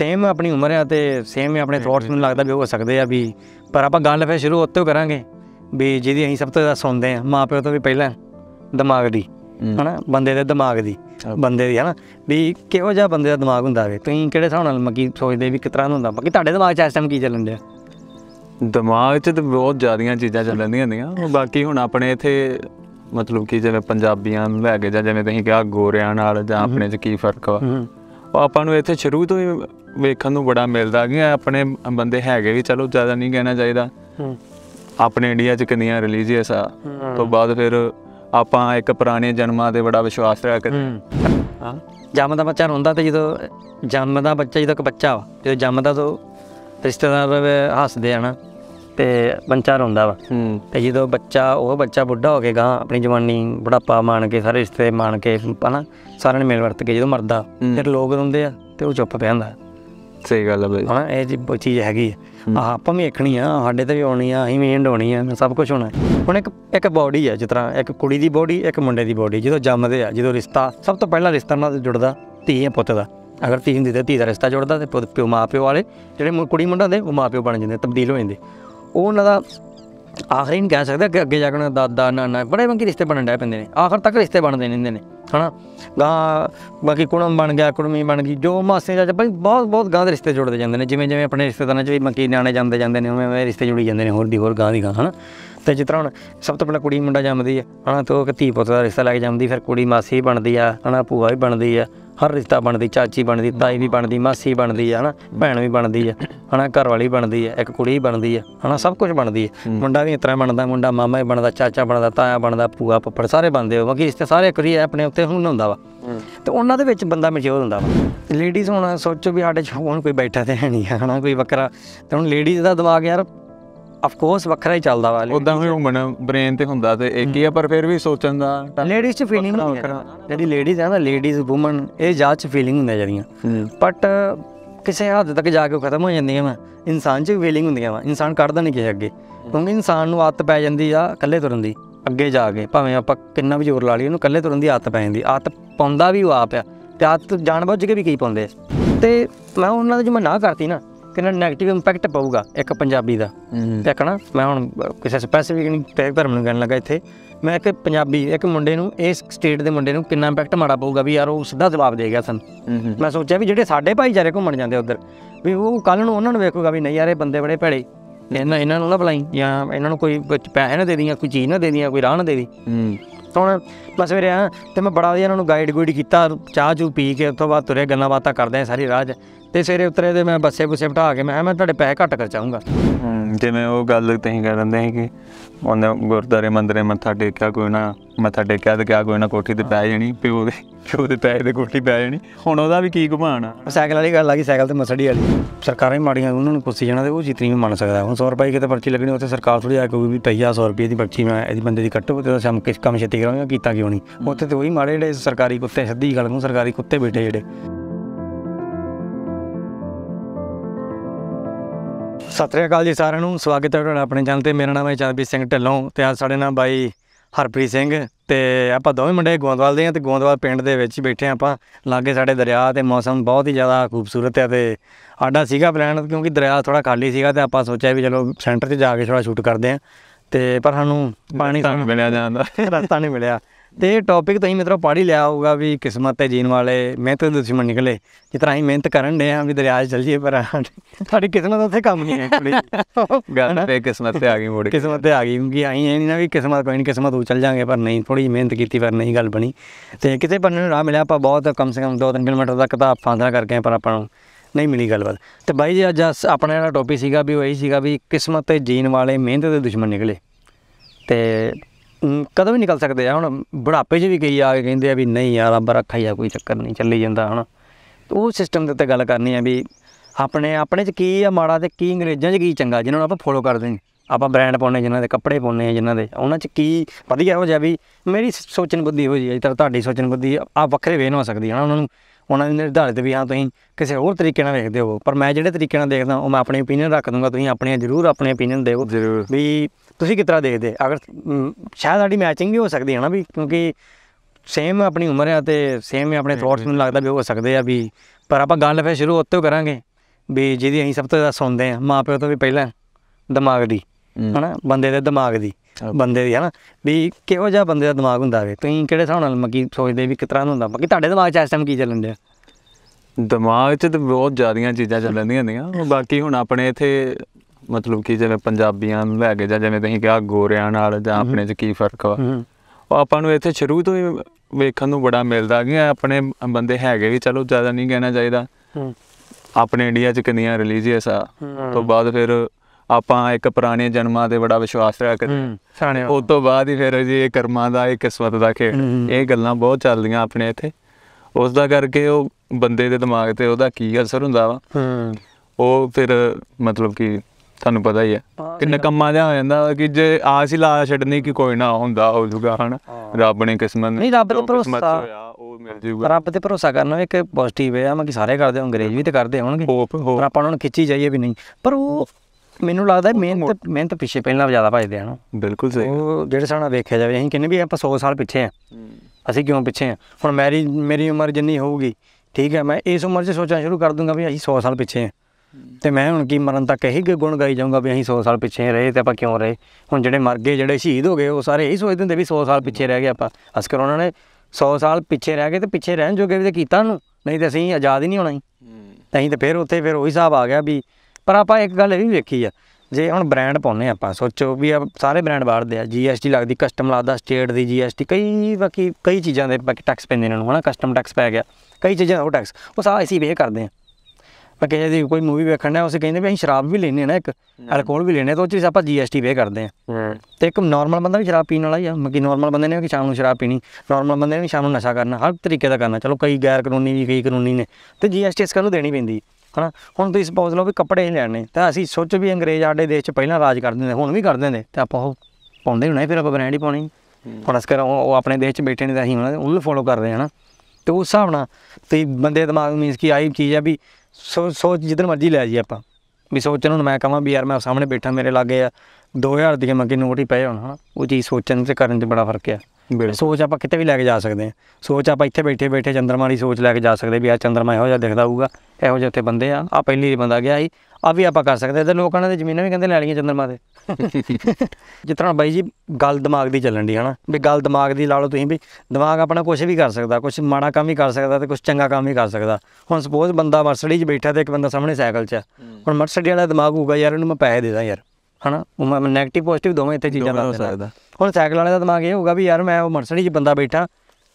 same ਆਪਣੀ ਉਮਰ ਹੈ ਤੇ ਸੇਮ ਹੀ ਆਪਣੇ ਥਾਟਸ ਨੂੰ ਲੱਗਦਾ ਵੀ ਹੋ ਸਕਦੇ ਆ ਵੀ ਪਰ ਆਪਾਂ ਗੱਲ ਫੇਰ ਸ਼ੁਰੂ ਉੱਤੇ ਕਰਾਂਗੇ ਵੀ ਜਿਹਦੀ ਅਸੀਂ ਸਭ ਤੋਂ ਜ਼ਿਆਦਾ ਸੁਣਦੇ ਆ ਮਾਪਿਆਂ ਤੋਂ ਵੀ ਪਹਿਲਾਂ ਦਿਮਾਗ ਦੀ ਹਨਾ ਬੰਦੇ ਦੇ ਦਿਮਾਗ ਦੀ ਬੰਦੇ ਦੀ ਹਨਾ ਵੀ ਕਿਹੋ ਜਿਹਾ ਬੰਦੇ ਦਾ ਦਿਮਾਗ ਹੁੰਦਾ ਵੇ ਤੁਸੀਂ ਕਿਹੜੇ ਹਿਸਾਬ ਨਾਲ ਮੱਕੀ ਸੋਚਦੇ ਵੀ ਕਿਤਰਾ ਹੁੰਦਾ ਬਾਕੀ ਤੁਹਾਡੇ ਦਿਮਾਗ 'ਚ ਇਸ ਟਾਈਮ ਕੀ ਚੱਲਣ ਡਿਆ ਦਿਮਾਗ 'ਚ ਤਾਂ ਬਹੁਤ ਜ਼ਿਆਦੀਆਂ ਚੀਜ਼ਾਂ ਰਹੀਆਂ ਹੁੰਦੀਆਂ ਬਾਕੀ ਹੁਣ ਆਪਣੇ ਇੱਥੇ ਮਤਲਬ ਕਿ ਜਿਵੇਂ ਪੰਜਾਬੀਆਂ ਨੂੰ ਲੈ ਕੇ ਜਾਂ ਜਿਵੇਂ ਤੁਸੀਂ ਕਿਹਾ ਗੋਰਿਆਂ ਨਾਲ ਜਾਂ ਆਪਣੇ 'ਚ ਕੀ ਫਰਕ ਵਾ ਉਹ ਆਪਾਂ ਨੂੰ ਇੱਥੇ ਸ਼ੁਰੂ ਤੋਂ ਹੀ ਵੇਖਣ ਨੂੰ ਬੜਾ ਮਿਲਦਾ ਕਿ ਆਪਣੇ ਬੰਦੇ ਹੈਗੇ ਵੀ ਚਲੋ ਜ਼ਿਆਦਾ ਨਹੀਂ ਕਹਿਣਾ ਚਾਹੀਦਾ ਆਪਣੇ ਇੰਡੀਆ 'ਚ ਕਿੰਨੀਆਂ ਰਿਲੀਜੀਅਸ ਆ ਤੋਂ ਬਾਅਦ ਫਿਰ ਆਪਾਂ ਇੱਕ ਪੁਰਾਣੇ ਜਨਮਾਂ ਦੇ ਬੜਾ ਵਿਸ਼ਵਾਸ ਰੱਖਦੇ ਹਾਂ ਜੰਮਦਾ ਬੱਚਾ ਹੁੰਦਾ ਤੇ ਜਦੋਂ ਜੰਮਦਾ ਬੱਚਾ ਜਦੋਂ ਇੱਕ ਬੱਚਾ ਜਦੋਂ ਜੰਮਦਾ ਤੋਂ ਰਿਸ਼ਤੇਦਾਰ ਹੱਸਦੇ ਆ ਨਾ ਤੇ ਬੰਚਾ ਰੋਂਦਾ ਵਾ ਤੇ ਜਦੋਂ ਬੱਚਾ ਉਹ ਬੱਚਾ ਬੁੱਢਾ ਹੋ ਕੇ ਗਾਂ ਆਪਣੀ ਜਵਾਨੀ ਬੁਢਾਪਾ ਮਾਣ ਕੇ ਸਾਰੇ ਰਿਸ਼ਤੇ ਮਾਣ ਕੇ ਹਨਾ ਸਾਰਿਆਂ ਨੇ ਮੇਲ ਵਰਤ ਕੇ ਜਦੋਂ ਮਰਦਾ ਫਿਰ ਲੋਕ ਰੋਂਦੇ ਆ ਤੇ ਉਹ ਚੁੱਪ ਪਿਆ ਹੁੰਦਾ ਸਹੀ ਗੱਲ ਹੈ ਬਈ ਹਾਂ ਇਹ ਜੀ ਚੀਜ਼ ਹੈਗੀ ਆ ਆਪਾਂ ਵੀ ਵੇਖਣੀ ਆ ਸਾਡੇ ਤੇ ਵੀ ਆਉਣੀ ਆ ਅਸੀਂ ਵੀ ਹੰਡਾਉਣੀ ਆ ਸਭ ਕੁਝ ਹੋਣਾ ਹੁਣ ਇੱਕ ਇੱਕ ਬਾਡੀ ਆ ਜਿਸ ਤਰ੍ਹਾਂ ਇੱਕ ਕੁੜੀ ਦੀ ਬਾਡੀ ਇੱਕ ਮੁੰਡੇ ਦੀ ਬਾਡੀ ਜਦੋਂ ਜੰਮਦੇ ਆ ਜਦੋਂ ਰਿਸ਼ਤਾ ਸਭ ਤੋਂ ਪਹਿਲਾਂ ਰਿਸ਼ਤਾ ਨਾਲ ਜੁੜਦਾ ਧੀ ਆ ਪੁੱਤ ਦਾ ਅਗਰ ਧੀ ਹੁੰਦੀ ਤੇ ਧੀ ਦਾ ਰਿਸ਼ਤਾ ਜੁੜਦਾ ਤੇ ਪਿਓ ਮਾਪਿਓ ਵਾਲੇ ਜਿਹੜੇ ਕੁੜੀ ਮੁੰਡਾ ਹੁੰਦੇ ਉਹ ਮਾਪਿਓ ਬਣ ਜਾਂਦੇ ਤਬਦੀਲ ਹੋ ਜਾਂਦੇ ਉਹ ਉਹਨਾਂ ਦਾ ਆਖਰੀ ਨਹੀਂ ਕਹਿ ਸਕਦਾ ਕਿ ਅੱਗੇ ਜਾ ਕੇ ਦਾਦਾ ਨਾਨਾ ਬੜੇ ਬਾਕੀ ਰਿਸ਼ਤੇ ਬਣਨ ਡੈ ਪੈਂਦੇ ਨੇ ਆਖਰ ਤੱਕ ਰਿਸ਼ਤੇ ਬਣਦੇ ਰਹਿੰਦੇ ਨੇ ਹਨਾ ਗਾਂ ਬਾਕੀ ਕੁੜਮ ਬਣ ਗਿਆ ਕੁੜਮੀ ਬਣ ਗਈ ਜੋ ਮਾਸੇ ਚਾਚਾ ਭਾਈ ਬਹੁਤ ਬਹੁਤ ਗਾਂ ਦੇ ਰਿਸ਼ਤੇ ਜੁੜਦੇ ਜਾਂਦੇ ਨੇ ਜਿਵੇਂ ਜਿਵੇਂ ਆਪਣੇ ਰਿਸ਼ਤੇਦਾਰਾਂ 'ਚ ਵੀ ਮੱਕੀ ਨਿਆਣੇ ਜਾਂਦੇ ਜਾਂਦੇ ਨੇ ਉਵੇਂ ਰਿਸ਼ਤੇ ਜੁੜੀ ਜਾਂਦੇ ਨੇ ਹੋਰ ਦੀ ਹੋਰ ਗਾਂ ਦੀ ਗਾਂ ਹਨਾ ਤੇ ਜਿਸ ਤਰ੍ਹਾਂ ਹੁਣ ਸਭ ਤੋਂ ਪਹਿਲਾਂ ਕੁੜੀ ਮੁੰਡਾ ਜੰਮਦੀ ਹੈ ਹਨਾ ਤੋਂ ਕਿ ਧੀ ਪੁੱਤ ਦਾ ਰਿਸ਼ਤਾ ਲੱਗ ਜਾਂਦੀ ਫਿਰ ਕੁੜੀ ਮਾਸੀ ਬਣਦੀ ਆ ਹਨਾ ਭੂਆ ਵੀ ਬਣਦੀ ਆ ਹਰ ਰਿਸ਼ਤਾ ਬਣਦੀ ਚਾਚੀ ਬਣਦੀ ਤਾਈ ਵੀ ਬਣਦੀ ਮਾਸੀ ਬਣਦੀ ਹੈ ਨਾ ਭੈਣ ਵੀ ਬਣਦੀ ਹੈ ਹਨਾ ਘਰ ਵਾਲੀ ਬਣਦੀ ਹੈ ਇੱਕ ਕੁੜੀ ਬਣਦੀ ਹੈ ਹਨਾ ਸਭ ਕੁਝ ਬਣਦੀ ਹੈ ਮੁੰਡਾ ਵੀ ਇਤਰਾ ਬਣਦਾ ਮੁੰਡਾ ਮਾਮਾ ਹੀ ਬਣਦਾ ਚਾਚਾ ਬਣਦਾ ਤਾਇਆ ਬਣਦਾ ਪੂਆ ਪੱਪੜ ਸਾਰੇ ਬਣਦੇ ਹੋ ਬਾਕੀ ਰਿਸ਼ਤੇ ਸਾਰੇ ਕਰੀ ਆਪਣੇ ਉੱਤੇ ਹੁਣ ਹੁੰਦਾ ਵਾ ਤੇ ਉਹਨਾਂ ਦੇ ਵਿੱਚ ਬੰਦਾ ਮੈਚੁਰ ਹੁੰਦਾ ਵਾ ਲੇਡੀਜ਼ ਹੁਣ ਸੋਚੋ ਵੀ ਸਾਡੇ ਚ ਹੁਣ ਕੋਈ ਬੈਠਾ ਤੇ ਹੈ ਨਹੀਂ ਹਨਾ ਕੋਈ ਬੱਕਰਾ ਤੇ ਹੁਣ ਲੇਡੀਜ਼ ਦਾ ਦਿਮਾਗ ਯਾਰ ਆਫ ਕੋਰਸ ਵੱਖਰਾ ਹੀ ਚੱਲਦਾ ਵਾ ਉਦਾਂ ਹੀ ਹਿਊਮਨ ਬ੍ਰੇਨ ਤੇ ਹੁੰਦਾ ਤੇ ਇੱਕ ਹੀ ਆ ਪਰ ਫਿਰ ਵੀ ਸੋਚਣ ਦਾ ਲੇਡੀਜ਼ ਚ ਫੀਲਿੰਗ ਜਿਹੜੀ ਲੇਡੀਜ਼ ਆ ਨਾ ਲੇਡੀਜ਼ ਔਮਨ ਇਹ ਜਾਂ ਚ ਫੀਲਿੰਗ ਹੁੰਦੀਆਂ ਜਿਹੜੀਆਂ ਬਟ ਕਿਸੇ ਹੱਦ ਤੱਕ ਜਾ ਕੇ ਖਤਮ ਹੋ ਜਾਂਦੀਆਂ ਵਾ ਇਨਸਾਨ ਚ ਫੀਲਿੰਗ ਹੁੰਦੀਆਂ ਵਾ ਇਨਸਾਨ ਕੱਢਦਾ ਨਹੀਂ ਕਿਸੇ ਅੱਗੇ ਕਿਉਂਕਿ ਇਨਸਾਨ ਨੂੰ ਆਦਤ ਪੈ ਜਾਂਦੀ ਆ ਇਕੱਲੇ ਤੁਰਨ ਦੀ ਅੱਗੇ ਜਾ ਕੇ ਭਾਵੇਂ ਆਪਾਂ ਕਿੰਨਾ ਵੀ ਜ਼ੋਰ ਲਾ ਲਈਏ ਉਹਨੂੰ ਇਕੱਲੇ ਤੁਰਨ ਦੀ ਆਦਤ ਪੈ ਜਾਂਦੀ ਆਦਤ ਪਾਉਂਦਾ ਵੀ ਉਹ ਆਪ ਆ ਤੇ ਆਦਤ ਜਾਣਬੁੱਝ ਕੇ ਵੀ ਕੀ ਪਾਉਂਦੇ ਤੇ ਮੈਂ ਉਹਨਾਂ ਦਾ ਜੇ ਨਾ ਕਰਤੀ ਨਾ ਕਿੰਨਾ 네ਗੇਟਿਵ ਇੰਪੈਕਟ ਪਊਗਾ ਇੱਕ ਪੰਜਾਬੀ ਦਾ ਤੇ ਮੈਂ ਹੁਣ ਕਿਸੇ ਸਪੈਸੀਫਿਕ ਨਹੀਂ ਟੈਗ ਧਰਮ ਨੂੰ ਕਹਿਣ ਲੱਗਾ ਇੱਥੇ ਮੈਂ ਇੱਕ ਪੰਜਾਬੀ ਇੱਕ ਮੁੰਡੇ ਨੂੰ ਇਸ ਸਟੇਟ ਦੇ ਮੁੰਡੇ ਨੂੰ ਕਿੰਨਾ ਇੰਪੈਕਟ ਮਾੜਾ ਪਊਗਾ ਵੀ ਯਾਰ ਉਹ ਸਿੱਧਾ ਜਵਾਬ ਦੇ ਗਿਆ ਸਨ ਮੈਂ ਸੋਚਿਆ ਵੀ ਜਿਹੜੇ ਸਾਡੇ ਭਾਈਚਾਰੇ ਘੁੰਮਣ ਜਾਂਦੇ ਉਧਰ ਵੀ ਉਹ ਕੱਲ ਨੂੰ ਉਹਨਾਂ ਨੂੰ ਵੇਖੂਗਾ ਵੀ ਨਹੀਂ ਯਾਰ ਇਹ ਬੰਦੇ ਬੜੇ ਭੜੇ ਇਹਨਾਂ ਇਹਨਾਂ ਨੂੰ ਨਾ ਬੁਲਾਈ ਜਾਂ ਇਹਨਾਂ ਨੂੰ ਕੋਈ ਪੈਸੇ ਨਾ ਦੇ ਦੀਆਂ ਕੋਈ ਚੀਜ਼ ਨਾ ਦੇ ਦੀਆਂ ਕੋਈ ਰਾਹ ਨਾ ਦੇ ਦੀ ਹੁਣ ਬਸ ਵੀਰੇ ਆ ਤੇ ਮੈਂ ਬੜਾ ਵਧੀਆ ਇਹਨਾਂ ਨੂੰ ਗਾਈਡ ਗੁਈਡ ਕੀਤਾ ਚਾਹ ਚੂ ਪੀ ਕੇ ਉਸ ਤੋਂ ਬਾਅਦ ਤੁਰੇ ਗੱਲਾਂ ਬਾਤਾਂ ਕਰਦੇ ਆ ਸਾਰੀ ਰਾਹ ਤੇ ਸਿਰੇ ਉਤਰੇ ਤੇ ਮੈਂ ਬੱਸੇ ਬੁਸੇ ਬਿਠਾ ਕੇ ਮੈਂ ਮੈਂ ਤੁਹਾਡੇ ਪੈਸੇ ਘੱਟ ਕਰ ਚਾਹੂੰਗਾ ਜਿਵੇਂ ਉਹ ਗੱਲ ਤਹੀਂ ਕਰ ਰਹੇ ਹੋ ਕਿ ਉਹਨੇ ਗੁਰਦਾਰੇ ਮੰਦਰੇ ਮੱਥਾ ਟੇਕਿਆ ਕੋਈ ਨਾ ਮੱਥਾ ਟੇਕਿਆ ਤੇ ਕਿਆ ਕੋਈ ਨਾ ਕੋਠੀ ਤੇ ਪੈ ਜਾਣੀ ਪਿਓ ਦੇ ਪਿਓ ਦੇ ਪੈਸੇ ਤੇ ਕੋਠੀ ਪੈ ਜਾਣੀ ਹੁਣ ਉਹਦਾ ਵੀ ਕੀ ਘੁਮਾਣਾ ਸਾਈਕਲ ਵਾਲੀ ਗੱਲ ਆ ਗਈ ਸਾਈਕਲ ਤੇ ਮਸੜੀ ਵਾਲੀ ਸਰਕਾਰਾਂ ਹੀ ਮਾੜੀਆਂ ਉਹਨਾਂ ਨੂੰ ਪੁੱਛੀ ਜਾਣਾ ਤੇ ਉਹ ਜਿਤਨੀ ਵੀ ਮੰਨ ਸਕਦਾ ਹੁਣ 100 ਰੁਪਏ ਕਿਤੇ ਪਰਚੀ ਲੱਗਣੀ ਉੱਥੇ ਸਰਕਾਰ ਥੋੜੀ ਆ ਕੇ ਵੀ ਪਈਆ 100 ਰੁਪਏ ਦੀ ਪਰਚੀ ਮੈਂ ਇਹਦੀ ਬੰਦੇ ਦੀ ਕੱਟੋ ਤੇ ਸ਼ਮ ਕਿਸ ਕੰਮ ਛੇਤੀ ਕਰਾਂਗੇ ਕੀਤਾ ਕਿਉਂ ਨਹੀਂ ਉੱਥੇ ਤੇ ਉਹੀ ਮਾੜੇ ਜਿਹੜੇ ਸਰਕਾਰੀ ਕੁੱਤੇ ਸਿੱਧੀ ਗੱਲ ਨੂੰ ਸਰਕਾਰੀ ਕੁੱਤੇ ਬੈਠੇ ਜਿਹੜੇ ਸਤਿ ਸ੍ਰੀ ਅਕਾਲ ਜੀ ਸਾਰਿਆਂ ਨੂੰ ਸਵਾਗਤ ਹੈ ਤੁਹਾਡਾ ਆਪਣੇ ਚੈਨਲ ਤੇ ਮੇਰਾ ਨਾਮ ਹੈ ਚਰਨਪ੍ਰੀਤ ਸਿੰਘ ਢਿੱਲੋਂ ਤੇ ਅੱਜ ਸਾਡੇ ਨਾਲ ਬਾਈ ਹਰਪ੍ਰੀਤ ਸਿੰਘ ਤੇ ਆਪਾਂ ਦੋਵੇਂ ਮੁੰਡੇ ਗੋਂਦਵਾਲ ਦੇ ਆ ਤੇ ਗੋਂਦਵਾਲ ਪਿੰਡ ਦੇ ਵਿੱਚ ਬੈਠੇ ਆਪਾਂ ਲਾਗੇ ਸਾਡੇ ਦਰਿਆ ਤੇ ਮੌਸਮ ਬਹੁਤ ਹੀ ਜ਼ਿਆਦਾ ਖੂਬਸੂਰਤ ਹੈ ਤੇ ਆਡਾ ਸੀਗਾ ਪਲਾਨ ਕਿਉਂਕਿ ਦਰਿਆ ਥੋੜਾ ਖਾਲੀ ਸੀਗਾ ਤੇ ਆਪਾਂ ਸੋਚਿਆ ਵੀ ਚਲੋ ਸੈਂਟਰ 'ਚ ਜਾ ਕੇ ਥੋੜਾ ਸ਼ੂਟ ਕਰਦੇ ਆ ਤੇ ਪਰ ਸਾਨੂੰ ਪਾਣੀ ਮਿਲਿਆ ਜਾਂਦਾ ਰਸਤਾ ਨਹੀਂ ਮਿਲਿਆ ਤੇ ਇਹ ਟੌਪਿਕ ਹੀ ਮਿੱਤਰੋ ਪੜ੍ਹ ਹੀ ਲਿਆ ਹੋਊਗਾ ਵੀ ਕਿਸਮਤ ਤੇ ਜੀਣ ਵਾਲੇ ਮਿਹਨਤ ਦੇ ਦੁਸ਼ਮਣ ਨਿਕਲੇ ਜਿਸ ਤਰ੍ਹਾਂ ਹੀ ਮਿਹਨਤ ਕਰਨ ਦੇ ਆ ਵੀ ਦਰਿਆ ਚਲ ਜੀ ਜੀਏ ਪਰ ਸਾਡੀ ਕਿਸਮਤ ਉੱਥੇ ਕੰਮ ਨਹੀਂ ਹੈ ਗੱਲ ਤੇ ਕਿਸਮਤ ਤੇ ਆ ਗਈ ਮੋੜ ਕਿਸਮਤ ਤੇ ਆ ਗਈ ਕਿ ਆਈ ਐ ਨਹੀਂ ਨਾ ਵੀ ਕਿਸਮਤ ਕੋਈ ਨਹੀਂ ਕਿਸਮਤ ਉਹ ਚਲ ਜਾਗੇ ਪਰ ਨਹੀਂ ਥੋੜੀ ਮਿਹਨਤ ਕੀਤੀ ਪਰ ਨਹੀਂ ਗੱਲ ਬਣੀ ਤੇ ਕਿਤੇ ਬੰਨ ਨੂੰ ਰਾਹ ਮਿਲਿਆ ਆਪਾਂ ਬਹੁਤ ਕਮ ਸੇ ਕਮ 2-3 ਕਿਲੋਮੀਟਰ ਤੱਕ ਤਾਂ ਫਾਂਦਰਾ ਕਰਕੇ ਪਰ ਆਪਾਂ ਨੂੰ ਨਹੀਂ ਮਿਲੀ ਗੱਲਬਾਤ ਤੇ ਬਾਈ ਜੀ ਅੱਜ ਆਪਣਾ ਜਿਹੜਾ ਟੌਪਿਕ ਸੀਗਾ ਵੀ ਉਹ ਇਹ ਸੀਗਾ ਵੀ ਕਿਸਮਤ ਤੇ ਜੀਣ ਵਾਲੇ ਮਿਹਨਤ ਦੇ ਦੁਸ਼ਮਣ ਨਿਕਲੇ ਤੇ ਕਦਮ ਵੀ ਨਿਕਲ ਸਕਦੇ ਆ ਹੁਣ ਬੁਢਾਪੇ 'ਚ ਵੀ ਕਈ ਆ ਕੇ ਕਹਿੰਦੇ ਆ ਵੀ ਨਹੀਂ ਯਾਰ ਰੱਬ ਰੱਖਾ ਜਾਂ ਆ ਕੋਈ ਚੱਕਰ ਨਹੀਂ ਚੱਲੀ ਜਾਂਦਾ ਹੁਣ ਉਹ ਸਿਸਟਮ ਦੇ ਉੱਤੇ ਗੱਲ ਕਰਨੀ ਆ ਵੀ ਆਪਣੇ ਆਪਣੇ 'ਚ ਕੀ ਆ ਮਾੜਾ ਤੇ ਕੀ ਅੰਗਰੇਜ਼ਾਂ 'ਚ ਕੀ ਚੰਗਾ ਜਿਹਨਾਂ ਨੂੰ ਆਪਾਂ ਫੋਲੋ ਕਰਦੇ ਹਾਂ ਆਪਾਂ ਬ੍ਰਾਂਡ ਪਾਉਣੇ ਜਿਨ੍ਹਾਂ ਦੇ ਕੱਪੜੇ ਪਾਉਣੇ ਆ ਜਿਨ੍ਹਾਂ ਦੇ ਉਹਨਾਂ 'ਚ ਕੀ ਵਧੀਆ ਹੋ ਜਾ ਵੀ ਮੇਰੀ ਸੋਚਣ ਬੁੱਧੀ ਹੋ ਜੀ ਤਾਂ ਤੁਹਾਡੀ ਸੋਚਣ ਬੁੱਧੀ ਆ ਵੱਖਰੇ ਵੇਨ ਹੋ ਸਕਦੀ ਹੈ ਨਾ ਉਹਨਾਂ ਨੂੰ ਉਹਨਾਂ ਨੇ ਨਿਰਧਾਰਿਤ ਵੀ ਹਾਂ ਤੁਸੀਂ ਕਿਸੇ ਹੋਰ ਤਰੀਕੇ ਨਾਲ ਦੇਖਦੇ ਹੋ ਪਰ ਮੈਂ ਜਿਹੜੇ ਤਰੀਕੇ ਨਾਲ ਦੇਖਦਾ ਉਹ ਮੈਂ ਆਪਣੀ ਓਪੀਨੀਅਨ ਰੱਖ ਦੂੰਗਾ ਤੁਸੀਂ ਆਪਣੀਆਂ ਜ਼ਰੂਰ ਆਪਣੀ ਓਪੀਨੀਅਨ ਦੇਓ ਵੀ ਤੁਸੀਂ ਕਿਤਰਾ ਦੇਖਦੇ ਅਗਰ ਸ਼ਾਇਦ ਸਾਡੀ ਮੈਚਿੰਗ ਵੀ ਹੋ ਸਕਦੀ ਹੈ ਨਾ ਵੀ ਕਿਉਂਕਿ ਸੇਮ ਆਪਣੀ ਉਮਰ ਹੈ ਤੇ ਸੇਮ ਹੀ ਆਪਣੇ ਥਾਟਸ ਨੂੰ ਲੱਗਦਾ ਵੀ ਹੋ ਸਕਦੇ ਆ ਵੀ ਪਰ ਆਪਾਂ ਗੱਲ ਫੇਰ ਸ਼ੁਰੂ ਉੱਤੋਂ ਕਰਾਂਗੇ ਵੀ ਜਿਹਦੀ ਅਸੀਂ ਸਭ ਤੋਂ ਜ਼ਿਆਦਾ ਸੁਣਦੇ ਆ ਮਾਪਿਓ ਤੋਂ ਵੀ ਪਹਿਲਾਂ ਦਿਮਾਗ ਦੀ ਹਨਾ ਬੰਦੇ ਦੇ ਦਿਮਾਗ ਦੀ ਬੰਦੇ ਦੀ ਹਨਾ ਵੀ ਕਿਹੋ ਜਿਹਾ ਬੰਦੇ ਦਾ ਦਿਮਾਗ ਹੁੰਦਾ ਵੇ ਤੁਸੀਂ ਕਿਹੜੇ ਹਿਸਾਬ ਨਾਲ ਮੱਕੀ ਸੋਚਦੇ ਵੀ ਕਿਤਰਾ ਹੁੰਦਾ ਬਾਕੀ ਤੁਹਾਡੇ ਦਿਮਾਗ 'ਚ ਇਸ ਟਾਈਮ ਕੀ ਚੱਲਣ ਦਿਆ ਦਿਮਾਗ 'ਚ ਤਾਂ ਬਹੁਤ ਜ਼ਿਆਦੀਆਂ ਚੀਜ਼ਾਂ ਚੱਲਦੀਆਂ ਹੁੰਦੀਆਂ ਬਾਕੀ ਹੁਣ ਆਪਣੇ ਇੱਥੇ ਮਤਲਬ ਕਿ ਜਿਵੇਂ ਪੰਜਾਬੀਆਂ ਨੂੰ ਲੈ ਕੇ ਜਾਂ ਜਿਵੇਂ ਤੁਸੀਂ ਕਿਹਾ ਗੋਰਿਆਂ ਨਾਲ ਜਾਂ ਆਪਣੇ 'ਚ ਕੀ ਫਰਕ ਵਾ ਉਹ ਆਪਾਂ ਨੂੰ ਇੱਥੇ ਸ਼ੁਰੂ ਤੋਂ ਹੀ ਵੇਖਣ ਨੂੰ ਬੜਾ ਮਿਲਦਾ ਕਿ ਆਪਣੇ ਬੰਦੇ ਹੈਗੇ ਵੀ ਚਲੋ ਜ਼ਿਆਦਾ ਨਹੀਂ ਕਹਿਣਾ ਚਾਹੀਦਾ ਆਪਣੇ ਇੰਡੀਆ 'ਚ ਕਿੰਨੀਆਂ ਰਿਲੀਜੀਅਸ ਆ ਤੋਂ ਬਾਅਦ ਫਿਰ ਆਪਾਂ ਇੱਕ ਪੁਰਾਣੇ ਜਨਮਾਂ ਤੇ ਬੜਾ ਵਿਸ਼ਵਾਸ ਰੱਖਦੇ ਉਸ ਤੋਂ ਬਾਅਦ ਹੀ ਫਿਰ ਜੀ ਇਹ ਕਰਮਾਂ ਦਾ ਇਹ ਕਿਸਮਤ ਦਾ ਖੇਡ ਇਹ ਗੱਲਾਂ ਬਹੁਤ ਚੱਲਦੀਆਂ ਆਪਣੇ ਇੱਥੇ ਉਸ ਦਾ ਕਰਕੇ ਉਹ ਬੰਦੇ ਦੇ ਦਿਮਾਗ ਤੇ ਉਹਦਾ ਕੀ ਅਸਰ ਹੁੰਦਾ ਵਾ ਉਹ ਫਿਰ ਮਤਲਬ ਕਿ ਤੁਹਾਨੂੰ ਪਤਾ ਹੀ ਹੈ ਕਿ ਨਕਮਾ ਜਿਹਾ ਹੋ ਜਾਂਦਾ ਕਿ ਜੇ ਆਸ ਹੀ ਲਾ ਛੱਡਨੀ ਕਿ ਕੋਈ ਨਾ ਹੁੰਦਾ ਹੋ ਜੂਗਾ ਹਨ ਰੱਬ ਨੇ ਕਿਸਮਤ ਨਹੀਂ ਰੱਬ ਤੇ ਭਰੋਸਾ ਉਹ ਮਿਲ ਜੂਗਾ ਰੱਬ ਤੇ ਭਰੋਸਾ ਕਰਨਾ ਇੱਕ ਪੋਜ਼ਿਟਿਵ ਹੈ ਮੈਂ ਕਿ ਸਾਰੇ ਕਰਦੇ ਅੰਗਰੇਜ਼ ਵੀ ਤੇ ਕਰਦੇ ਹੋਣਗੇ ਪਰ ਆਪਾਂ ਉਹਨਾਂ ਨੂੰ ਖਿੱਚੀ ਜਾਈਏ ਵੀ ਨਹੀਂ ਪਰ ਉਹ ਮੈਨੂੰ ਲੱਗਦਾ ਮਿਹਨਤ ਮਿਹਨਤ ਪਿੱਛੇ ਪਹਿਲਾਂ ਜ਼ਿਆਦਾ ਭਜਦੇ ਆ ਨਾ ਬਿਲਕੁਲ ਸਹੀ ਉਹ ਜਿਹੜੇ ਸਾਡਾ ਵੇਖਿਆ ਜਾਵੇ ਅਸੀਂ ਕਿੰਨੇ ਵੀ ਆਪਾਂ 100 ਸਾਲ ਪਿੱਛੇ ਆ ਅਸੀਂ ਕਿਉਂ ਪਿੱਛੇ ਆ ਹੁਣ ਮੈਰੀ ਮੇਰੀ ਉਮਰ ਜਿੰਨੀ ਹੋਊਗੀ ਠੀਕ ਹੈ ਮੈਂ ਇਸ ਉਮਰ 'ਚ ਸੋਚਣਾ ਸ਼ੁਰੂ ਕਰ ਦੂੰਗਾ ਵੀ ਅਸੀਂ 100 ਸਾਲ ਪਿੱਛੇ ਆ ਤੇ ਮੈਂ ਹੁਣ ਕੀ ਮਰਨ ਤੱਕ ਇਹੀ ਗੁਣ ਗਾਈ ਜਾਊਂਗਾ ਵੀ ਅਸੀਂ 100 ਸਾਲ ਪਿੱਛੇ ਰਹੇ ਤੇ ਆਪਾਂ ਕਿਉਂ ਰਹੇ ਹੁਣ ਜਿਹੜੇ ਮਰ ਗਏ ਜਿਹੜੇ ਸ਼ਹੀਦ ਹੋ ਗਏ ਉਹ ਸਾਰੇ ਇਹੀ ਸੋਚਦੇ ਹੁੰਦੇ ਵੀ 100 ਸਾਲ ਪਿੱਛੇ ਰਹਿ ਗਏ ਆਪਾਂ ਅਸਕਰ ਉਹਨਾਂ ਨੇ 100 ਸਾਲ ਪਿੱਛੇ ਰਹਿ ਗਏ ਤੇ ਪਿੱਛੇ ਰਹਿਣ ਜੋਗੇ ਵੀ ਤੇ ਕੀਤਾ ਨੂੰ ਨਹੀਂ ਤੇ ਅਸੀਂ ਆਜ਼ਾਦ ਹੀ ਨਹੀਂ ਹੋਣਾ ਹੀ ਤਾਂ ਹੀ ਤੇ ਫਿਰ ਉੱਥੇ ਫਿਰ ਉਹੀ ਹਿਸਾਬ ਆ ਗਿਆ ਵੀ ਪਰ ਆਪਾਂ ਇੱਕ ਗੱਲ ਇਹ ਵੀ ਵੇਖੀ ਆ ਜੇ ਹੁਣ ਬ੍ਰਾਂਡ ਪਾਉਨੇ ਆਪਾਂ ਸੋਚੋ ਵੀ ਆ ਸਾਰੇ ਬ੍ਰਾਂਡ ਵਾਰਦੇ ਆ ਜੀਐਸਟੀ ਲੱਗਦੀ ਕਸਟਮ ਲੱਗਦਾ ਸਟੇਟ ਦੀ ਜੀਐਸਟੀ ਕਈ ਬਾਕੀ ਕਈ ਚੀਜ਼ਾਂ ਦੇ ਬਾਕੀ ਟੈਕਸ ਪੈਂਦੇ ਇਹਨਾਂ ਨੂੰ ਹਨਾ ਕਸਟਮ ਟੈਕਸ ਪੈ ਗਿਆ ਕਈ ਚੀਜ਼ਾਂ ਉਹ ਟੈਕਸ ਉਹ ਸਾਰਾ ਅਸੀਂ ਪੇ ਕਰਦੇ ਆ ਮੈਂ ਕਹਿੰਦਾ ਜੀ ਕੋਈ ਮੂਵੀ ਵੇਖਣ ਦਾ ਉਸੇ ਕਹਿੰਦੇ ਵੀ ਅਸੀਂ ਸ਼ਰਾਬ ਵੀ ਲੈਨੇ ਨਾ ਇੱਕ ਅਲਕੋਹਲ ਵੀ ਲੈਨੇ ਤਾਂ ਉਹ ਚੀਜ਼ ਆਪਾਂ ਜੀਐਸਟੀ ਪੇ ਕਰਦੇ ਆ ਤੇ ਇੱਕ ਨਾਰਮਲ ਬੰਦਾ ਵੀ ਸ਼ਰਾਬ ਪੀਣ ਵਾਲਾ ਹੀ ਆ ਕਿ ਨਾਰਮਲ ਬੰਦੇ ਨੇ ਕਿ ਸ਼ਾਮ ਨੂੰ ਸ਼ਰਾਬ ਪੀਣੀ ਨਾਰਮਲ ਬੰਦੇ ਨੇ ਸ਼ਾਮ ਨੂੰ ਨਸ਼ਾ ਕਰਨਾ ਹਰ ਤਰੀਕੇ ਦਾ ਕਰਨਾ ਚਲੋ ਕਈ ਗੈਰ ਕਾਨੂੰਨੀ ਵੀ ਕਈ ਕਾਨੂੰਨੀ ਨੇ ਤੇ ਜੀਐਸਟੀ ਇਸ ਨੂੰ ਦੇਣੀ ਪੈਂਦੀ ਹਨਾ ਹੁਣ ਤੁਸੀਂ ਸਪੋਜ਼ ਲਓ ਵੀ ਕੱਪੜੇ ਹੀ ਲੈਣੇ ਤਾਂ ਅਸੀਂ ਸੋਚ ਵੀ ਅੰਗਰੇਜ਼ ਆਡੇ ਦੇਸ਼ 'ਚ ਪਹਿਲਾਂ ਰਾਜ ਕਰਦੇ ਨੇ ਹੁਣ ਵੀ ਕਰਦੇ ਨੇ ਤੇ ਆਪਾਂ ਉਹ ਪਾਉਂਦੇ ਹੁਣੇ ਫਿਰ ਆਪਾਂ ਬ੍ਰਾਂਡ ਹੀ ਪਾਉਣੀ ਹੁਣ ਅਸਕਰ ਉਹ ਆਪਣੇ ਦੇਸ਼ 'ਚ ਬੈਠੇ ਨੇ ਤਾਂ ਅਸੀਂ ਉਹਨਾਂ ਨੂੰ ਫੋਲੋ ਕਰ ਰਹੇ ਹਨਾ ਤੇ ਉਸ ਹਿਸਾਬ ਨਾਲ ਤੇ ਬੰਦੇ ਦਿਮਾਗ ਮੀਨਸ ਕੀ ਆਈ ਚੀਜ਼ ਆ ਵੀ ਸੋਚ ਜਿੱਦਨ ਮਰਜ਼ੀ ਲੈ ਜੀ ਆਪਾਂ ਵੀ ਸੋਚਣ ਨੂੰ ਮੈਂ ਕਹਾਂ ਵੀ ਯਾਰ ਮੈਂ ਸਾਹਮਣੇ ਬੈਠਾ ਮੇਰੇ ਲਾਗੇ ਆ 2000 ਦੀ ਮੰਗੀ ਨੋਟ ਹੀ ਪਏ ਹੁਣ ਹਨਾ ਉਹ ਚੀਜ਼ ਸੋਚਣ ਤੇ ਕਰਨ 'ਚ ਬੜਾ ਫਰਕ ਆ ਸੋਚ ਆਪਾਂ ਕਿਤੇ ਵੀ ਲੈ ਕੇ ਜਾ ਸਕਦੇ ਆ ਸੋਚ ਆਪਾਂ ਇੱਥੇ ਬੈਠੇ ਬੈਠੇ ਚੰਦਰਮਾ ਦੀ ਸੋਚ ਲੈ ਕੇ ਜਾ ਸਕਦੇ ਵੀ ਆ ਚੰਦਰਮਾ ਇਹੋ ਜਿਹਾ ਦਿਖਦਾ ਹੋਊਗਾ ਇਹੋ ਜਿਹੇ ਉੱਥੇ ਬੰਦੇ ਆ ਆ ਪਹਿਲੀ ਬੰਦਾ ਗਿਆ ਸੀ ਆ ਵੀ ਆਪਾਂ ਕਰ ਸਕਦੇ ਤੇ ਲੋਕਾਂ ਨੇ ਜ਼ਮੀਨਾਂ ਵੀ ਕਹਿੰਦੇ ਲੈ ਲਈਆਂ ਚੰਦਰਮਾ ਦੇ ਜਿਤਨਾ ਬਾਈ ਜੀ ਗੱਲ ਦਿਮਾਗ ਦੀ ਚੱਲਣ ਦੀ ਹਨਾ ਵੀ ਗੱਲ ਦਿਮਾਗ ਦੀ ਲਾ ਲਓ ਤੁਸੀਂ ਵੀ ਦਿਮਾਗ ਆਪਣਾ ਕੁਝ ਵੀ ਕਰ ਸਕਦਾ ਕੁਝ ਮਾੜਾ ਕੰਮ ਵੀ ਕਰ ਸਕਦਾ ਤੇ ਕੁਝ ਚੰਗਾ ਕੰਮ ਵੀ ਕਰ ਸਕਦਾ ਹੁਣ ਸਪੋਜ਼ ਬੰਦਾ ਮਰਸਡੀ 'ਚ ਬੈਠਾ ਤੇ ਇੱਕ ਬੰਦਾ ਸਾਹਮਣੇ ਸਾਈਕਲ 'ਚ ਹੁਣ ਮਰਸਡੀ ਵਾਲਾ ਦਿਮਾਗ ਹੋਊਗਾ ਯਾਰ ਇਹਨੂੰ ਮੈਂ ਪੈਸੇ ਦੇ ਦਾਂ ਯਾਰ ਹਨਾ ਉਹ ਮੈਂ ਨੈਗੇਟਿਵ ਪੋਜ਼ਿਟਿਵ ਦੋਵੇਂ ਇੱਥੇ ਚੀਜ਼ਾਂ ਲਾ ਸਕਦਾ ਹੁਣ ਸਾਈਕਲ ਵਾਲੇ ਦਾ ਦਿਮਾਗ ਇਹ ਹੋਊਗਾ ਵੀ ਯਾਰ ਮੈਂ ਉਹ ਮਰਸਡੀ 'ਚ ਬੰਦਾ ਬੈਠਾ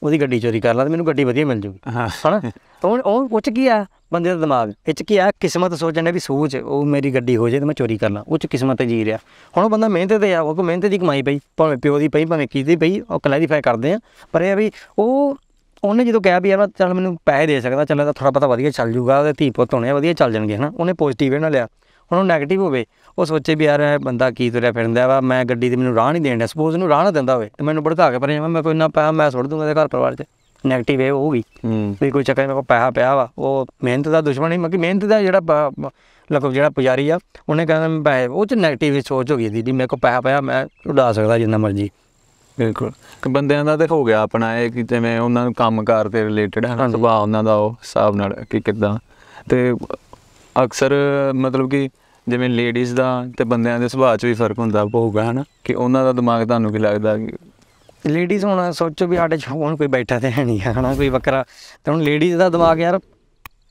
ਉਹਦੀ ਗੱਡੀ ਚੋਰੀ ਕਰ ਲਾਂ ਤੇ ਮੈਨੂੰ ਗੱਡੀ ਵਧੀਆ ਮਿਲ ਜੂਗੀ ਹਣਾ ਹੁਣ ਉਹ ਉੱਚ ਕੀ ਆ ਬੰਦੇ ਦਾ ਦਿਮਾਗ ਇੱਚ ਕੀ ਆ ਕਿਸਮਤ ਸੋਚਣ ਵੀ ਸੋਚ ਉਹ ਮੇਰੀ ਗੱਡੀ ਹੋ ਜੇ ਤੇ ਮੈਂ ਚੋਰੀ ਕਰ ਲਾਂ ਉਹ ਚ ਕਿਸਮਤ ਜੀ ਰਿਹਾ ਹੁਣ ਉਹ ਬੰਦਾ ਮਿਹਨਤ ਤੇ ਆ ਉਹ ਮਿਹਨਤ ਦੀ ਕਮਾਈ ਪਈ ਭਾਵੇਂ ਪਿਓ ਦੀ ਪਈ ਭਾਵੇਂ ਕਿਹਦੀ ਪਈ ਉਹ ਕਲੈਰੀਫਾਈ ਕਰਦੇ ਆ ਪਰ ਇਹ ਵੀ ਉਹ ਉਹਨੇ ਜਦੋਂ ਕਿਹਾ ਵੀ ਯਾਰ ਚੱਲ ਮੈਨੂੰ ਪੈਸੇ ਦੇ ਸਕਦਾ ਚੱਲ ਤਾਂ ਥੋੜਾ ਪਤਾ ਵਧੀਆ ਚੱਲ ਜੂਗਾ ਉਹਦੇ ਧੀ ਪੁੱਤ ਹੋਣੇ ਵਧੀਆ ਚੱਲ ਜਾਣਗੇ ਹਨਾ ਉਹਨੇ ਪੋਜ਼ਿਟਿਵ ਇਹਨਾਂ ਲਿਆ ਹੁਣ ਉਹ ਨੈਗੇਟਿਵ ਹੋਵੇ ਉਹ ਸੋਚੇ ਵੀ ਯਾਰ ਇਹ ਬੰਦਾ ਕੀ ਤੁਰਿਆ ਫਿਰਦਾ ਵਾ ਮੈਂ ਗੱਡੀ ਤੇ ਮੈਨੂੰ ਰਾਹ ਨਹੀਂ ਦੇਣ ਡਿਆ ਸਪੋਜ਼ ਨੂੰ ਰਾਹ ਨਾ ਦਿੰਦਾ ਹੋਵੇ ਤੇ ਮੈਨੂੰ ਬੜਕਾ ਕੇ ਪਰ ਜਾਵਾਂ ਮੈਂ ਕੋਈ ਨਾ ਪੈਸਾ ਮੈਂ ਸੁੱਟ ਦੂੰਗਾ ਤੇ ਘਰ ਪਰਿਵਾਰ 'ਚ ਨੈਗੇਟਿਵ ਇਹ ਹੋਊਗੀ ਵੀ ਕੋਈ ਚੱਕਰ ਮੇਰੇ ਕੋਲ ਪੈਸਾ ਪਿਆ ਵਾ ਉਹ ਮਿਹਨਤ ਦਾ ਦੁਸ਼ਮਣ ਨਹੀਂ ਕਿ ਮਿਹਨਤ ਦਾ ਜਿਹੜਾ ਲਕਬ ਜਿਹੜਾ ਪੁਜਾਰੀ ਆ ਉਹਨੇ ਕਹਿੰਦਾ ਮੈਂ ਪੈਸੇ ਉਹ 'ਚ ਨੈਗੇਟਿਵ ਸੋਚ ਹੋ ਗਈ ਦੀਦੀ ਮੇਰੇ ਕੋਲ ਪੈਸਾ ਪਿਆ ਮੈਂ ਉਡਾ ਸਕਦਾ ਜਿੰਨਾ ਮਰਜ਼ੀ ਬਿਲਕੁਲ ਕਿ ਬੰਦਿਆਂ ਦਾ ਤੇ ਹੋ ਗਿਆ ਆਪਣਾ ਇਹ ਕਿ ਜਿਵੇਂ ਉਹਨਾਂ ਨੂੰ ਕੰਮਕਾਰ ਤੇ ਰਿਲੇਟਡ ਹੈ ਸੁਭਾਅ ਉਹਨਾਂ ਦਾ ਉਹ ਹਿਸਾਬ ਨਾਲ ਕਿ ਕਿਦਾਂ ਤੇ ਅਕਸਰ ਮਤਲਬ ਕਿ ਜਿਵੇਂ ਲੇਡੀਜ਼ ਦਾ ਤੇ ਬੰਦਿਆਂ ਦੇ ਸੁਭਾਅ 'ਚ ਵੀ ਫਰਕ ਹੁੰਦਾ ਹੋਊਗਾ ਹਨਾ ਕਿ ਉਹਨਾਂ ਦਾ ਦਿਮਾਗ ਤੁਹਾਨੂੰ ਕੀ ਲੱਗਦਾ ਲੇਡੀਜ਼ ਹੁਣ ਸੋਚੋ ਵੀ ਸਾਡੇ 'ਚ ਹੁਣ ਕੋਈ ਬੈਠਾ ਤੇ ਹੈ ਨਹੀਂ ਹਨਾ ਕੋਈ ਵੱਖਰਾ ਤੇ ਹੁਣ ਲੇਡੀਜ਼ ਦਾ ਦਿਮਾਗ ਯਾਰ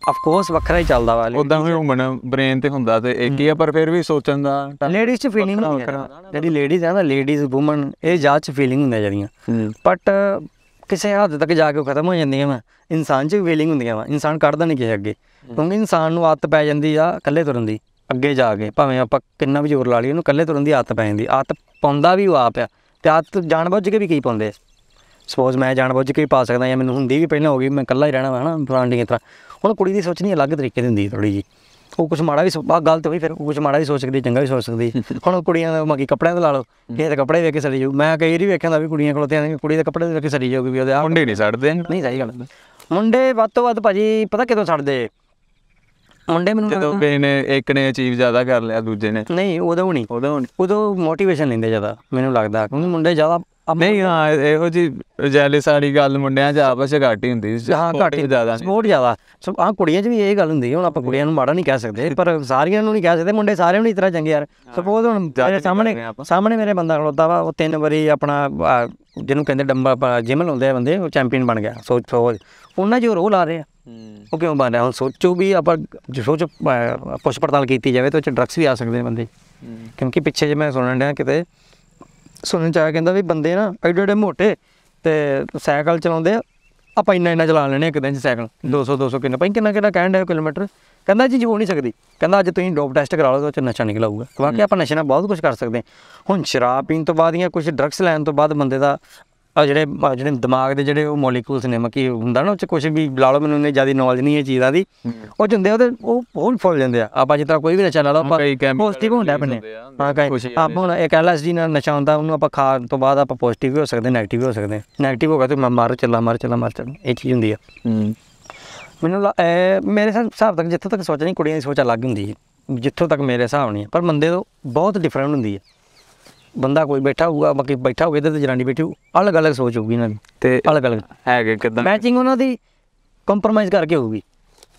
ਆਫ ਕੋਰਸ ਵੱਖਰਾ ਹੀ ਚੱਲਦਾ ਵਾ ਉਦਾਂ ਹੀ ਹਿਊਮਨ ਬ੍ਰੇਨ ਤੇ ਹੁੰਦਾ ਤੇ ਇੱਕ ਹੀ ਆ ਪਰ ਫਿਰ ਵੀ ਸੋਚਣ ਦਾ ਲੇਡੀਜ਼ 'ਚ ਫੀਲਿੰਗ ਨਹੀਂ ਜਿਹੜੀ ਲੇਡੀਜ਼ ਆ ਨਾ ਲੇਡੀਜ਼ ਔਮਨ ਇਹ ਜਾਂ 'ਚ ਫੀਲਿੰਗ ਹੁੰਦੀਆਂ ਜਿਹੜੀਆਂ ਬਟ ਕਿਸੇ ਹੱਦ ਤੱਕ ਜਾ ਕੇ ਖਤਮ ਹੋ ਜਾਂਦੀਆਂ ਵਾ ਇਨਸਾਨ 'ਚ ਵੀ ਫੀਲਿੰਗ ਹੁੰਦੀਆਂ ਵਾ ਇਨਸਾਨ ਕੱਢਦਾ ਨਹੀਂ ਕਿਸੇ ਅੱਗੇ ਕਿਉਂਕਿ ਇਨਸਾਨ ਨੂੰ ਆਦਤ ਪੈ ਜਾਂਦੀ ਆ ਇਕੱਲੇ ਤੁਰਨ ਦੀ ਅੱਗੇ ਜਾ ਕੇ ਭਾਵੇਂ ਆਪਾਂ ਕਿੰਨਾ ਵੀ ਜ਼ੋਰ ਲਾ ਲਈਏ ਉਹਨੂੰ ਇਕੱਲੇ ਤੁਰਨ ਦੀ ਆਦਤ ਪੈ ਜਾਂਦੀ ਆਦਤ ਪਾਉਂਦਾ ਵੀ ਉਹ ਆਪ ਆ ਤੇ ਆਦਤ ਜਾਣਬੁੱਝ ਕੇ ਵੀ ਕਈ ਪਾਉਂਦੇ ਸਪੋਜ਼ ਮੈਂ ਜਾਣਬੁੱਝ ਕੇ ਪਾ ਸਕਦਾ ਜਾਂ ਮੈਨੂੰ ਹੁੰਦੀ ਵੀ ਪਹਿਲਾਂ ਹੋ ਗਈ ਮੈਂ ਇਕੱਲਾ ਹੀ ਰਹਿਣਾ ਹੈ ਨਾ ਫਲਾਂਡੀਆਂ ਇਤਰਾ ਹੁਣ ਕੁੜੀ ਦੀ ਸੋਚਣੀ ਅਲੱਗ ਤਰੀਕੇ ਦੀ ਹੁੰਦੀ ਥੋੜੀ ਜੀ ਉਹ ਕੁਝ ਮਾੜਾ ਵੀ ਆ ਗਲਤ ਹੋਈ ਫਿਰ ਕੁਝ ਮਾੜਾ ਵੀ ਸੋਚ ਸਕਦੀ ਚੰਗਾ ਵੀ ਸੋਚ ਸਕਦੀ ਹੁਣ ਕੁੜੀਆਂ ਦਾ ਮੱਕੀ ਕੱਪੜਿਆਂ ਦਾ ਲਾ ਲਓ ਇਹ ਤਾਂ ਕੱਪੜੇ ਵੇਖ ਕੇ ਸੜੀ ਜਾਊ ਮੈਂ ਕਈ ਵਾਰੀ ਵੇਖਿਆ ਦਾ ਵੀ ਕੁੜੀਆਂ ਕੋਲ ਤੇ ਕੁੜੀ ਦੇ ਕੱਪੜੇ ਵੇਖ ਕੇ ਸੜੀ ਜਾਊਗੀ ਵੀ ਉਹਦੇ ਆ ਮੁੰਡੇ ਨਹੀਂ ਸੜਦੇ ਨਹੀਂ ਸਹੀ ਗੱਲ ਮੁੰਡੇ ਵੱਧ ਤੋਂ ਵੱਧ ਭਾਜੀ ਪਤਾ ਕਿਦੋਂ ਸੜਦੇ ਮੁੰਡੇ ਮੈਨੂੰ ਜਦੋਂ ਕਿਸੇ ਨੇ ਇੱਕ ਨੇ ਅਚੀਵ ਜ਼ਿਆਦਾ ਕਰ ਲਿਆ ਦੂਜੇ ਨੇ ਨਹੀਂ ਉਦੋਂ ਨਹੀਂ ਉਦੋਂ ਨਹੀਂ ਉਦੋਂ ਮੋਟੀਵੇਸ਼ਨ ਲੈਂਦੇ ਜ਼ਿਆਦਾ ਮੈਨੂੰ ਲੱਗਦਾ ਕਿਉਂਕਿ ਮੁੰਡੇ ਜ਼ਿਆਦਾ ਨਹੀਂ ਹਾਂ ਇਹੋ ਜੀ ਜੈਲਿਸ ਵਾਲੀ ਗੱਲ ਮੁੰਡਿਆਂ 'ਚ ਆਪਸ 'ਚ ਘਾਟੀ ਹੁੰਦੀ ਹਾਂ ਘਾਟੀ ਜ਼ਿਆਦਾ ਸਪੋਰਟ ਜ਼ਿਆਦਾ ਸੋ ਆ ਕੁੜੀਆਂ 'ਚ ਵੀ ਇਹ ਗੱਲ ਹੁੰਦੀ ਹੈ ਹੁਣ ਆਪਾਂ ਕੁੜੀਆਂ ਨੂੰ ਮਾੜਾ ਨਹੀਂ ਕਹਿ ਸਕਦੇ ਪਰ ਸਾਰੀਆਂ ਨੂੰ ਨਹੀਂ ਕਹਿ ਸਕਦੇ ਮੁੰਡੇ ਸਾਰੇ ਨੂੰ ਨਹੀਂ ਇਤਨਾ ਚੰਗੇ ਯਾਰ ਸਪੋਜ਼ ਹੁਣ ਸਾਹਮਣੇ ਸਾਹਮਣੇ ਮੇਰੇ ਬੰਦਾ ਖਲੋਤਾ ਵਾ ਉਹ ਤਿੰਨ ਵਾਰੀ ਆਪਣਾ ਜਿਹਨੂੰ ਕਹਿੰਦੇ ਡੰਬਾ ਜਿਮ ਲਾਉਂਦੇ ਆ ਬੰਦੇ ਉਹ ਚੈਂਪੀਅਨ ਬਣ ਗਿਆ ਸੋਚ ਸੋਚ ਉਹਨਾਂ ਜੋ ਰੋਲ ਆ ਆ ਉਹ ਕਿਉਂ ਬਣ ਰਿਹਾ ਹੁਣ ਸੋਚੋ ਵੀ ਆਪਾਂ ਜੇ ਸੋਚ ਪੁੱਛ ਪੜਤਾਲ ਕੀਤੀ ਜਾਵੇ ਤਾਂ ਉਹ ਚ ਡਰੱਗਸ ਵੀ ਆ ਸਕਦੇ ਨੇ ਬੰਦੇ ਕਿਉਂਕਿ ਪਿੱਛੇ ਜੇ ਮੈਂ ਸੁਣਨ ਡਿਆ ਕਿਤੇ ਸੁਣਨ ਚ ਆਇਆ ਕਹਿੰਦਾ ਵੀ ਬੰਦੇ ਨਾ ਐਡੇ ਐਡੇ ਮੋਟੇ ਤੇ ਸਾਈਕਲ ਚਲਾਉਂਦੇ ਆਪਾਂ ਇੰਨਾ ਇੰਨਾ ਚਲਾ ਲੈਣੇ ਇੱਕ ਦਿਨ ਚ ਸਾਈਕਲ 200 200 ਕਿੰਨਾ ਭਾਈ ਕਿੰਨਾ ਕਿੰਨਾ ਕਹਿਣ ਡਿਆ ਕਿਲੋਮੀਟਰ ਕਹਿੰਦਾ ਜੀ ਹੋ ਨਹੀਂ ਸਕਦੀ ਕਹਿੰਦਾ ਅੱਜ ਤੁਸੀਂ ਡੋਪ ਟੈਸਟ ਕਰਾ ਲਓ ਤਾਂ ਚ ਨਸ਼ਾ ਨਿਕਲ ਆਊਗਾ ਕਿਉਂਕਿ ਆਪਾਂ ਨਸ਼ੇ ਨਾਲ ਬਹੁਤ ਕੁਝ ਕਰ ਸਕਦੇ ਹਾਂ ਹੁਣ ਸ਼ਰਾਬ ਪੀਣ ਤੋਂ ਬਾਅਦ ਜਾਂ ਕੁਝ ਡਰੱਗਸ ਲੈਣ ਤੋਂ ਬਾਅਦ ਬੰਦੇ ਦਾ ਆ ਜਿਹੜੇ ਜਿਹੜੇ ਦਿਮਾਗ ਦੇ ਜਿਹੜੇ ਉਹ ਮੋਲੀਕਿਊਲਸ ਨੇ ਮਕੀ ਹੁੰਦਾ ਨਾ ਉਹ ਚ ਕੁਝ ਵੀ ਲਾ ਲਓ ਮੈਨੂੰ ਇੰਨੀ ਜ਼ਿਆਦਾ ਨੌਲੇਜ ਨਹੀਂ ਹੈ ਚੀਜ਼ਾਂ ਦੀ ਉਹ ਚ ਹੁੰਦੇ ਉਹਦੇ ਉਹ ਬਹੁਤ ਫੁੱਲ ਜਾਂਦੇ ਆ ਆਪਾਂ ਜਿੱਦਾਂ ਕੋਈ ਵੀ ਨਸ਼ਾ ਲਾ ਲਓ ਆਪਾਂ ਪੋਜ਼ਿਟਿਵ ਹੁੰਦਾ ਬੰਨੇ ਹਾਂ ਕਈ ਆਪਾਂ ਹੁਣ ਇੱਕ ਐਲਐਸਡੀ ਨਾਲ ਨਸ਼ਾ ਹੁੰਦਾ ਉਹਨੂੰ ਆਪਾਂ ਖਾਣ ਤੋਂ ਬਾਅਦ ਆਪਾਂ ਪੋਜ਼ਿਟਿਵ ਹੋ ਸਕਦੇ ਨੈਗੇਟਿਵ ਹੋ ਸਕਦੇ ਨੈਗੇਟਿਵ ਹੋਗਾ ਤੇ ਮਾਰ ਚੱਲਾ ਮਾਰ ਚੱਲਾ ਮਾਰ ਚੱਲ ਇਹ ਚੀਜ਼ ਹੁੰਦੀ ਆ ਮੈਨੂੰ ਇਹ ਮੇਰੇ ਹਿਸਾਬ- ਤੱਕ ਜਿੱਥੋਂ ਤੱਕ ਸੋਚ ਨਹੀਂ ਕੁੜੀਆਂ ਦੀ ਸੋਚ ਅਲੱਗ ਹੁੰਦੀ ਹੈ ਜਿੱਥੋਂ ਤੱਕ ਮੇਰੇ ਹਿਸਾਬ ਨਹੀਂ ਪਰ ਬੰਦੇ ਤੋਂ ਬਹੁਤ ਡਿਫਰੈਂਟ ਹੁੰਦੀ ਹੈ ਬੰਦਾ ਕੋਈ ਬੈਠਾ ਹੋਊਗਾ ਬਾਕੀ ਬੈਠਾ ਹੋਵੇ ਇਧਰ ਤੇ ਜਨਾਨੀ ਬੈਠੀ ਹੋਊ ਅਲੱਗ ਅਲੱਗ ਸੋਚ ਹੋਊਗੀ ਇਹਨਾਂ ਦੀ ਤੇ ਅਲੱਗ ਅਲੱਗ ਹੈਗੇ ਕਿਦਾਂ ਮੈਚਿੰਗ ਉਹਨਾਂ ਦੀ ਕੰਪਰੋਮਾਈਜ਼ ਕਰਕੇ ਹੋਊਗੀ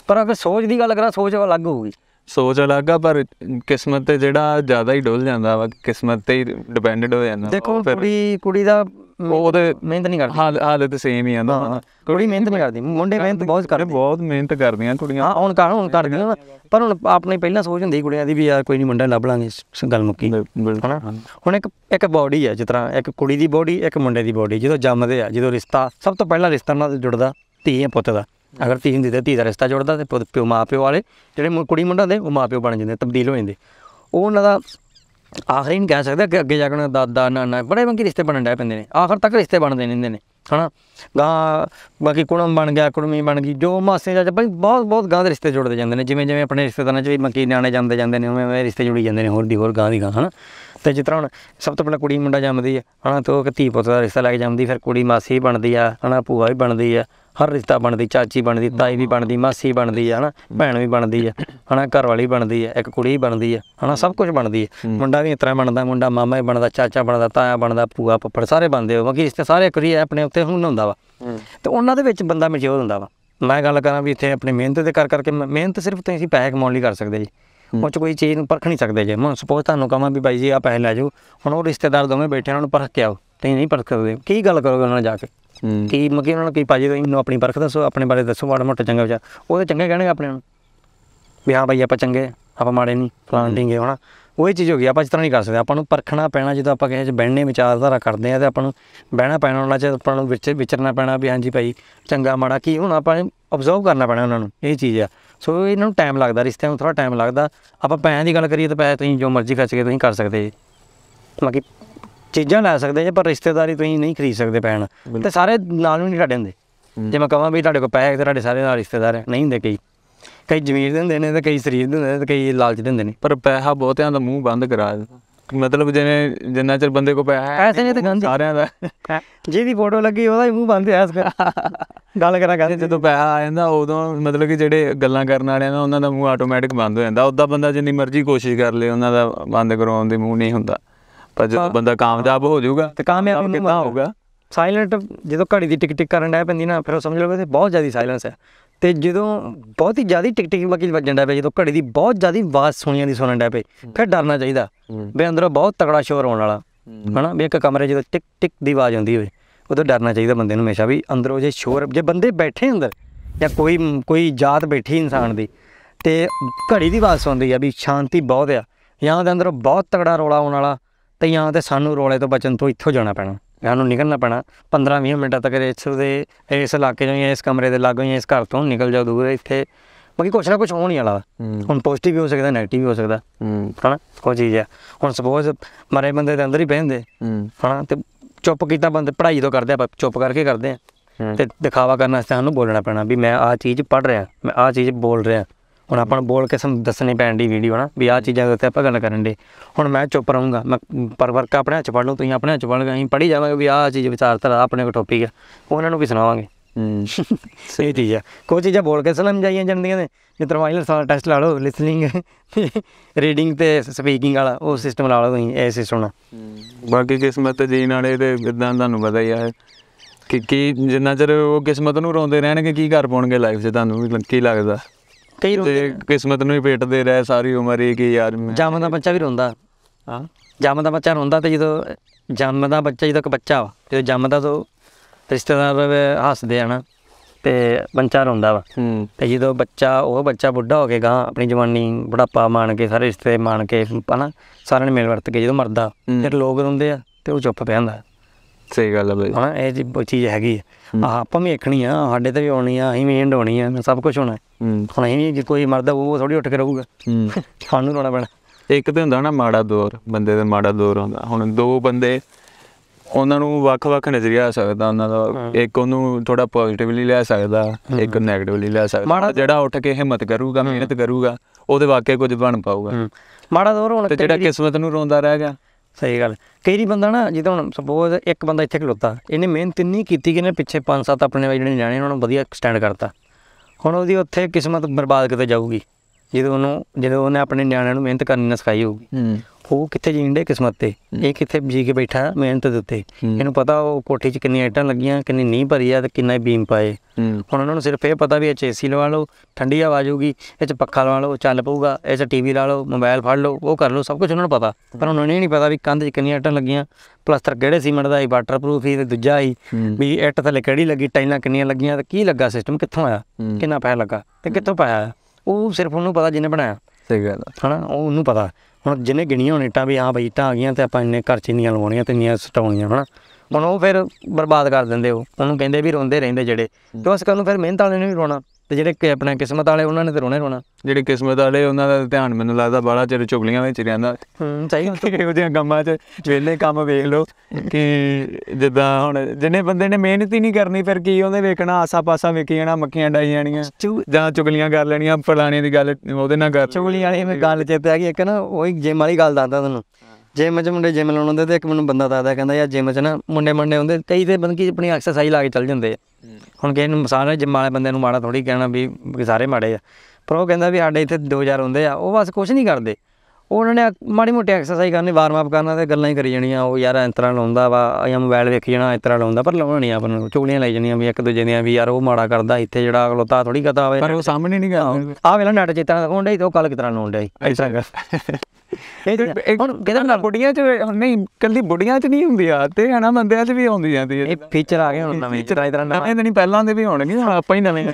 ਪਰ ਅਗਰ ਸੋਚ ਦੀ ਗੱਲ ਕਰਾਂ ਸੋਚ ਅਲੱਗ ਹੋਊਗੀ ਸੋਚ ਅਲੱਗ ਆ ਪਰ ਕਿਸਮਤ ਤੇ ਜਿਹੜਾ ਜ਼ਿਆਦਾ ਹੀ ਡੋਲ ਜਾਂਦਾ ਵਾ ਕਿਸਮਤ ਤੇ ਹੀ ਡਿਪੈਂਡਡ ਹੋ ਜਾਂਦਾ ਦੇਖੋ ਕੁੜੀ ਕੁੜੀ ਦਾ ਉਹਦੇ ਮਿਹਨਤ ਨਹੀਂ ਕਰਦੀ ਹਾਲ ਹਾਲੇ ਤੇ ਸੇਮ ਹੀ ਆ ਨਾ ਕੁੜੀ ਮਿਹਨਤ ਨਹੀਂ ਕਰਦੀ ਮੁੰਡੇ ਮਿਹਨਤ ਬਹੁਤ ਕਰਦੇ ਬਹੁਤ ਮਿਹਨਤ ਕਰਦੀਆਂ ਕੁੜੀਆਂ ਹਾਂ ਹੁਣ ਕਰ ਹੁਣ ਕਰਦੀਆਂ ਪਰ ਹੁਣ ਆਪਣੇ ਪਹਿਲਾਂ ਸੋਚ ਹੁੰਦੀ ਕੁੜੀਆਂ ਦੀ ਵੀ ਯਾਰ ਕੋਈ ਨਹੀਂ ਮੁੰਡਾ ਲੱਭ ਲਾਂਗੇ ਗੱਲ ਮੁੱਕੀ ਹਣਾ ਹੁਣ ਇੱਕ ਇੱਕ ਬਾਡੀ ਆ ਜਿਸ ਤਰ੍ਹਾਂ ਇੱਕ ਕੁੜੀ ਦੀ ਬਾਡੀ ਇੱਕ ਮੁੰਡੇ ਦੀ ਬਾਡੀ ਜਦੋਂ ਜੰਮਦੇ ਆ ਜਦੋਂ ਰਿਸ਼ਤਾ ਸਭ ਤੋਂ ਪਹਿਲਾਂ ਰਿਸ਼ਤਾ ਨਾਲ ਜੁੜਦਾ ਧੀ ਜਾਂ ਪੁੱਤ ਦਾ ਅਗਰ ਧੀ ਹੁੰਦੀ ਤਾਂ ਧੀ ਦਾ ਰਿਸ਼ਤਾ ਜੁੜਦਾ ਤੇ ਪਿਓ ਮਾਂ ਪਿਓ ਵਾਲੇ ਜਿਹੜੇ ਕੁੜੀ ਮੁੰਡਾ ਹੁੰਦੇ ਉਹ ਮਾਪਿਓ ਬਣ ਜਾਂਦੇ ਤਬਦੀਲ ਹੋ ਜਾਂਦੇ ਉਹ ਉਹਨਾਂ ਦਾ ਆਖਰੀ ਨਹੀਂ ਕਹਿ ਸਕਦਾ ਕਿ ਅੱਗੇ ਜਾ ਕੇ ਦਾਦਾ ਨਾਨਾ ਬੜੇ ਮੰਗੀ ਰਿਸ਼ਤੇ ਬਣਨ ਡੈ ਪੈਂਦੇ ਨੇ ਆਖਰ ਤੱਕ ਰਿਸ਼ਤੇ ਬਣਦੇ ਨੇ ਨੇ ਹਨਾ ਗਾਂ ਬਾਕੀ ਕੁੜਮ ਬਣ ਗਿਆ ਕੁੜਮੀ ਬਣ ਗਈ ਜੋ ਮਾਸੇ ਚਾਚਾ ਬਈ ਬਹੁਤ ਬਹੁਤ ਗਾਂ ਦੇ ਰਿਸ਼ਤੇ ਜੁੜਦੇ ਜਾਂਦੇ ਨੇ ਜਿਵੇਂ ਜਿਵੇਂ ਆਪਣੇ ਰਿਸ਼ਤੇਦਾਰਾਂ 'ਚ ਵੀ ਮੱਕੀ ਨਿਆਣੇ ਜਾਂਦੇ ਜਾਂਦੇ ਨੇ ਉਵੇਂ ਉਵੇਂ ਰਿਸ਼ਤੇ ਜੁੜੀ ਜਾਂਦੇ ਨੇ ਹੋਰ ਦੀ ਹੋਰ ਗਾਂ ਦੀ ਗਾਂ ਹਨਾ ਤੇ ਜਿਸ ਤਰ੍ਹਾਂ ਹੁਣ ਸਭ ਤੋਂ ਪਹਿਲਾਂ ਕੁੜੀ ਮੁੰਡਾ ਜੰਮਦੀ ਆ ਹਨਾ ਤੇ ਉਹ ਧੀ ਪੁੱਤ ਦਾ ਰਿਸ਼ਤਾ ਲੱਗ ਜਾਂਦੀ ਫਿਰ ਕੁੜੀ ਮਾਸੀ ਬਣਦੀ ਆ ਹਨਾ ਭੂਆ ਵੀ ਬਣਦੀ ਆ ਹਰ ਰਿਸ਼ਤਾ ਬਣਦੀ ਚਾਚੀ ਬਣਦੀ ਤਾਈ ਵੀ ਬਣਦੀ ਮਾਸੀ ਬਣਦੀ ਆ ਹਨਾ ਭੈਣ ਵੀ ਬਣਦੀ ਆ ਹਨਾ ਘਰ ਵਾਲੀ ਬਣਦੀ ਆ ਇੱਕ ਕੁੜੀ ਬਣਦੀ ਆ ਹਨਾ ਸਭ ਕੁਝ ਬਣਦੀ ਆ ਮੁੰਡਾ ਵੀ ਇਤਰਾ ਬਣਦਾ ਮੁੰਡਾ ਮਾਮਾ ਹੀ ਬਣਦਾ ਚਾਚਾ ਬਣਦਾ ਤਾਇਆ ਬਣਦਾ ਭੂਆ ਪੱਪੜ ਸਾਰੇ ਬਣਦੇ ਹੋ ਕਿ ਰਿਸ਼ਤੇ ਸਾਰੇ ਕਰੀ ਆਪਣੇ ਉੱਤੇ ਹੁਣ ਹੁੰਦਾ ਵਾ ਤੇ ਉਹਨਾਂ ਦੇ ਵਿੱਚ ਬੰਦਾ ਮੈਚੁਰ ਹੁੰਦਾ ਵਾ ਮੈਂ ਗੱਲ ਕਰਾਂ ਵੀ ਇੱਥੇ ਆਪਣੀ ਮਿਹਨਤ ਤੇ ਕਰ ਕਰਕੇ ਮਿਹਨਤ ਸਿਰਫ ਤੁਸੀਂ ਪੈਸੇ ਕਮਾਉਣ ਲਈ ਕਰ ਸਕਦੇ ਜੀ ਉਹ ਚ ਕੋਈ ਚੀਜ਼ ਨੂੰ ਪਰਖ ਨਹੀਂ ਸਕਦੇ ਜੇ ਮੈਂ ਸਪੋਜ਼ ਤੁਹਾਨੂੰ ਕਹਾਂ ਵੀ ਬਾਈ ਜੀ ਆ ਪੈਸੇ ਲੈ ਜਾਓ ਹੁਣ ਉਹ ਰਿਸ਼ਤੇਦਾਰ ਦੋਵੇਂ ਬੈਠੇ ਉਹਨਾਂ ਨੂੰ ਪਰਖ ਕੇ ਆਓ ਤੇ ਨਹੀਂ ਪਰਖ ਸਕਦੇ ਕੀ ਗੱਲ ਕਰੋਗੇ ਉਹਨਾਂ ਨਾਲ ਜਾ ਕੇ ਕੀ ਮੱਕੀ ਉਹਨਾਂ ਨੂੰ ਕੀ ਪਾਜੀ ਤੁਸੀਂ ਨੂੰ ਆਪਣੀ ਪਰਖ ਦੱਸੋ ਆਪਣੇ ਬਾਰੇ ਦੱਸੋ ਮਾੜਾ ਮੋਟਾ ਚੰਗਾ ਵਿਚਾਰ ਉਹ ਤਾਂ ਚੰਗੇ ਕਹਿਣਗੇ ਆਪਣੇ ਨੂੰ ਵੀ ਹਾਂ ਬਾਈ ਆਪਾਂ ਚੰਗੇ ਆਪਾਂ ਮਾੜੇ ਨਹੀਂ ਪਲਾਂਟਿੰਗ ਹੈ ਉਹ ਉਹ ਚੀਜ਼ ਹੋ ਗਈ ਆਪਾਂ ਇਸ ਤਰ੍ਹਾਂ ਨਹੀਂ ਕਰ ਸਕਦੇ ਆਪਾਂ ਨੂੰ ਪਰਖਣਾ ਪੈਣਾ ਜਦੋਂ ਆਪਾਂ ਕਿਸੇ 'ਚ ਬਹਿਣੇ ਵਿਚਾਰਧਾਰਾ ਕਰਦੇ ਆ ਤੇ ਆਪਾਂ ਨੂੰ ਬਹਿਣਾ ਪੈਣਾ ਉਹਨਾਂ 'ਚ ਆਪਾਂ ਨੂੰ ਵਿਚਰਨਾ ਪੈਣਾ ਵੀ ਹਾਂਜੀ ਭਾਈ ਚੰਗਾ ਮਾੜਾ ਕੀ ਹੁਣ ਆਪਾਂ ਅਬਜ਼ਰਵ ਕਰਨਾ ਪੈਣਾ ਉਹਨਾਂ ਨੂੰ ਇਹ ਚੀਜ਼ ਆ ਸੋ ਇਹਨਾਂ ਨੂੰ ਟਾਈਮ ਲੱਗਦਾ ਰਿਸ਼ਤਿਆਂ ਨੂੰ ਥੋੜਾ ਟਾਈਮ ਲੱਗਦਾ ਆਪਾਂ ਪੈਸਿਆਂ ਦੀ ਗੱਲ ਕਰੀਏ ਤਾਂ ਪੈਸੇ ਤੁਸੀਂ ਜੋ ਮਰਜ਼ੀ ਖਰਚ ਕੇ ਤੁਸੀਂ ਕਰ ਸਕਦੇ ਬਾਕੀ ਚੀਜ਼ਾਂ ਲੈ ਸਕਦੇ ਜੇ ਪਰ ਰਿਸ਼ਤੇਦਾਰੀ ਤੁਸੀਂ ਨਹੀਂ ਖਰੀਦ ਸਕਦੇ ਪੈਣ ਤੇ ਸਾਰੇ ਨਾਲ ਵੀ ਨਹੀਂ ਤੁਹਾਡੇ ਹੁੰਦੇ ਜੇ ਮੈਂ ਕਹਾਂ ਵੀ ਤੁਹਾਡੇ ਕੋਲ ਪੈਸੇ ਤੇ ਤੁਹਾਡੇ ਸਾਰੇ ਨਾਲ ਰਿਸ਼ਤੇਦਾਰ ਨਹੀਂ ਹੁੰਦੇ ਕਈ ਕਈ ਜ਼ਮੀਰ ਦਿੰਦੇ ਨੇ ਤੇ ਕਈ ਸਰੀਰ ਦਿੰਦੇ ਨੇ ਤੇ ਕਈ ਲਾਲਚ ਦਿੰਦੇ ਨੇ ਪਰ ਪੈਸਾ ਬਹੁਤਿਆਂ ਦਾ ਮੂੰਹ ਬੰਦ ਕਰਾ ਦਿੰਦਾ ਮਤਲਬ ਜਿਵੇਂ ਜਿੰਨਾ ਚਿਰ ਬੰਦੇ ਕੋ ਪਿਆ ਹੈ ਐਸੇ ਨਹੀਂ ਤੇ ਗੰਦੇ ਸਾਰਿਆਂ ਦਾ ਜਿਹਦੀ ਫੋਟੋ ਲੱਗੀ ਉਹਦਾ ਹੀ ਮੂੰਹ ਬੰਦ ਐਸ ਕਰ ਗੱਲ ਕਰਾਂ ਕਰਦੇ ਜਦੋਂ ਪਿਆ ਆ ਜਾਂਦਾ ਉਦੋਂ ਮਤਲਬ ਕਿ ਜਿਹੜੇ ਗੱਲਾਂ ਕਰਨ ਵਾਲਿਆਂ ਦਾ ਉਹਨਾਂ ਦਾ ਮੂੰਹ ਆਟੋਮੈਟਿਕ ਬੰਦ ਹੋ ਜਾਂਦਾ ਉਦਾਂ ਬੰਦਾ ਜਿੰਨੀ ਮਰਜ਼ੀ ਕੋਸ਼ਿਸ਼ ਕਰ ਲੇ ਉਹਨਾਂ ਦਾ ਬੰਦ ਕਰਾਉਣ ਦੇ ਮੂੰਹ ਨਹੀਂ ਹੁੰਦਾ ਪਰ ਜਦੋਂ ਬੰਦਾ ਕਾਮਯਾਬ ਹੋ ਜਾਊਗਾ ਤੇ ਕਾਮਯਾਬ ਕਿਦਾਂ ਹੋਊਗਾ ਸਾਇਲੈਂਟ ਜਦੋਂ ਘੜੀ ਦੀ ਟਿਕ ਟਿਕ ਕਰਨ ਲੱਗ ਪੈਂਦੀ ਨਾ ਫਿਰ ਸਮਝ ਲਓਗੇ ਤੇ ਬਹੁਤ ਜ਼ਿਆਦਾ ਸਾਇਲੈਂਸ ਹੈ ਤੇ ਜਦੋਂ ਬਹੁਤ ਹੀ ਜ਼ਿਆਦਾ ਟਿਕ ਵਕੀਲ ਵੱਜਣ ਦਾ ਪਿਆ ਜਦੋਂ ਘੜੀ ਦੀ ਬਹੁਤ ਜ਼ਿਆਦਾ ਆਵਾਜ਼ ਸੁਣੀਆਂ ਦੀ ਸੁਣਨ ਦਾ ਪਿਆ ਫਿਰ ਡਰਨਾ ਚਾਹੀਦਾ ਵੀ ਅੰਦਰੋਂ ਬਹੁਤ ਤਕੜਾ ਸ਼ੋਰ ਆਉਣ ਵਾਲਾ ਹਨਾ ਵੀ ਇੱਕ ਕਮਰੇ ਜਦੋਂ ਟਿਕ ਟਿਕ ਦੀ ਆਵਾਜ਼ ਆਉਂਦੀ ਹੋਵੇ ਉਦੋਂ ਡਰਨਾ ਚਾਹੀਦਾ ਬੰਦੇ ਨੂੰ ਹਮੇਸ਼ਾ ਵੀ ਅੰਦਰੋਂ ਜੇ ਸ਼ੋਰ ਜੇ ਬੰਦੇ ਬੈਠੇ ਅੰਦਰ ਜਾਂ ਕੋਈ ਕੋਈ ਜਾਤ ਬੈਠੀ ਇਨਸਾਨ ਦੀ ਤੇ ਘੜੀ ਦੀ ਆਵਾਜ਼ ਸੁਣਦੀ ਆ ਵੀ ਸ਼ਾਂਤੀ ਬਹੁਤ ਆ ਜਾਂ ਦੇ ਅੰਦਰੋਂ ਬਹੁਤ ਤਕੜਾ ਰੋਲਾ ਆਉਣ ਵਾਲਾ ਤੇ ਜਾਂ ਤੇ ਸਾਨੂੰ ਰੋਲੇ ਤੋਂ ਬਚਣ ਤੋਂ ਇੱਥੋਂ ਜਾਣਾ ਪੈਣਾ ਸਾਨੂੰ ਨਿਕਲਣਾ ਪੈਣਾ 15-20 ਮਿੰਟਾਂ ਤੱਕ ਇਸ ਦੇ ਇਸ ਇਲਾਕੇ ਜਾਂ ਇਸ ਕਮਰੇ ਦੇ ਲਾਗੋਂ ਜਾਂ ਇਸ ਘਰ ਤੋਂ ਨਿਕਲ ਜਾ ਦੂਰ ਇੱਥੇ ਬਾਕੀ ਕੁਛ ਨਾ ਕੁਛ ਹੋਣ ਹੀ ਵਾਲਾ ਹੁਣ ਪੋਜ਼ਿਟਿਵ ਵੀ ਹੋ ਸਕਦਾ ਨੈਗੇਟਿਵ ਵੀ ਹੋ ਸਕਦਾ ਹਨਾ ਕੋਈ ਚੀਜ਼ ਆ ਹੁਣ ਸਪੋਜ਼ ਮਰੇ ਬੰਦੇ ਦੇ ਅੰਦਰ ਹੀ ਬਹਿੰਦੇ ਹਨਾ ਤੇ ਚੁੱਪ ਕੀਤਾ ਬੰਦੇ ਪੜ੍ਹਾਈ ਤੋਂ ਕਰਦੇ ਆ ਚੁੱਪ ਕਰਕੇ ਕਰਦੇ ਆ ਤੇ ਦਿਖਾਵਾ ਕਰਨ ਵਾਸਤੇ ਸਾਨੂੰ ਬੋਲਣਾ ਪੈਣਾ ਵੀ ਮੈਂ ਆ ਚੀਜ਼ ਪੜ੍ਹ ਰਿਹਾ ਮੈਂ ਆ ਚੀਜ਼ ਬੋਲ ਰਿਹਾ ਹੁਣ ਆਪਾਂ ਨੂੰ ਬੋਲ ਕੇ ਸਮ ਦੱਸਣੀ ਪੈਣ ਦੀ ਵੀਡੀਓ ਨਾ ਵੀ ਆ ਚੀਜ਼ਾਂ ਦੇ ਉੱਤੇ ਆਪਾਂ ਗੱਲ ਕਰਨ ਦੇ ਹੁਣ ਮੈਂ ਚੁੱਪ ਰਹੂੰਗਾ ਮੈਂ ਪਰ ਵਰਕ ਆਪਣੇ ਹੱਥ ਪੜ ਲਉ ਤੁਸੀਂ ਆਪਣੇ ਹੱਥ ਪੜ ਲਗਾ ਅਸੀਂ ਪੜੀ ਜਾਵਾਂਗੇ ਵੀ ਆ ਚੀਜ਼ ਵਿਚਾਰਧਾਰਾ ਆਪਣੇ ਕੋ ਟੋਪੀ ਆ ਉਹਨਾਂ ਨੂੰ ਵੀ ਸੁਣਾਵਾਂਗੇ ਸਹੀ ਚੀਜ਼ ਆ ਕੋਈ ਚੀਜ਼ਾਂ ਬੋਲ ਕੇ ਸਮਝਾਈਆਂ ਜਾਂਦੀਆਂ ਨੇ ਜਿੱਦਾਂ ਵਾਇਲੈਂਸ ਸਾਲ ਟੈਸਟ ਲਾ ਲਓ ਲਿਸਨਿੰਗ ਰੀਡਿੰਗ ਤੇ ਸਪੀਕਿੰਗ ਵਾਲਾ ਉਹ ਸਿਸਟਮ ਲਾ ਲਓ ਤੁਸੀਂ ਇਹ ਸਿਸਟਮ ਨਾਲ ਬਾਕੀ ਕਿਸਮਤ ਜੀ ਨਾਲੇ ਤੇ ਇਦਾਂ ਤੁਹਾਨੂੰ ਪਤਾ ਹੀ ਆ ਕਿ ਕੀ ਜਿੰਨਾ ਚਿਰ ਉਹ ਕਿਸਮਤ ਨੂੰ ਰੋਂਦੇ ਰਹਿਣਗੇ ਕੀ ਕਰ ਪਾਉਣਗੇ ਲਾਈਫ 'ਚ ਤੁਹਾਨੂੰ ਵੀ ਕੀ ਲੱਗਦਾ ਕਈ ਰੋਂਦੇ ਤੇ ਕਿਸਮਤ ਨੂੰ ਹੀ ਪੇਟਦੇ ਰਹਿ ਸਾਰੀ ਉਮਰ ਹੀ ਕਿ ਯਾਰ ਮੈਂ ਦਾ ਬੱਚਾ ਵੀ ਰੋਂਦਾ ਹਾਂ ਜੰਮ ਦਾ ਬੱਚਾ ਰੋਂਦਾ ਤੇ ਜਦੋਂ ਜੰਮ ਦਾ ਬੱਚਾ ਜਦੋਂ ਇੱਕ ਬੱਚਾ ਵਾ ਜਦੋਂ ਜੰਮਦਾ ਤੋਂ ਰਿਸ਼ਤੇਦਾਰ ਹੱਸਦੇ ਆ ਨਾ ਤੇ ਬੱਚਾ ਰੋਂਦਾ ਵਾ ਤੇ ਜਦੋਂ ਬੱਚਾ ਉਹ ਬੱਚਾ ਬੁੱਢਾ ਹੋ ਕੇ ਗਾਂ ਆਪਣੀ ਜਵਾਨੀ ਬੁਢਾਪਾ ਮਾਣ ਕੇ ਸਾਰੇ ਰਿਸ਼ਤੇ ਮਾਣ ਕੇ ਹਨਾ ਸਾਰਿਆਂ ਨੇ ਮਿਲ ਵਰਤ ਕੇ ਜਦੋਂ ਮਰਦਾ ਫਿਰ ਲੋਕ ਰੋਂਦੇ ਆ ਤੇ ਉਹ ਚੁੱਪ ਪਿਆ ਹੁੰਦਾ ਸਹੀ ਗੱਲ ਹੈ ਬਾਈ ਹਾਂ ਇਹ ਜੀ ਚੀਜ਼ ਹੈਗੀ ਆ ਆਪਾਂ ਵੀ ਵੇਖਣੀ ਆ ਸਾਡੇ ਤੇ ਵੀ ਆਉਣੀ ਆ ਅਸੀਂ ਵੀ ਹਿੰਡ ਹੋਣੀ ਆ ਸਭ ਕੁਝ ਹੋਣਾ ਹੁਣ ਅਸੀਂ ਜੇ ਕੋਈ ਮਰਦਾ ਉਹ ਥੋੜੀ ਉੱਠ ਕੇ ਰਹੂਗਾ ਸਾਨੂੰ ਰੋਣਾ ਪੈਣਾ ਇੱਕ ਤੇ ਹੁੰਦਾ ਨਾ ਮਾੜਾ ਦੌਰ ਬੰਦੇ ਦਾ ਮਾੜਾ ਦੌਰ ਹੁੰਦਾ ਹੁਣ ਦੋ ਬੰਦੇ ਉਹਨਾਂ ਨੂੰ ਵੱਖ-ਵੱਖ ਨਜ਼ਰੀਆ ਆ ਸਕਦਾ ਉਹਨਾਂ ਦਾ ਇੱਕ ਉਹਨੂੰ ਥੋੜਾ ਪੋਜ਼ਿਟਿਵਲੀ ਲੈ ਸਕਦਾ ਇੱਕ ਨੈਗੇਟਿਵਲੀ ਲੈ ਸਕਦਾ ਜਿਹੜਾ ਉੱਠ ਕੇ ਹਿੰਮਤ ਕਰੂਗਾ ਮਿਹਨਤ ਕਰੂਗਾ ਉਹਦੇ ਵਾਕਿਆ ਕੁਝ ਬਣ ਪਾਊਗਾ ਮਾੜਾ ਦੌਰ ਹੁਣ ਤੇ ਜਿਹੜਾ ਕਿਸਮਤ ਨੂੰ ਰੋਂਦਾ ਰਹਿ ਗਿਆ ਸਹੀ ਗੱਲ ਕਈ ਵੀ ਬੰਦਾ ਨਾ ਜਿੱਦਾਂ ਹੁਣ ਸਪੋਜ਼ ਇੱਕ ਬੰਦਾ ਇੱਥੇ ਖਲੋਤਾ ਇਹਨੇ ਮਿਹਨਤ ਇੰਨੀ ਕੀਤੀ ਕਿ ਇਹਨੇ ਪਿੱਛੇ 5-7 ਆਪਣੇ ਜਿਹੜੇ ਜਾਣੇ ਉਹਨਾਂ ਨੂੰ ਵਧੀਆ ਸਟੈਂਡ ਕਰਤਾ ਹੁਣ ਉਹਦੀ ਉੱਥੇ ਕਿਸਮਤ ਬਰਬਾਦ ਕਿਤੇ ਜਾਊਗੀ ਜਦੋਂ ਉਹਨੂੰ ਜਦੋਂ ਉਹਨੇ ਆਪਣੇ ਨਿਆਣਿਆਂ ਨੂੰ ਮਿਹਨਤ ਕਰਨੀ ਨਾ ਸਿਖਾਈ ਹੋਊਗੀ ਉਹ ਕਿੱਥੇ ਜੀਂਦੇ ਕਿਸਮਤ ਤੇ ਇਹ ਕਿੱਥੇ ਜੀ ਕੇ ਬੈਠਾ ਮਿਹਨਤ ਦੇ ਉੱਤੇ ਇਹਨੂੰ ਪਤਾ ਉਹ ਕੋਠੀ 'ਚ ਕਿੰਨੀਆਂ ਇੱਟਾਂ ਲੱਗੀਆਂ ਕਿੰਨੀ ਨੀਂਹ ਭਰੀ ਆ ਤੇ ਕਿੰਨਾ ਬੀਮ ਪਾਏ ਹੁਣ ਉਹਨਾਂ ਨੂੰ ਸਿਰਫ ਇਹ ਪਤਾ ਵੀ ਇਹ ਏਸੀ ਲਵਾ ਲਓ ਠੰਡੀ ਹਵਾ ਆਜੂਗੀ ਇਹ 'ਚ ਪੱਖਾ ਲਵਾ ਲਓ ਚੱਲ ਪਊਗਾ ਇਹ 'ਚ ਟੀਵੀ ਲਾ ਲਓ ਮੋਬਾਈਲ ਫੜ ਲਓ ਉਹ ਕਰ ਲਓ ਸਭ ਕੁਝ ਉਹਨਾਂ ਨੂੰ ਪਤਾ ਪਰ ਉਹਨਾਂ ਨੂੰ ਇਹ ਨਹੀਂ ਪਤਾ ਵੀ ਕੰਧ 'ਚ ਕਿੰਨੀਆਂ ਇੱਟਾਂ ਲੱਗੀਆਂ ਪਲਾਸਟਰ ਕਿਹੜੇ ਸੀਮੈਂਟ ਦਾ ਹੈ ਵਾਟਰਪ੍ਰੂਫ ਹੀ ਤੇ ਦੂਜਾ ਹੀ ਵੀ ਇੱਟ ਥੱਲੇ ਕਿਹੜੀ ਲੱਗੀ ਟਾਈਲਾਂ ਕਿੰਨੀਆਂ ਲੱਗੀਆਂ ਤੇ ਕੀ ਲੱਗਾ ਸਿਸਟਮ ਕਿੱਥੋਂ ਆਇਆ ਕਿੰਨਾ ਪੈਸਾ ਲੱਗਾ ਤੇ ਕਿੱਥੋਂ ਪਾਇਆ ਉਹ ਸਿਰਫ ਉਹਨੂੰ ਪਤਾ ਜਿੰਨੇ ਬਣਾਇਆ ਸਹੀ ਗੱਲ ਹਨਾ ਉਹ ਉਹਨੂੰ ਪਤਾ ਹੁਣ ਜਿੰਨੇ ਗਿਣੀਆਂ ਹੋਣ ਇੱਟਾਂ ਵੀ ਆ ਬਈ ਤਾਂ ਆ ਗਈਆਂ ਤੇ ਆਪਾਂ ਇੰਨੇ ਘਰ ਚ ਇੰਨੀਆਂ ਲਵਾਉਣੀਆਂ ਤੇ ਇੰਨੀਆਂ ਸਟਾਉਣੀਆਂ ਹਨਾ ਹੁਣ ਉਹ ਫਿਰ ਬਰਬਾਦ ਕਰ ਦਿੰਦੇ ਉਹ ਉਹਨੂੰ ਕਹਿੰਦੇ ਵੀ ਰੋਂਦੇ ਰਹਿੰਦੇ ਜਿਹੜੇ ਤੇ ਉਸ ਕਰਨ ਨੂੰ ਫਿਰ ਮਿਹਨਤ ਵਾਲੇ ਨੇ ਵੀ ਰੋਣਾ ਤੇ ਜਿਹੜੇ ਕਿ ਆਪਣੇ ਕਿਸਮਤ ਵਾਲੇ ਉਹਨਾਂ ਨੇ ਤੇ ਰੋਣਾ ਰੋਣਾ ਜਿਹੜੇ ਕਿਸਮਤ ਵਾਲੇ ਉਹਨਾਂ ਦਾ ਧਿਆਨ ਮੈਨੂੰ ਲੱਗਦਾ ਬਾਲਾ ਚਿਰ ਚੁਗਲੀਆਂ ਵਿੱਚ ਰਹਿੰਦਾ ਹੂੰ ਸਹੀ ਹੁੰਦਾ ਕਿ ਉਹਦੇ ਗੰਮਾ 'ਚ ਵੇਲੇ ਕੰਮ ਵੇਖ ਲੋ ਕਿ ਜਿੱਦਾਂ ਹੁਣ ਜਿੰਨੇ ਬੰਦੇ ਨੇ ਮਿਹਨਤ ਹੀ ਨਹੀਂ ਕਰਨੀ ਫਿਰ ਕੀ ਉਹਨੇ ਵੇਖਣਾ ਆਸਾ-ਪਾਸਾ ਵੇਖੀ ਜਾਣਾ ਮੱਕੀਆਂ ਡਾਈ ਜਾਣੀਆਂ ਜਾਂ ਚੁਗਲੀਆਂ ਕਰ ਲੈਣੀਆਂ ਫਲਾਣੇ ਦੀ ਗੱਲ ਉਹਦੇ ਨਾਲ ਕਰ ਚੁਗਲੀ ਵਾਲੇ ਮੈਂ ਗੱਲ ਚੇਤੇ ਆ ਗਈ ਇੱਕ ਨਾ ਉਹ ਜਿਮ ਵਾਲੀ ਗੱਲ ਦੱਸਦਾ ਤੁਹਾਨੂੰ ਜਿਮ ਚ ਮੁੰਡੇ ਜਿਮ ਲਾਉਣ ਹੁੰਦੇ ਤੇ ਇੱਕ ਮੈਨੂੰ ਬੰਦਾ ਦੱਸਦਾ ਕਹਿੰਦਾ ਯਾਰ ਜਿਮ ਚ ਨਾ ਮੁੰਡੇ ਮੁੰਡੇ ਹੁੰਦੇ ਕਈ ਤੇ ਬੰਦ ਕੀ ਆਪਣੀ ਐਕਸਰਸਾਈਜ਼ ਲਾ ਕੇ ਚੱਲ ਜਾਂਦੇ ਆ ਹੁਣ ਕਿਸੇ ਨੂੰ ਸਾਰੇ ਜਿਮ ਵਾਲੇ ਬੰਦੇ ਨੂੰ ਮਾੜਾ ਥੋੜੀ ਕਹਿਣਾ ਵੀ ਸਾਰੇ ਮਾੜੇ ਆ ਪਰ ਉਹ ਕਹਿੰਦਾ ਵੀ ਸਾਡੇ ਇੱਥੇ 2000 ਹੁੰਦੇ ਆ ਉਹ ਬਸ ਕੁਝ ਨਹੀਂ ਕਰਦੇ ਉਹਨਾਂ ਨੇ ਮਾੜੀ ਮੋਟੀ ਐਕਸਰਸਾਈਜ਼ ਕਰਨੀ ਵਾਰਮ ਅਪ ਕਰਨਾ ਤੇ ਗੱਲਾਂ ਹੀ ਕਰੀ ਜਾਣੀਆਂ ਉਹ ਯਾਰ ਇਸ ਲਾਉਂਦਾ ਵਾ ਜਾਂ ਮੋਬਾਈਲ ਵੇਖੀ ਜਾਣਾ ਇਸ ਲਾਉਂਦਾ ਪਰ ਲਾਉਣਾ ਨਹੀਂ ਆਪਾਂ ਨੂੰ ਚੁਗਲੀਆਂ ਲਾਈ ਜਾਣੀਆਂ ਵੀ ਇੱਕ ਦੂਜੇ ਦੀਆਂ ਵੀ ਯਾਰ ਉਹ ਮਾੜਾ ਕਰਦਾ ਇੱਥੇ ਜਿਹੜਾ ਅਗਲੋਤਾ ਥੋੜੀ ਗੱਤਾ ਹੋਵੇ ਪਰ ਉਹ ਸਾਹਮਣੇ ਨਹੀਂ ਗਿਆ ਆ ਵੇਲਾ ਨੈਟ ਚੇਤਾ ਹੋਣ ਡਈ ਤੇ ਕੱਲ ਕਿਤਰਾ ਲਾਉਣ ਡਈ ਐਸਾ ਕਰ ਇਹ ਹੁਣ ਕਿਹਦੇ ਨਾਲ ਬੁੜੀਆਂ ਚ ਨਹੀਂ ਕੱਲੀ ਬੁੱਢੀਆਂ ਚ ਨਹੀਂ ਹੁੰਦੀ ਆ ਤੇ ਹਨਾ ਬੰਦਿਆਂ ਚ ਵੀ ਆਉਂਦੀ ਜਾਂਦੀ ਇਹ ਫੀਚਰ ਆ ਗਏ ਹੁਣ ਨਵੇਂ ਇਸ ਤਰ੍ਹਾਂ ਨਵੇਂ ਨਹੀਂ ਪਹਿਲਾਂ ਦੇ ਵੀ ਹੋਣਗੇ ਆਪਾਂ ਹੀ ਨਵੇਂ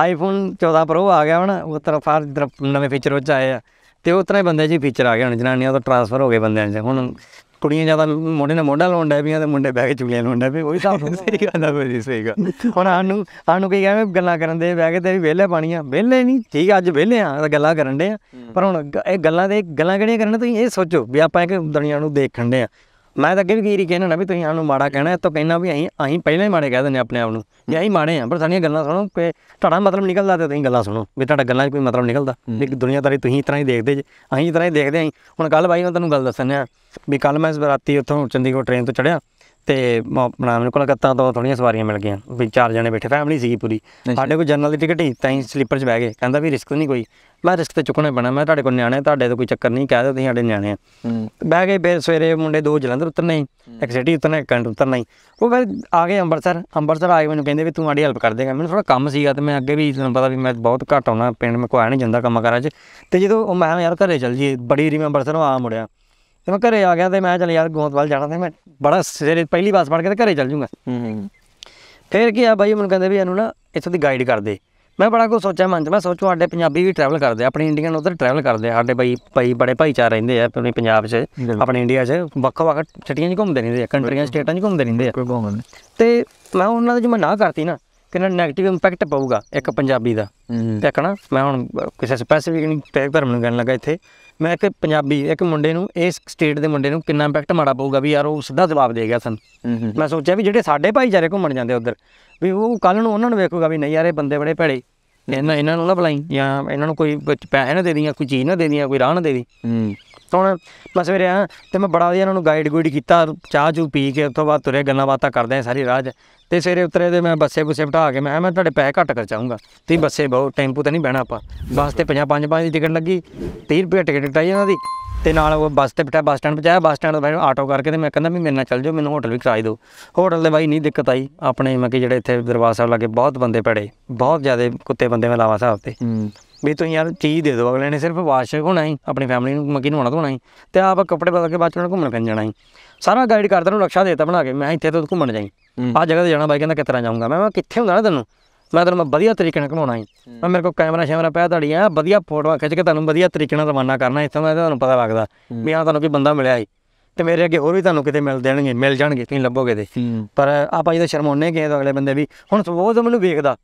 ਆਈਫੋਨ 14 ਪ੍ਰੋ ਆ ਗਿਆ ਹੁਣ ਉਹ ਤਰ੍ਹਾਂ ਫਾਰ ਨਵੇਂ ਫੀਚਰ ਉੱਚ ਆਏ ਆ ਤੇ ਉਸ ਹੀ ਬੰਦੇ ਜੀ ਫੀਚਰ ਆ ਗਏ ਹੁਣ ਜਨਾਨੀਆਂ ਤਾਂ ਟਰਾਂਸਫਰ ਹੋ ਗਏ ਬੰਦਿਆਂ 'ਚ ਹੁਣ ਕੁੜੀਆਂ ਜ਼ਿਆਦਾ ਮੋਢੇ ਨਾਲ ਮੋਢਾ ਲਾਉਣ ਡੈ ਪਈਆਂ ਤੇ ਮੁੰਡੇ ਬਹਿ ਕੇ ਚੁਗਲੀਆਂ ਲਾਉਣ ਵੀ ਪਏ ਉਹ ਹਿਸਾਬ ਹੁੰਦਾ ਸਹੀ ਗੱਲ ਆ ਬਈ ਸਹੀ ਗੱਲ ਹੁਣ ਆਨੂੰ ਆਨੂੰ ਕੀ ਗਏ ਗੱਲਾਂ ਕਰਨ ਦੇ ਬਹਿ ਕੇ ਤੇ ਵੀ ਵਿਹਲੇ ਪਾਣੀਆਂ ਵਿਹਲੇ ਨਹੀਂ ਠੀਕ ਅੱਜ ਵਿਹਲੇ ਆ ਤਾਂ ਗੱਲਾਂ ਕਰਨ ਦੇ ਆ ਪਰ ਹੁਣ ਇਹ ਗੱਲਾਂ ਦੇ ਗੱਲਾਂ ਕਿਹੜੀਆਂ ਕਰਨ ਤੁਸੀਂ ਇਹ ਸੋਚੋ ਵੀ ਆਪਾਂ ਇੱਕ ਦੁਨੀਆ ਨੂੰ ਦੇਖਣ ਦੇ ਆ ਮੈਂ ਤਾਂ ਅੱਗੇ ਵੀ ਕਹਿਣਾ ਨਾ ਵੀ ਤੁਸੀਂ ਆਨੂੰ ਨੂੰ ਮਾੜਾ ਕਹਿਣਾ ਤਾਂ ਕਹਿਣਾ ਵੀ ਅਸੀਂ ਅਸੀਂ ਪਹਿਲਾਂ ਹੀ ਮਾੜੇ ਕਹਿ ਦਿੰਦੇ ਆਪਣੇ ਆਪ ਨੂੰ ਜੇ ਅਸੀਂ ਮਾੜੇ ਆ ਪਰ ਸਾਡੀਆਂ ਗੱਲਾਂ ਸੁਣੋ ਕਿ ਤੁਹਾਡਾ ਮਤਲਬ ਨਿਕਲਦਾ ਤੇ ਤੁਸੀਂ ਗੱਲਾਂ ਸੁਣੋ ਵੀ ਤੁਹਾਡਾ ਗੱਲਾਂ 'ਚ ਕੋਈ ਮਤਲਬ ਨਿਕਲਦਾ ਇੱਕ ਦੁਨੀਆਦਾਰੀ ਤੁਸੀਂ ਇਸ ਤਰ੍ਹਾਂ ਹੀ ਦੇਖਦੇ ਜੇ ਅਸੀਂ ਇਸ ਤਰ੍ਹਾਂ ਹੀ ਦੇਖਦੇ ਆਂ ਹੁਣ ਕੱਲ ਬਾਈ ਮੈਂ ਤੁਹਾਨੂੰ ਗੱਲ ਦੱਸਣਿਆ ਵੀ ਕੱਲ ਮੈਂ ਰਾਤੀ ਉੱਥੋਂ ਚੰਡੀਗੜ੍ਹ ਟ੍ਰੇਨ ਤੋਂ ਚੜਿਆ ਤੇ ਆਪਣਾ ਮੈਨੂੰ ਕਲਕੱਤਾ ਤੋਂ ਥੋੜੀਆਂ ਸਵਾਰੀਆਂ ਮਿਲ ਗਈਆਂ ਵੀ ਚਾਰ ਜਣੇ ਬੈਠੇ ਫੈਮਿਲੀ ਸੀਗੀ ਪੂਰੀ ਸਾਡੇ ਕੋਲ ਜਨਰਲ ਦੀ ਟਿਕਟ ਹੀ ਤਾਂ ਹੀ ਸਲੀਪਰ 'ਚ ਬਹਿ ਗਏ ਕਹਿੰਦਾ ਵੀ ਰਿਸਕ ਨਹੀਂ ਕੋਈ ਮੈਂ ਰਿਸਕ ਤੇ ਚੁੱਕਣਾ ਪੈਣਾ ਮੈਂ ਤੁਹਾਡੇ ਕੋਲ ਨਿਆਣੇ ਤੁਹਾਡੇ ਤੋਂ ਕੋਈ ਚੱਕਰ ਨਹੀਂ ਕਹਿ ਤੁਸੀਂ ਸਾਡੇ ਨਿਆਣੇ ਆ ਬਹਿ ਗਏ ਫਿਰ ਸਵੇਰੇ ਮੁੰਡੇ ਦੋ ਜਲੰਧਰ ਉਤਰਨੇ ਇੱਕ ਸਿਟੀ ਉਤਰਨਾ ਇੱਕ ਕੰਟ ਉਤਰਨਾ ਹੀ ਉਹ ਫਿਰ ਆ ਗਏ ਅੰਮ੍ਰਿਤਸਰ ਅੰਮ੍ਰਿਤਸਰ ਆ ਕੇ ਮੈਨੂੰ ਕਹਿੰਦੇ ਵੀ ਤੂੰ ਸਾਡੀ ਹੈਲਪ ਕਰ ਦੇਗਾ ਮੈਨੂੰ ਥੋੜਾ ਕੰਮ ਸੀਗਾ ਤੇ ਮੈਂ ਅੱਗੇ ਵੀ ਤੁਹਾਨੂੰ ਪਤਾ ਵੀ ਮੈਂ ਬਹੁਤ ਘੱਟ ਆਉਣਾ ਪਿੰਡ ਮੇ ਕੋਈ ਆ ਨਹੀਂ ਜਾਂਦਾ ਕੰਮ ਕਰਾਂ 'ਚ ਤੇ ਜਦੋਂ ਉਹ ਮੈਂ ਯਾਰ ਘਰੇ ਚੱਲ ਜੀ ਬੜੀ ਰੀ ਮੈਂ ਅੰਮ੍ਰਿਤਸਰੋਂ ਆ ਮੁੜਿਆ ਤੇ ਮੈਂ ਘਰੇ ਆ ਗਿਆ ਤੇ ਮੈਂ ਚੱਲ ਯਾਰ ਗੋਤਵਾਲ ਜਾਣਾ ਤੇ ਮੈਂ ਬੜਾ ਸਵੇਰੇ ਪਹਿਲੀ ਵਾਰ ਬਣ ਕੇ ਤੇ ਘਰੇ ਚੱਲ ਜੂੰਗਾ ਹੂੰ ਫਿਰ ਕੀ ਆ ਬਾਈ ਮੈਨੂੰ ਕਹਿੰਦੇ ਵੀ ਇਹਨੂੰ ਨਾ ਇੱਥੋਂ ਦੀ ਗਾਈਡ ਕਰ ਦੇ ਮੈਂ ਬੜਾ ਕੁਝ ਸੋਚਿਆ ਮਨ ਚ ਮੈਂ ਸੋਚੂ ਸਾਡੇ ਪੰਜਾਬੀ ਵੀ ਟਰੈਵਲ ਕਰਦੇ ਆਪਣੇ ਇੰਡੀਅਨ ਉਧਰ ਟਰੈਵਲ ਕਰਦੇ ਸਾਡੇ ਭਾਈ ਭਾਈ ਬੜੇ ਭਾਈਚਾਰ ਰਹਿੰਦੇ ਆ ਆਪਣੇ ਪੰਜਾਬ 'ਚ ਆਪਣੇ ਇੰਡੀਆ 'ਚ ਵੱਖ ਵੱਖ ਛਟੀਆਂ 'ਚ ਘੁੰਮਦੇ ਰਹਿੰਦੇ ਆ ਕੰਟਰੀਆਂ ਸਟੇਟਾਂ 'ਚ ਘੁੰਮਦੇ ਰਹਿੰਦੇ ਆ ਤੇ ਮੈਂ ਉਹਨਾਂ ਦੇ ਜਿਵੇਂ ਨਾ ਕਰਤੀ ਨਾ ਕਿੰਨਾ ਨੈਗੇਟਿਵ ਇੰਪੈਕਟ ਪਊਗਾ ਇੱਕ ਪੰਜਾਬੀ ਦਾ ਤੇ ਨਾ ਮੈਂ ਹੁਣ ਕਿਸੇ ਸਪੈਸੀਫਿਕ ਨਹੀਂ ਤੇ ਧਰਮ ਨੂੰ ਗੱਲ ਲੱਗਾ ਇੱਥੇ ਮੈਂ ਕਿ ਪੰਜਾਬੀ ਇੱਕ ਮੁੰਡੇ ਨੂੰ ਇਸ ਸਟੇਟ ਦੇ ਮੁੰਡੇ ਨੂੰ ਕਿੰਨਾ ਇੰਪੈਕਟ ਮਾੜਾ ਪਊਗਾ ਵੀ ਯਾਰ ਉਹ ਸਿੱਧਾ ਜਵਾਬ ਦੇ ਗਿਆ ਸਨ ਮੈਂ ਸੋਚਿਆ ਵੀ ਜਿਹੜੇ ਸਾਡੇ ਭਾਈਚਾਰੇ ਘੁੰਮਣ ਜਾਂਦੇ ਉਧਰ ਵੀ ਉਹ ਕੱਲ ਨੂੰ ਉਹਨਾਂ ਨੂੰ ਵੇਖੂਗਾ ਵੀ ਨਹੀਂ ਯਾਰ ਇਹ ਬੰਦੇ ਬੜੇ ਭੜੇ ਇਹਨਾਂ ਇਹਨਾਂ ਨੂੰ ਨਾ ਬੁਲਾਈ ਜਾਂ ਇਹਨਾਂ ਨੂੰ ਕੋਈ ਪੈਸੇ ਨਾ ਦੇ ਦੀਆਂ ਕੋਈ ਚੀਜ਼ ਨਾ ਦੇ ਦੀਆਂ ਕੋਈ ਰਾਹ ਨਾ ਦੇ ਦੀ ਰਸਤਾ ਬਸ ਮੈਂ ਆ ਤੇ ਮੈਂ ਬੜਾ ਵਧੀਆ ਇਹਨਾਂ ਨੂੰ ਗਾਈਡ ਗੂਈਡ ਕੀਤਾ ਚਾਹ ਚੂ ਪੀ ਕੇ ਉਸ ਤੋਂ ਬਾਅਦ ਤੁਰੇ ਗੱਲਾਂ ਬਾਤਾਂ ਕਰਦੇ ਆ ਸਾਰੀ ਰਾਜ ਤੇ ਸਵੇਰੇ ਉਤਰੇ ਤੇ ਮੈਂ ਬੱਸੇ ਬੁਸੇ ਬਿਠਾ ਕੇ ਮੈਂ ਮੈਂ ਤੁਹਾਡੇ ਪੈਸੇ ਘੱਟ ਕਰ ਚਾਹੂੰਗਾ ਤੇ ਬੱਸੇ ਬਹੁ ਟੈਂਪੂ ਤੇ ਨਹੀਂ ਬਹਿਣਾ ਆਪਾਂ ਬੱਸ ਤੇ 55 5 5 ਦੀ ਟਿਕਟ ਲੱਗੀ 30 ਰੁਪਏ ਟਿਕਟ ਟਾਈ ਇਹਨਾਂ ਦੀ ਤੇ ਨਾਲ ਉਹ ਬੱਸ ਤੇ ਬਿਠਾ ਬੱਸ ਸਟੈਂਡ ਪਹੁੰਚਾਇਆ ਬੱਸ ਸਟੈਂਡ ਤੋਂ ਮੈਨੂੰ ਆਟੋ ਕਰਕੇ ਤੇ ਮੈਂ ਕਹਿੰਦਾ ਵੀ ਮੇਰੇ ਨਾਲ ਚੱਲ ਜਾਓ ਮੈਨੂੰ ਹੋਟਲ ਵੀ ਕਰਾਈ ਦਿਓ ਹੋਟਲ ਦੇ ਬਾਈ ਨਹੀਂ ਦਿੱਕਤ ਆਈ ਆਪਣੇ ਮੈਂ ਕਿ ਜਿਹੜੇ ਇੱਥੇ ਦਰਬਾਰ ਸਾਹਿਬ ਕੇ ਬਹੁਤ ਬੰਦੇ ਪੜੇ ਬਹੁਤ ਜ਼ਿਆਦਾ ਕੁੱਤੇ ਬੰਦੇ ਮਿਲਾਵਾ ਸਾਹਿਬ ਤੇ ਵੀ ਤੁਸੀਂ ਯਾਰ ਚੀਜ਼ ਦੇ ਦਿਓ ਅਗਲੇ ਨੇ ਸਿਰਫ ਵਾਸ਼ਕ ਹੋਣਾ ਹੀ ਆਪਣੀ ਫੈਮਿਲੀ ਨੂੰ ਮੱਕੀ ਨਹਾਉਣਾ ਧੋਣਾ ਹੀ ਤੇ ਆਪ ਕੱਪੜੇ ਬਦਲ ਕੇ ਬਾਅਦ ਚੋਂ ਘੁੰਮਣ ਫਿਰਨ ਜਾਣਾ ਹੀ ਸਾਰਾ ਗਾਈਡ ਕਰਦਾ ਨੂੰ ਨਕਸ਼ਾ ਦੇਤਾ ਬਣਾ ਕੇ ਮੈਂ ਇੱਥੇ ਤੋਂ ਘੁੰਮਣ ਜਾਈ ਆ ਜਗ੍ਹਾ ਤੇ ਜਾਣਾ ਬਾਈ ਕਹਿੰਦਾ ਕਿਤਰਾ ਜਾਊਂਗਾ ਮੈਂ ਕਿੱਥੇ ਹੁੰਦਾ ਨਾ ਤੈਨੂੰ ਮੈਂ ਤੁਹਾਨੂੰ ਮੈਂ ਵਧੀਆ ਤਰੀਕੇ ਨਾਲ ਘੁਮਾਉਣਾ ਹੈ ਮੈਂ ਮੇਰੇ ਕੋਲ ਕੈਮਰਾ ਸ਼ੈਮਰਾ ਪਿਆ ਤੁਹਾਡੀ ਆ ਵਧੀਆ ਫੋਟੋਆਂ ਖਿੱਚ ਕੇ ਤੁਹਾਨੂੰ ਵਧੀਆ ਤਰੀਕੇ ਨਾਲ ਰਵਾਨਾ ਕਰਨਾ ਇੱਥੋਂ ਮੈਂ ਤੁਹਾਨੂੰ ਪਤਾ ਲੱਗਦਾ ਵੀ ਆ ਤੁਹਾਨੂੰ ਕੋਈ ਬੰਦਾ ਮਿਲਿਆ ਹੈ ਤੇ ਮੇਰੇ ਅੱਗੇ ਹੋਰ ਵੀ ਤੁਹਾਨੂੰ ਕਿਤੇ ਮਿਲ ਦੇਣਗੇ ਮਿਲ ਜਾਣਗੇ ਤੁਸੀਂ ਲੱਭੋਗੇ ਤੇ ਪਰ ਆਪਾਂ ਜਦੋਂ ਸ਼ਰਮਾਉਣੇ ਗਏ ਤਾਂ ਅਗਲੇ ਬੰਦੇ ਵੀ ਹੁਣ ਸਪੋਜ਼ ਮੈਨੂੰ ਵੇਖਦਾ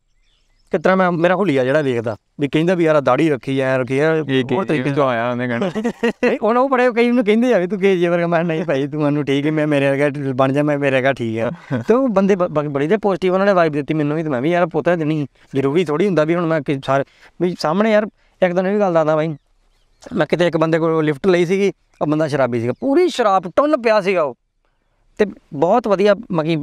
ਕਿਤਨਾ ਮੈਂ ਮੇਰਾ ਹੁਲੀਆ ਜਿਹੜਾ ਵੇਖਦਾ ਵੀ ਕਹਿੰਦਾ ਵੀ ਯਾਰ ਦਾੜੀ ਰੱਖੀ ਐ ਰੱਖੀ ਐ ਹੋਰ ਤਰੀਕੇ ਤੋਂ ਆਇਆ ਉਹਨੇ ਕਹਿੰਦਾ ਨਹੀਂ ਉਹਨਾਂ ਉਹ ਬੜੇ ਕਈ ਨੂੰ ਕਹਿੰਦੇ ਆ ਵੀ ਤੂੰ ਕੇਜੀ ਵਰਗਾ ਮੈਂ ਨਹੀਂ ਭਾਈ ਤੂੰ ਮੈਨੂੰ ਠੀਕ ਹੈ ਮੈਂ ਮੇਰੇ ਵਰਗਾ ਬਣ ਜਾ ਮੈਂ ਮੇਰੇ ਵਰਗਾ ਠੀਕ ਆ ਤੇ ਉਹ ਬੰਦੇ ਬੜੀ ਦੇ ਪੋਜ਼ਿਟਿਵ ਉਹਨਾਂ ਨੇ ਵਾਈਬ ਦਿੱਤੀ ਮੈਨੂੰ ਵੀ ਤੇ ਮੈਂ ਵੀ ਯਾਰ ਪੋਤਾ ਦੇਣੀ ਜ਼ਰੂਰੀ ਥੋੜੀ ਹੁੰਦਾ ਵੀ ਹੁਣ ਮੈਂ ਸਾਰ ਵੀ ਸਾਹਮਣੇ ਯਾਰ ਇੱਕ ਦਿਨ ਇਹ ਗੱਲ ਦੱਸਦਾ ਬਾਈ ਮੈਂ ਕਿਤੇ ਇੱਕ ਬੰਦੇ ਕੋਲ ਲਿਫਟ ਲਈ ਸੀਗੀ ਉਹ ਬੰਦਾ ਸ਼ਰਾਬੀ ਸੀਗਾ ਪੂਰੀ ਸ਼ਰਾਬ ਟੁੰਨ ਪਿਆ ਸੀਗਾ ਉਹ ਤੇ ਬਹੁਤ ਵਧੀਆ ਮਕੀ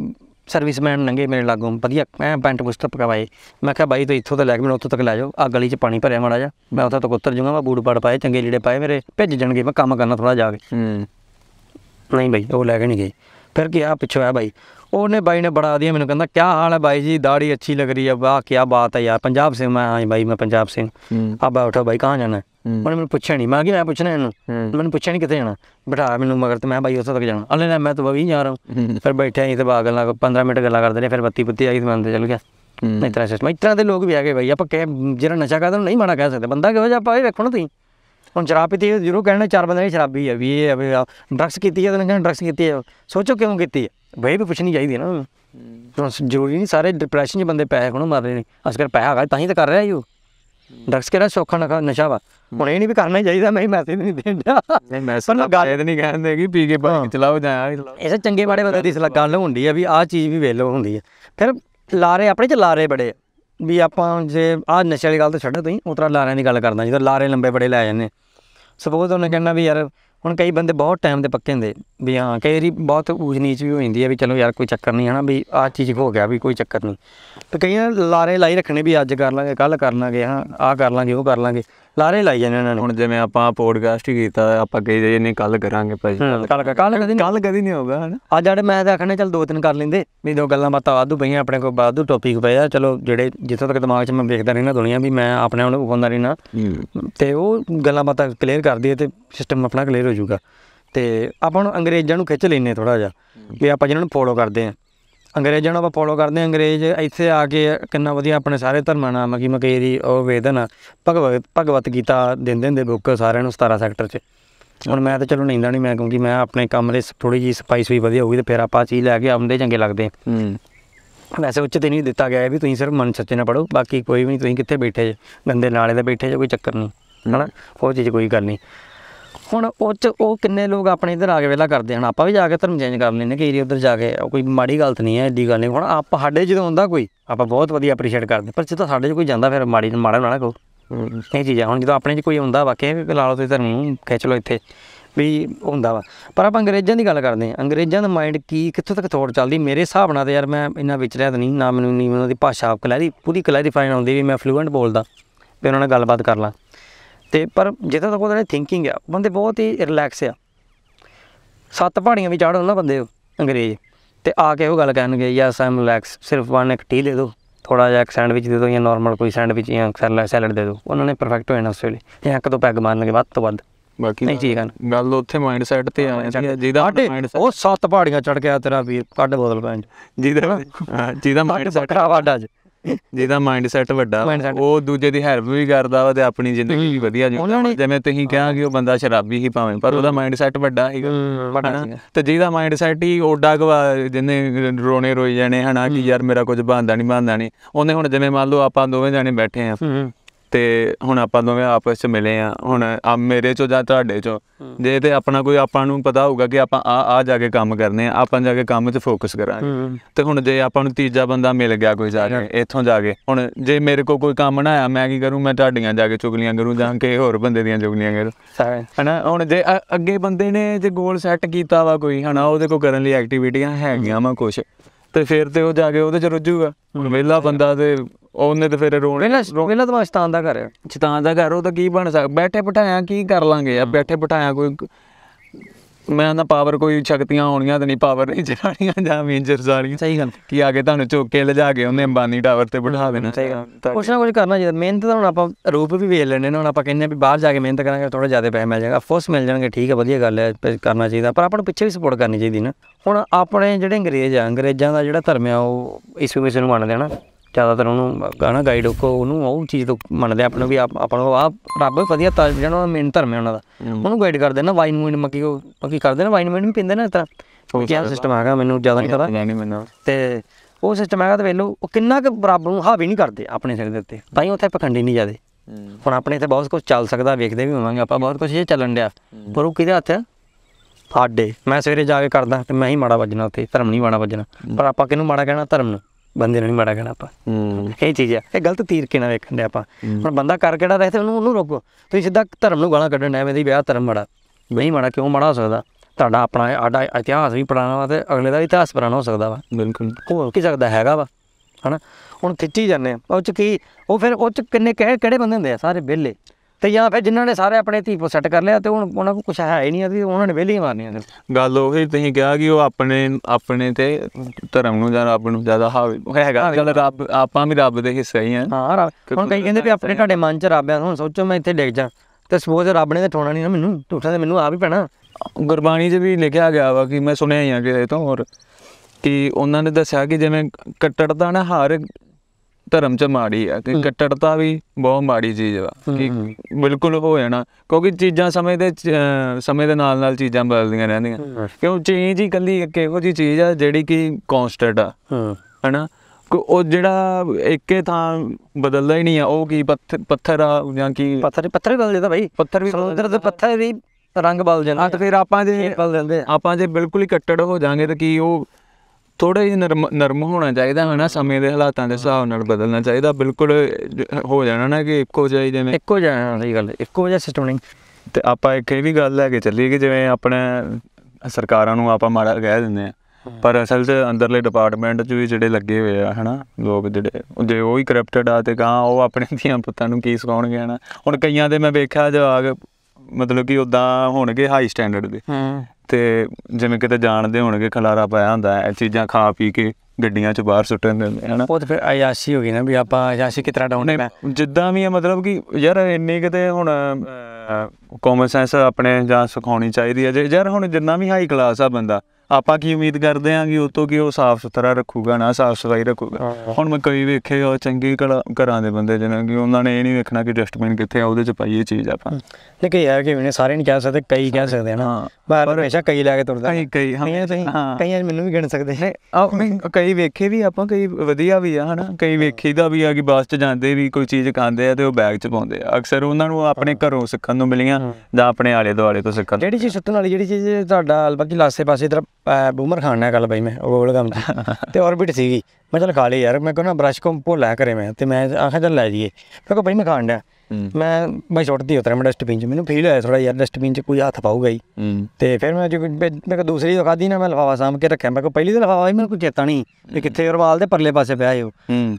ਸਰਵਿਸਮੈਨ ਨੰਗੇ ਮੇਰੇ ਲਾਗੋਂ ਵਧੀਆ ਮੈਂ ਪੈਂਟ ਪੁਸਤ ਪਕਵਾਏ ਮੈਂ ਕਿਹਾ ਬਾਈ ਤੂੰ ਇੱਥੋਂ ਤੋਂ ਲੈ ਕੇ ਮੈਨੂੰ ਉੱਥੋਂ ਤੱਕ ਲੈ ਜਾਓ ਆ ਗਲੀ 'ਚ ਪਾਣੀ ਭਰਿਆ ਮਾੜਾ ਜਾ ਮੈਂ ਉੱਥੇ ਤੱਕ ਉਤਰ ਜਾਊਂਗਾ ਮੈਂ ਬੂਟ ਪਾੜ ਪਾਏ ਚੰਗੇ ਲੀੜੇ ਪਾਏ ਮੇਰੇ ਭਿੱਜ ਜਾਣਗੇ ਮੈਂ ਕੰਮ ਕਰਨਾ ਥੋੜਾ ਜਾ ਕੇ ਨਹੀਂ ਬਾਈ ਉਹ ਲੈ ਕੇ ਨਹੀਂ ਗਏ ਫਿਰ ਕੀ ਆ ਪਿੱਛੋਂ ਆ ਬਾਈ ਉਹਨੇ ਬਾਈ ਨੇ ਬੜਾ ਵਧੀਆ ਮੈਨੂੰ ਕਹਿੰਦਾ ਕੀ ਹਾਲ ਹੈ ਬਾਈ ਜੀ ਦਾੜੀ ਅੱਛੀ ਲੱਗ ਰਹੀ ਆ ਵਾਹ ਕੀ ਬਾਤ ਹੈ ਯਾਰ ਪੰਜਾਬ ਸਿੰਘ ਮੈਂ ਹਾਂ ਬਾਈ ਮੈਂ ਪੰਜਾਬ ਸਿੰਘ ਆ ਬਾ ਬਾਈ ਕਹਾਂ ਜਾਣਾ ਉਹਨੇ ਮੈਨੂੰ ਪੁੱਛਿਆ ਨਹੀਂ ਮੈਂ ਕਿ ਮੈਂ ਪੁੱਛਣਾ ਇਹਨੂੰ ਮੈਨੂੰ ਪੁੱਛਿਆ ਨਹੀਂ ਕਿੱਥੇ ਜਾਣਾ ਬਿਠਾ ਮੈਨੂੰ ਮਗਰ ਤੇ ਮੈਂ ਬਾਈ ਉੱਥੇ ਤੱਕ ਜਾਣਾ ਅਲੇ ਨਾ ਮੈਂ ਤਾਂ ਵੀ ਜਾ ਫਿਰ ਬੈਠਿਆ ਹੀ ਬਾਗਲ ਨਾਲ 15 ਮਿੰਟ ਗੱਲਾਂ ਕਰਦੇ ਨੇ ਫਿਰ ਬੱਤੀ ਬੁੱਤੀ ਆਈ ਤੇ ਮੰਨਦੇ ਚੱਲ ਚਲ ਗਿਆ ਨਹੀਂ ਤਰ੍ਹਾਂ ਸਿਸਟਮ ਇਤਰਾ ਦੇ ਲੋਕ ਵੀ ਆ ਗਏ ਬਾਈ ਆਪਾਂ ਕਹਿ ਜਿਹੜਾ ਨਸ਼ਾ ਕਰਦਾ ਨਹੀਂ ਮਾੜਾ ਕਹਿ ਸਕਦੇ ਬੰਦਾ ਕਿਹੋ ਜਿਹਾ ਆਪਾਂ ਇਹ ਵੇਖੋ ਨਾ ਤੁਸੀਂ ਹੁਣ ਸ਼ਰਾਬ ਪੀਤੀ ਜ਼ਰੂਰ ਕਹਿਣਾ ਚਾਰ ਬੰਦੇ ਨੇ ਸ਼ਰਾਬੀ ਆ ਵੀ ਇਹ ਵੀ ਡਰੱਗਸ ਕੀਤੀ ਹੈ ਤਾਂ ਨਾ ਡਰੱਗਸ ਕੀਤੀ ਹੈ ਸੋਚੋ ਕਿਉਂ ਕੀਤੀ ਹੈ ਬਈ ਵੀ ਪੁੱਛਣੀ ਚਾਹੀਦੀ ਨਾ ਜ਼ਰੂਰੀ ਨਹੀਂ ਸਾਰੇ ਡਿਪਰੈਸ਼ਨ 'ਚ ਬੰਦੇ ਪੈਸੇ ਕੋਲੋਂ ਮਾਰਦੇ ਨੇ ਅਸਕਰ ਪੈਸਾ ਹੈਗਾ ਤਾਂ ਹੀ ਤਾਂ ਕਰ ਰਿਹਾ ਇਹ ਡਰਗਸ ਕਿਹੜਾ ਸੌਖਾ ਨਖਾ ਨਸ਼ਾ ਵਾ ਹੁਣ ਇਹ ਨਹੀਂ ਵੀ ਕਰਨਾ ਚਾਹੀਦਾ ਮੈਂ ਮੈਸੇਜ ਨਹੀਂ ਦੇਣਾ ਨਹੀਂ ਮੈਸੇਜ ਤਾਂ ਗੱਲ ਨਹੀਂ ਕਹਿੰਦੇ ਕਿ ਪੀ ਕੇ ਬਾਈਕ ਚਲਾਓ ਜਾਂ ਆ ਚਲਾਓ ਇਹ ਚੰਗੇ ਬਾੜੇ ਬੰਦੇ ਦੀ ਸਲਾਹ ਗੱਲ ਹੁੰਦੀ ਆ ਵੀ ਆਹ ਚੀਜ਼ ਵੀ ਵੇਲੋ ਹੁੰਦੀ ਆ ਫਿਰ ਲਾਰੇ ਆਪਣੇ ਚ ਲਾਰੇ ਬੜੇ ਵੀ ਆਪਾਂ ਜੇ ਆਹ ਨਸ਼ੇ ਵਾਲੀ ਗੱਲ ਤਾਂ ਛੱਡੋ ਤੁਸੀਂ ਉਤਰਾ ਲਾਰਿਆਂ ਦੀ ਗੱਲ ਕਰਦਾ ਜਦੋਂ ਲਾਰੇ ਲੰਬੇ ਬੜੇ ਲੈ ਜਾਂਦੇ ਸਪੋਜ਼ ਉਹਨੇ ਕਹਿਣਾ ਵੀ ਯਾਰ ਹੁਣ ਕਈ ਬੰਦੇ ਬਹੁਤ ਟਾਈਮ ਦੇ ਪੱਕੇ ਹੁੰਦੇ ਵੀ ਹਾਂ ਕਈ ਵਾਰੀ ਬਹੁਤ ਊਜ ਨੀਚ ਵੀ ਹੋ ਜਾਂਦੀ ਹੈ ਵੀ ਚਲੋ ਯਾਰ ਕੋਈ ਚੱਕਰ ਨਹੀਂ ਹਨਾ ਵੀ ਆਹ ਚੀਜ਼ ਹੋ ਗਿਆ ਵੀ ਕੋਈ ਚੱਕਰ ਨਹੀਂ ਤੇ ਕਈਆਂ ਲਾਰੇ ਲਾਈ ਰੱਖਣੇ ਵੀ ਅੱਜ ਕਰ ਲਾਂਗੇ ਕੱਲ ਕਰ ਲਾਂਗੇ ਹਾਂ ਆਹ ਕਰ ਲਾਂਗੇ ਉਹ ਕਰ ਲਾਂਗੇ ਲਾਰੇ ਲਾਈ ਜਾਂਦੇ ਨੇ ਹੁਣ ਜਿਵੇਂ ਆਪਾਂ ਪੋਡਕਾਸਟ ਹੀ ਕੀਤਾ ਆਪਾਂ ਕਹੀ ਜੇ ਨਹੀਂ ਕੱਲ ਕਰਾਂਗੇ ਭਾਈ ਕੱਲ ਕੱਲ ਕਦੀ ਕੱਲ ਕਦੀ ਨਹੀਂ ਹੋਗਾ ਹਨ ਅੱਜ ਆੜੇ ਮੈਂ ਤਾਂ ਆਖਣਾ ਚੱਲ ਦੋ ਤਿੰਨ ਕਰ ਲੈਂਦੇ ਵੀ ਦੋ ਗੱਲਾਂ ਬਾਤਾਂ ਆਦੂ ਪਈਆਂ ਆਪਣੇ ਕੋਲ ਬਾਦੂ ਟੌਪਿਕ ਪਿਆ ਚਲੋ ਜਿਹੜੇ ਜਿੱਥੋਂ ਤੱਕ ਦਿਮਾਗ 'ਚ ਮੈਂ ਵੇਖਦਾ ਰਹਿਣਾ ਦੁਨੀਆ ਵੀ ਮੈਂ ਆਪਣੇ ਉਹਨੂੰ ਰਹੀ ਨਾ ਤੇ ਉਹ ਗੱਲਾਂ ਬਾਤਾਂ ਕਲੀਅਰ ਕਰ ਦਈਏ ਤੇ ਸਿਸਟਮ ਆਪਣਾ ਕਲੀਅਰ ਹੋ ਜਾਊਗਾ ਤੇ ਆਪਾਂ ਨੂੰ ਅੰਗਰੇਜ਼ਾਂ ਨੂੰ ਖਿੱਚ ਲੈਨੇ ਥੋੜਾ ਜਿਹਾ ਵੀ ਆਪਾਂ ਜਿਹਨਾਂ ਨੂੰ ਫੋਲੋ ਕਰਦੇ ਆ ਅੰਗਰੇਜ਼ਾਂ ਨੂੰ ਆਪਾਂ ਫੋਲੋ ਕਰਦੇ ਹਾਂ ਅੰਗਰੇਜ਼ ਇੱਥੇ ਆ ਕੇ ਕਿੰਨਾ ਵਧੀਆ ਆਪਣੇ ਸਾਰੇ ਧਰਮਾਂ ਨਾਲ ਮਕੀ ਮਕੇਰੀ ਉਹ ਵੇਦਨ ਭਗਵਤ ਭਗਵਤ ਗੀਤਾ ਦਿੰਦੇ ਹੁੰਦੇ ਬੁੱਕ ਸਾਰਿਆਂ ਨੂੰ 17 ਸੈਕਟਰ 'ਚ ਹੁਣ ਮੈਂ ਤਾਂ ਚਲੋ ਨਹੀਂਦਾ ਨਹੀਂ ਮੈਂ ਕਿਉਂਕਿ ਮੈਂ ਆਪਣੇ ਕੰਮ ਦੇ ਥੋੜੀ ਜੀ ਸਪਾਈਸ ਵੀ ਵਧੀਆ ਹੋਊਗੀ ਤੇ ਫਿਰ ਆਪਾਂ ਚੀਜ਼ ਲੈ ਕੇ ਆਉਂਦੇ ਚੰਗੇ ਲੱਗਦੇ ਹੂੰ ਵੈਸੇ ਉੱਚ ਤੇ ਨਹੀਂ ਦਿੱਤਾ ਗਿਆ ਵੀ ਤੁਸੀਂ ਸਿਰਫ ਮਨ ਸੱਚੇ ਨਾਲ ਪੜੋ ਬਾਕੀ ਕੋਈ ਵੀ ਨਹੀਂ ਤੁਸੀਂ ਕਿੱਥੇ ਬੈਠੇ ਜੇ ਗੰਦੇ ਨਾਲੇ ਦੇ ਬੈਠੇ ਜੇ ਕੋਈ ਚੱਕਰ ਨਹੀਂ ਹਨਾ ਉਹ ਚੀਜ਼ ਕੋਈ ਗੱਲ ਨਹੀਂ ਹੁਣ ਉਹ ਚ ਉਹ ਕਿੰਨੇ ਲੋਕ ਆਪਣੇ ਇਧਰ ਆ ਕੇ ਵੇਲਾ ਕਰਦੇ ਹਨ ਆਪਾਂ ਵੀ ਜਾ ਕੇ ਧਰਮ ਚੇਂਜ ਕਰ ਲੈਨੇ ਕਈ ਰੀ ਉਧਰ ਜਾ ਕੇ ਕੋਈ ਮਾੜੀ ਗਲਤ ਨਹੀਂ ਹੈ ਐਡੀ ਗੱਲ ਨਹੀਂ ਹੁਣ ਆਪ ਸਾਡੇ ਜਦੋਂ ਹੁੰਦਾ ਕੋਈ ਆਪਾਂ ਬਹੁਤ ਵਧੀਆ ਅਪਰੀਸ਼ੀਏਟ ਕਰਦੇ ਪਰ ਜੇ ਤਾਂ ਸਾਡੇ 'ਚ ਕੋਈ ਜਾਂਦਾ ਫਿਰ ਮਾੜੀ ਮਾੜਾ ਨਾ ਕਹੋ ਇਹ ਚੀਜ਼ ਆ ਹੁਣ ਜਦੋਂ ਆਪਣੇ 'ਚ ਕੋਈ ਹੁੰਦਾ ਵਾਕਿਆ ਵੀ ਲਾ ਲਓ ਤੇ ਧਰਮ ਖਿੱਚ ਲਓ ਇੱਥੇ ਵੀ ਹੁੰਦਾ ਵਾ ਪਰ ਆਪਾਂ ਅੰਗਰੇਜ਼ਾਂ ਦੀ ਗੱਲ ਕਰਦੇ ਆਂ ਅੰਗਰੇਜ਼ਾਂ ਦਾ ਮਾਈਂਡ ਕੀ ਕਿੱਥੋਂ ਤੱਕ ਤੋੜ ਚੱਲਦੀ ਮੇਰੇ ਹਿਸਾਬ ਨਾਲ ਤੇ ਯਾਰ ਮੈਂ ਇੰਨਾ ਵਿਚਰਿਆ ਤਾਂ ਨਹੀਂ ਨਾ ਮੈਨੂੰ ਨਹੀਂ ਉਹਨਾਂ ਦੀ ਭਾਸ਼ਾ ਕਲੈਰੀ ਪੂਰੀ ਕਲੈਰੀਫਾਈ ਆਉਂਦੀ ਵੀ ਮੈਂ ਫਲੂਐਂਟ ਬੋਲਦਾ ਤੇ ਉਹਨਾਂ ਨਾਲ ਗੱਲਬਾਤ ਕਰ ਲਾਂ ਤੇ ਪਰ ਜਿੱਥੇ ਤੱਕ ਉਹਦਾ ਥਿੰਕਿੰਗ ਆ ਬੰਦੇ ਬਹੁਤ ਹੀ ਰਿਲੈਕਸ ਆ ਸੱਤ ਪਹਾੜੀਆਂ ਵੀ ਚੜ੍ਹਨ ਨਾ ਬੰਦੇ ਅੰਗਰੇਜ਼ ਤੇ ਆ ਕੇ ਉਹ ਗੱਲ ਕਰਨਗੇ ਯੈਸ ਆਮ ਰਿਲੈਕਸ ਸਿਰਫ ਵਨ ਇੱਕ ਟੀ ਦੇ ਦੋ ਥੋੜਾ ਜਿਹਾ ਇੱਕ ਸੈਂਡਵਿਚ ਦੇ ਦੋ ਜਾਂ ਨਾਰਮਲ ਕੋਈ ਸੈਂਡਵਿਚ ਜਾਂ ਸੈਲਡ ਦੇ ਦੋ ਉਹਨਾਂ ਨੇ ਪਰਫੈਕਟ ਹੋ ਜਾਣਾ ਉਸ ਵੇਲੇ ਜਾਂ ਇੱਕ ਦੋ ਪੈਗ ਮਾਰਨਗੇ ਵੱਧ ਤੋਂ ਵੱਧ ਬਾਕੀ ਨਹੀਂ ਠੀਕ ਹਨ ਗੱਲ ਉੱਥੇ ਮਾਈਂਡ ਸੈਟ ਤੇ ਆ ਜਾਂਦੀ ਹੈ ਜਿਹਦਾ ਮਾਈਂਡ ਉਹ ਸੱਤ ਪਹਾੜੀਆਂ ਚੜ ਗਿਆ ਤੇਰਾ ਵੀਰ ਕੱਢ ਬੋਤਲ ਪੈਂਜ ਜਿਹਦਾ ਹਾਂ ਜਿਹਦਾ ਮਾਈਂਡ ਸੈਟ ਆ ਵਾਡਾ ਜਿਹਦਾ ਮਾਈਂਡ ਸੈਟ ਵੱਡਾ ਉਹ ਦੂਜੇ ਦੀ ਹੈਲਪ ਵੀ ਕਰਦਾ ਵਾ ਤੇ ਆਪਣੀ ਜ਼ਿੰਦਗੀ ਵੀ ਵਧੀਆ ਜਿਉਂਦਾ ਜਿਵੇਂ ਤੁਸੀਂ ਕਿਹਾ ਕਿ ਉਹ ਬੰਦਾ ਸ਼ਰਾਬੀ ਹੀ ਭਾਵੇਂ ਪਰ ਉਹਦਾ ਮਾਈਂਡ ਸੈਟ ਵੱਡਾ ਹੈ ਤੇ ਜਿਹਦਾ ਮਾਈਂਡ ਸੈਟ ਹੀ ਓਡਾ ਗਵਾ ਜਿੰਨੇ ਰੋਣੇ ਰੋਈ ਜਾਣੇ ਹਨਾ ਕਿ ਯਾਰ ਮੇਰਾ ਕੁਝ ਬੰਦਾ ਨਹੀਂ ਬੰਦਾ ਨਹੀਂ ਉਹਨੇ ਹੁਣ ਜਿਵੇਂ ਮੰਨ ਲਓ ਆਪਾਂ ਦੋਵੇਂ ਜਾਣੇ ਬੈਠੇ ਆ ਤੇ ਹੁਣ ਆਪਾਂ ਦੋਵੇਂ ਆਪਸ ਵਿੱਚ ਮਿਲੇ ਆ ਹੁਣ ਆ ਮੇਰੇ ਚੋਂ ਜਾਂ ਤੁਹਾਡੇ ਚੋਂ ਜੇ ਤੇ ਆਪਣਾ ਕੋਈ ਆਪਾਂ ਨੂੰ ਪਤਾ ਹੋਊਗਾ ਕਿ ਆਪਾਂ ਆ ਆ ਜਾ ਕੇ ਕੰਮ ਕਰਨੇ ਆ ਆਪਾਂ ਜਾ ਕੇ ਕੰਮ 'ਚ ਫੋਕਸ ਕਰਾਂਗੇ ਤੇ ਹੁਣ ਜੇ ਆਪਾਂ ਨੂੰ ਤੀਜਾ ਬੰਦਾ ਮਿਲ ਗਿਆ ਕੋਈ ਜਾ ਕੇ ਇੱਥੋਂ ਜਾ ਕੇ ਹੁਣ ਜੇ ਮੇਰੇ ਕੋਲ ਕੋਈ ਕੰਮ ਨਾ ਆਇਆ ਮੈਂ ਕੀ ਕਰੂੰ ਮੈਂ ਤੁਹਾਡੀਆਂ ਜਾ ਕੇ ਚੁਗਲੀਆਂ ਕਰੂੰ ਜਾਂ ਕਿ ਹੋਰ ਬੰਦੇ ਦੀਆਂ ਚੁਗਲੀਆਂ ਕਰੂੰ ਹਨਾ ਹੁਣ ਜੇ ਅੱਗੇ ਬੰਦੇ ਨੇ ਜੇ ਗੋਲ ਸੈੱਟ ਕੀਤਾ ਵਾ ਕੋਈ ਹਨਾ ਉਹਦੇ ਕੋ ਕਰਨ ਲਈ ਐਕਟੀਵਿਟੀਆਂ ਹੈਗੀਆਂ ਵਾ ਕੁਝ ਤੇ ਫਿਰ ਤੇ ਉਹ ਜਾ ਕੇ ਉਹਦੇ ਚ ਰੁੱਝੂਗਾ ਹੁਣ ਵਿਹਲਾ ਬੰਦਾ ਤੇ ਉਹਨੇ ਤੇ ਫਿਰ ਰੋਣ ਪਹਿਲਾਂ ਪਹਿਲਾਂ ਤਾਂ ਸ਼ਤਾਨ ਦਾ ਘਰ ਆ ਸ਼ਤਾਨ ਦਾ ਘਰ ਉਹ ਤਾਂ ਕੀ ਬਣ ਸਕਦਾ ਬੈਠੇ ਬਿਠਾਇਆ ਕੀ ਕਰ ਲਾਂਗੇ ਆ ਬੈਠੇ ਬਿਠਾਇਆ ਕੋਈ ਮੈਂ ਨਾ ਪਾਵਰ ਕੋਈ ਸ਼ਕਤੀਆਂ ਹੋਣੀਆਂ ਤੇ ਨਹੀਂ ਪਾਵਰ ਨਹੀਂ ਜਾਣੀਆਂ ਜਾਂ ਮੇਂਜਰ ਸਾਰੀਆਂ ਸਹੀ ਗੱਲ ਕੀ ਆਗੇ ਤੁਹਾਨੂੰ ਚੁੱਕ ਕੇ ਲਿਜਾ ਕੇ ਉਹਨੇ ਅੰਬਾਨੀ ਟਾਵਰ ਤੇ ਬਿਠਾ ਦੇਣਾ ਸਹੀ ਗੱਲ ਕੁਛ ਨਾ ਕੁਛ ਕਰਨਾ ਚਾਹੀਦਾ ਮਿਹਨਤ ਤਾਂ ਹੁਣ ਆਪਾਂ ਰੂਪ ਵੀ ਵੇਚ ਲੈਣੇ ਹੁਣ ਆਪਾਂ ਕਹਿੰਦੇ ਆ ਵੀ ਬਾਹਰ ਜਾ ਕੇ ਮਿਹਨਤ ਕਰਾਂਗੇ ਥੋੜਾ ਜ਼ਿਆਦਾ ਪੈਸੇ ਮਿਲ ਜਾਏਗਾ ਅਫਕੋਰਸ ਮਿਲ ਜਾਣਗੇ ਠੀਕ ਹੈ ਵਧੀਆ ਗੱਲ ਹੈ ਕਰਨਾ ਚਾਹੀਦਾ ਪਰ ਆਪਾਂ ਨੂੰ ਪਿੱਛੇ ਵੀ ਸਪੋਰਟ ਕਰਨੀ ਚਾਹੀਦੀ ਨਾ ਹੁਣ ਆਪਣੇ ਜਿਹੜੇ ਅੰਗਰੇਜ਼ ਆ ਅੰਗਰੇਜ਼ਾਂ ਦਾ ਜਿਹੜਾ ਧਰਮ ਆ ਉਹ ਇਸ ਵਿਸ਼ੇ ਨੂੰ ਮੰਨਦੇ ਆ ਨਾ ਜ਼ਿਆਦਾਤਰ ਉਹਨੂੰ ਗਾਣਾ ਗਾਈਡ ਕੋ ਉਹਨੂੰ ਉਹ ਚੀਜ਼ ਤੋਂ ਮੰਨਦੇ ਆਪਣੇ ਵੀ ਆਪਾਂ ਨੂੰ ਆ ਰੱਬ ਵਧੀਆ ਤਾਂ ਜਿਹੜਾ ਉਹਨਾਂ ਦਾ ਮੇਨ ਧਰਮ ਹੈ ਉਹਨਾਂ ਦਾ ਉਹਨੂੰ ਗਾਈਡ ਕਰਦੇ ਨਾ ਵਾਈਨ ਮੂਨ ਮੱਕੀ ਕੋ ਮੱਕੀ ਕਰਦੇ ਨਾ ਵਾਈਨ ਮੂਨ ਵੀ ਪੀਂਦੇ ਨਾ ਇਸ ਤਰ੍ਹਾਂ ਕੀ ਸਿਸਟਮ ਹੈਗਾ ਮੈਨੂੰ ਜ਼ਿਆਦਾ ਨਹੀਂ ਪਤਾ ਤੇ ਉਹ ਸਿਸਟਮ ਹੈਗਾ ਤੇ ਵੇਲੋ ਉਹ ਕਿੰਨਾ ਕੁ ਰੱਬ ਨੂੰ ਹਾਵੀ ਨਹੀਂ ਕਰਦੇ ਆਪਣੇ ਸਿਰ ਦੇ ਉੱਤੇ ਤਾਂ ਉੱਥੇ ਪਖੰਡੀ ਨਹੀਂ ਜਾਦੇ ਹੁਣ ਆਪਣੇ ਇੱਥੇ ਬਹੁਤ ਕੁਝ ਚੱਲ ਸਕਦਾ ਵੇਖਦੇ ਵੀ ਹੋਵਾਂਗੇ ਆਪਾਂ ਬਹੁਤ ਕੁਝ ਇਹ ਚੱਲਣ ਡਿਆ ਪਰ ਉਹ ਕਿਹਦੇ ਹੱਥ ਸਾਡੇ ਮੈਂ ਸਵੇਰੇ ਜਾ ਕੇ ਕਰਦਾ ਤੇ ਮੈਂ ਹੀ ਮਾੜਾ ਵੱਜਣਾ ਉੱਥੇ ਧਰਮ ਨਹੀਂ ਮਾੜਾ ਵੱਜਣਾ ਪਰ ਆਪਾਂ ਕਿਹਨੂੰ ਮਾੜਾ ਕਹਿਣਾ ਧਰਮ ਨੂੰ ਬੰਦੇ ਨੂੰ ਨਹੀਂ ਮਾੜਾ ਆਪਾਂ ਇਹ ਚੀਜ਼ ਆ ਇਹ ਗਲਤ ਤੀਰ ਨਾਲ ਵੇਖਣ ਦੇ ਆਪਾਂ ਹੁਣ ਬੰਦਾ ਕਰ ਕਿਹੜਾ ਰਹੇ ਤੇ ਉਹਨੂੰ ਉਹਨੂੰ ਰੋਕੋ ਤੁਸੀਂ ਸਿੱਧਾ ਧਰਮ ਨੂੰ ਗਾਲਾਂ ਕੱਢਣ ਐਵੇਂ ਦੀ ਵਿਆਹ ਧਰਮ ਮੜਾ ਨਹੀਂ ਮੜਾ ਕਿਉਂ ਮੜਾ ਹੋ ਸਕਦਾ ਤੁਹਾਡਾ ਆਪਣਾ ਆਡਾ ਇਤਿਹਾਸ ਵੀ ਪੁਰਾਣਾ ਵਾ ਤੇ ਅਗਲੇ ਦਾ ਇਤਿਹਾਸ ਪੁਰਾਣਾ ਹੋ ਸਕਦਾ ਵਾ ਬਿਲਕੁਲ ਹੋ ਕੀ ਸਕਦਾ ਹੈਗਾ ਵਾ ਹਨਾ ਹੁਣ ਖਿੱਚੀ ਜਾਂਦੇ ਆ ਉਹ ਚ ਕੀ ਉਹ ਫਿਰ ਉਹ ਚ ਕਿੰਨੇ ਕਿਹੜੇ ਬੰਦੇ ਹੁੰਦੇ ਆ ਸਾਰੇ ਬੇਲੇ ਤੇ ਜਾਂ ਫਿਰ ਜਿਨ੍ਹਾਂ ਨੇ ਸਾਰੇ ਆਪਣੇ ਧੀ ਸੈੱਟ ਕਰ ਲਿਆ ਤੇ ਹੁਣ ਉਹਨਾਂ ਕੋਲ ਕੁਝ ਹੈ ਹੀ ਨਹੀਂ ਆ ਉਹਨਾਂ ਨੇ ਵਿਹਲੀ ਮਾਰਨੀ ਨੇ ਗੱਲ ਉਹ ਹੀ ਤੁਸੀਂ ਕਿਹਾ ਕਿ ਉਹ ਆਪਣੇ ਆਪਣੇ ਤੇ ਧਰਮ ਨੂੰ ਜਾਂ ਰੱਬ ਨੂੰ ਜ਼ਿਆਦਾ ਹਾਵੀ ਹੈਗਾ ਗੱਲ ਰੱਬ ਆਪਾਂ ਵੀ ਰੱਬ ਦੇ ਹਿੱਸੇ ਹੀ ਆ ਹਾਂ ਹੁਣ ਕਈ ਕਹਿੰਦੇ ਵੀ ਆਪਣੇ ਤੁਹਾਡੇ ਮਨ 'ਚ ਰੱਬ ਆ ਹੁਣ ਸੋਚੋ ਮੈਂ ਇੱਥੇ ਡਿੱਗ ਜਾ ਤੇ ਸਪੋਜ਼ ਰੱਬ ਨੇ ਤੇ ਠੋਣਾ ਨਹੀਂ ਨਾ ਮੈਨੂੰ ਟੁੱਟਾ ਤੇ ਮੈਨੂੰ ਆਪ ਹੀ ਪੈਣਾ ਗੁਰਬਾਣੀ 'ਚ ਵੀ ਲਿਖਿਆ ਗਿਆ ਵਾ ਕਿ ਮੈਂ ਸੁਣਿਆ ਹੀ ਆ ਕਿ ਇਹ ਤੋਂ ਹੋਰ ਕਿ ਉਹਨਾਂ ਨੇ ਦੱਸਿਆ ਕਿ ਜਿਵੇਂ ਕੱਟੜਦਾ ਨਾ ਹਰ ਧਰਮ ਚ ਮਾੜੀ ਆ ਕਿ ਕੱਟੜਤਾ ਵੀ ਬਹੁਤ ਮਾੜੀ ਚੀਜ਼ ਆ ਕਿ ਬਿਲਕੁਲ ਹੋ ਜਾਣਾ ਕਿਉਂਕਿ ਚੀਜ਼ਾਂ ਸਮੇਂ ਦੇ ਸਮੇਂ ਦੇ ਨਾਲ ਨਾਲ ਚੀਜ਼ਾਂ ਬਦਲਦੀਆਂ ਰਹਿੰਦੀਆਂ ਕਿਉਂ ਚੇਂਜ ਹੀ ਕੱਲੀ ਇੱਕ ਇਹੋ ਜੀ ਚੀਜ਼ ਆ ਜਿਹੜੀ ਕਿ ਕਨਸਟੈਂਟ ਆ ਹਨਾ ਉਹ ਜਿਹੜਾ ਇੱਕੇ ਥਾਂ ਬਦਲਦਾ ਹੀ ਨਹੀਂ ਆ ਉਹ ਕੀ ਪੱਥਰ ਆ ਜਾਂ ਕੀ ਪੱਥਰ ਪੱਥਰ ਹੀ ਬਦਲ ਜਾਂਦਾ ਭਾਈ ਪੱਥਰ ਵੀ ਸਮੁੰਦਰ ਦੇ ਪੱਥਰ ਵੀ ਰੰਗ ਬਦਲ ਜਾਂਦੇ ਆ ਤੇ ਫਿਰ ਆਪਾਂ ਜੇ ਆ ਆਪਾਂ ਜੇ ਬਿਲਕੁਲ ਹੀ ਕੱਟੜ ਹੋ ਜਾਾਂਗੇ ਤਾਂ ਕੀ ਉਹ ਥੋੜਾ ਜਿਹਾ ਨਰਮ ਨਰਮ ਹੋਣਾ ਚਾਹੀਦਾ ਹਨਾ ਸਮੇਂ ਦੇ ਹਾਲਾਤਾਂ ਦੇ ਹਿਸਾਬ ਨਾਲ ਬਦਲਣਾ ਚਾਹੀਦਾ ਬਿਲਕੁਲ ਹੋ ਜਾਣਾ ਨਾ ਕਿ ਇੱਕੋ ਜਿਹਾ ਜਿਵੇਂ ਇੱਕੋ ਜਿਹਾ ਸਹੀ ਗੱਲ ਇੱਕੋ ਜਿਹਾ ਸਿਸਟਮ ਨਹੀਂ ਤੇ ਆਪਾਂ ਇੱਕ ਇਹ ਵੀ ਗੱਲ ਲੈ ਕੇ ਚੱਲੀਏ ਕਿ ਜਿਵੇਂ ਆਪਣੇ ਸਰਕਾਰਾਂ ਨੂੰ ਆਪਾਂ ਮਾੜਾ ਕਹਿ ਦਿੰਦੇ ਆ ਪਰ ਅਸਲ 'ਚ ਅੰਦਰਲੇ ਡਿਪਾਰਟਮੈਂਟ 'ਚ ਵੀ ਜਿਹੜੇ ਲੱਗੇ ਹੋਏ ਆ ਹਨਾ ਲੋਕ ਜਿਹੜੇ ਜੇ ਉਹ ਹੀ ਕਰਪਟਡ ਆ ਤੇ ਕਾਂ ਉਹ ਆਪਣੇ ਧੀਆਂ ਪੁੱਤਾਂ ਨੂੰ ਕੀ ਸਿਖਾਉਣਗੇ ਹਨਾ ਹੁਣ ਕਈਆਂ ਦੇ ਮੈਂ ਵੇਖਿਆ ਜੋ ਆ ਮਤਲਬ ਕਿ ਉਦਾਂ ਹੋਣਗੇ ਹਾਈ ਸਟੈਂਡਰਡ ਦੇ ਤੇ ਜਿਵੇਂ ਕਿਤੇ ਜਾਣਦੇ ਹੋਣਗੇ ਖਲਾਰਾ ਪਾਇਆ ਹੁੰਦਾ ਹੈ ਚੀਜ਼ਾਂ ਖਾ ਪੀ ਕੇ ਗੱਡੀਆਂ 'ਚ ਬਾਹਰ ਸੁੱਟਣ ਦਿੰਦੇ ਹਨਾ ਉਹ ਤੇ ਫਿਰ ਆਯਾਸ਼ੀ ਹੋ ਗਈ ਨਾ ਵੀ ਆਪਾਂ ਆਯਾਸ਼ੀ ਕਿਤਰਾ ਡਾਊਨ ਹੈ ਜਿੱਦਾਂ ਵੀ ਹੈ ਮਤਲਬ ਕਿ ਯਾਰ ਇੰਨੇ ਕਿਤੇ ਹੁਣ ਕਾਮਨ ਸੈਂਸ ਆਪਣੇ ਜਾਂ ਸਿਖਾਉਣੀ ਚਾਹੀਦੀ ਹੈ ਜੇ ਯਾਰ ਹੁਣ ਜਿੰਨਾ ਵੀ ਹਾਈ ਕਲਾਸ ਆ ਬੰਦਾ ਆਪਾਂ ਕੀ ਉਮੀਦ ਕਰਦੇ ਆਂ ਕਿ ਉਹ ਤੋਂ ਕਿ ਉਹ ਸਾਫ਼ ਸੁਥਰਾ ਰੱਖੂਗਾ ਨਾ ਸਾਫ਼ ਸਫਾਈ ਰੱਖੂਗਾ ਹੁਣ ਮੈਂ ਕਈ ਵੇਖੇ ਉਹ ਚੰਗੀ ਘਰਾਂ ਦੇ ਬੰਦੇ ਜਿਨ੍ਹਾਂ ਕਿ ਉਹਨਾਂ ਨੇ ਇਹ ਨਹੀਂ ਵੇਖਣਾ ਕਿ ਡਸਟਬਿਨ ਕਿੱਥੇ ਆ ਉਹਦੇ 'ਚ ਪਾਈਏ ਚੀਜ਼ ਆਪਾਂ ਇਹ ਕਈ ਹੈ ਕਿ ਮੈਨੇ ਸਾਰੇ ਨਹੀਂ ਕਹਿ ਸਕਦੇ ਕਈ ਕਹਿ ਸਕਦੇ ਹਨ ਪਰ ਹਮੇਸ਼ਾ ਕਈ ਲੈ ਕੇ ਤੁਰਦਾ ਕਈ ਕਈ ਹਾਂ ਕਈ ਮੈਨੂੰ ਵੀ ਗਿਣ ਸਕਦੇ ਨੇ ਆ ਮੈਂ ਕਈ ਵੇਖੇ ਵੀ ਆਪਾਂ ਕਈ ਵਧੀਆ ਵੀ ਆ ਹਨਾ ਕਈ ਵੇਖੀਦਾ ਵੀ ਆ ਕਿ ਬਾਸ 'ਚ ਜਾਂਦੇ ਵੀ ਕੋਈ ਚੀਜ਼ ਖਾਂਦੇ ਆ ਤੇ ਉਹ ਬੈਗ 'ਚ ਪਾਉਂਦੇ ਆ ਅਕਸਰ ਉਹਨਾਂ ਨੂੰ ਆਪਣੇ ਘਰੋਂ ਸਿੱਖਣ ਨੂੰ ਮਿਲੀਆਂ ਜਾਂ ਆਪਣੇ ਆਲੇ ਦੁਆਲੇ ਤੋਂ ਸਿੱਖਣ ਜਿਹੜੀ ਚੀਜ਼ ਸੁੱਟਣ ਵਾਲੀ ਜਿਹੜੀ ਚੀਜ਼ ਤੁਹਾਡਾ ਬਾਕੀ ਲਾਸੇ ਪਾਸੇ ਇਧਰ ਬੂਮਰ ਖਾਣ ਨਾਲ ਗੱਲ ਬਈ ਮੈਂ ਉਹ ਗੋਲ ਕੰਮ ਤੇ ਔਰਬਿਟ ਸੀਗੀ ਮੈਂ ਚਲ ਖਾ ਲਈ ਯਾਰ ਮੈਂ ਕਹਿੰਦਾ ਬ੍ਰਸ਼ ਕੋ ਲੈ ਕਰੇ ਮੈਂ ਤੇ ਮੈਂ ਆਖਾਂ ਚਲ ਲੈ ਜੀਏ ਮੈਂ ਕਿਹਾ ਭਾਈ ਮੈਂ ਖਾਣ ਦਾ ਮੈਂ ਮੈਂ ਛੁੱਟਦੀ ਉਤਰਿਆ ਮੈਂ ਡਸਟਬਿਨ ਚ ਮੈਨੂੰ ਫੀਲ ਹੋਇਆ ਥੋੜਾ ਯਾਰ ਡਸਟਬਿਨ ਚ ਕੋਈ ਹੱਥ ਪਾਊਗਾ ਹੀ ਤੇ ਫਿਰ ਮੈਂ ਜੋ ਮੈਂ ਕਿਹਾ ਦੂਸਰੀ ਦਿਖਾ ਦੀ ਨਾ ਮੈਂ ਲਫਾਵਾ ਸਾਮ ਕੇ ਰੱਖਿਆ ਮੈਂ ਕਿਹਾ ਪਹਿਲੀ ਦਿਨ ਲਫਾਵਾ ਹੀ ਮੈਨੂੰ ਕੋਈ ਚੇਤਾ ਨਹੀਂ ਕਿ ਕਿੱਥੇ ਰਵਾਲ ਦੇ ਪਰਲੇ ਪਾਸੇ ਪਿਆ ਹੈ ਉਹ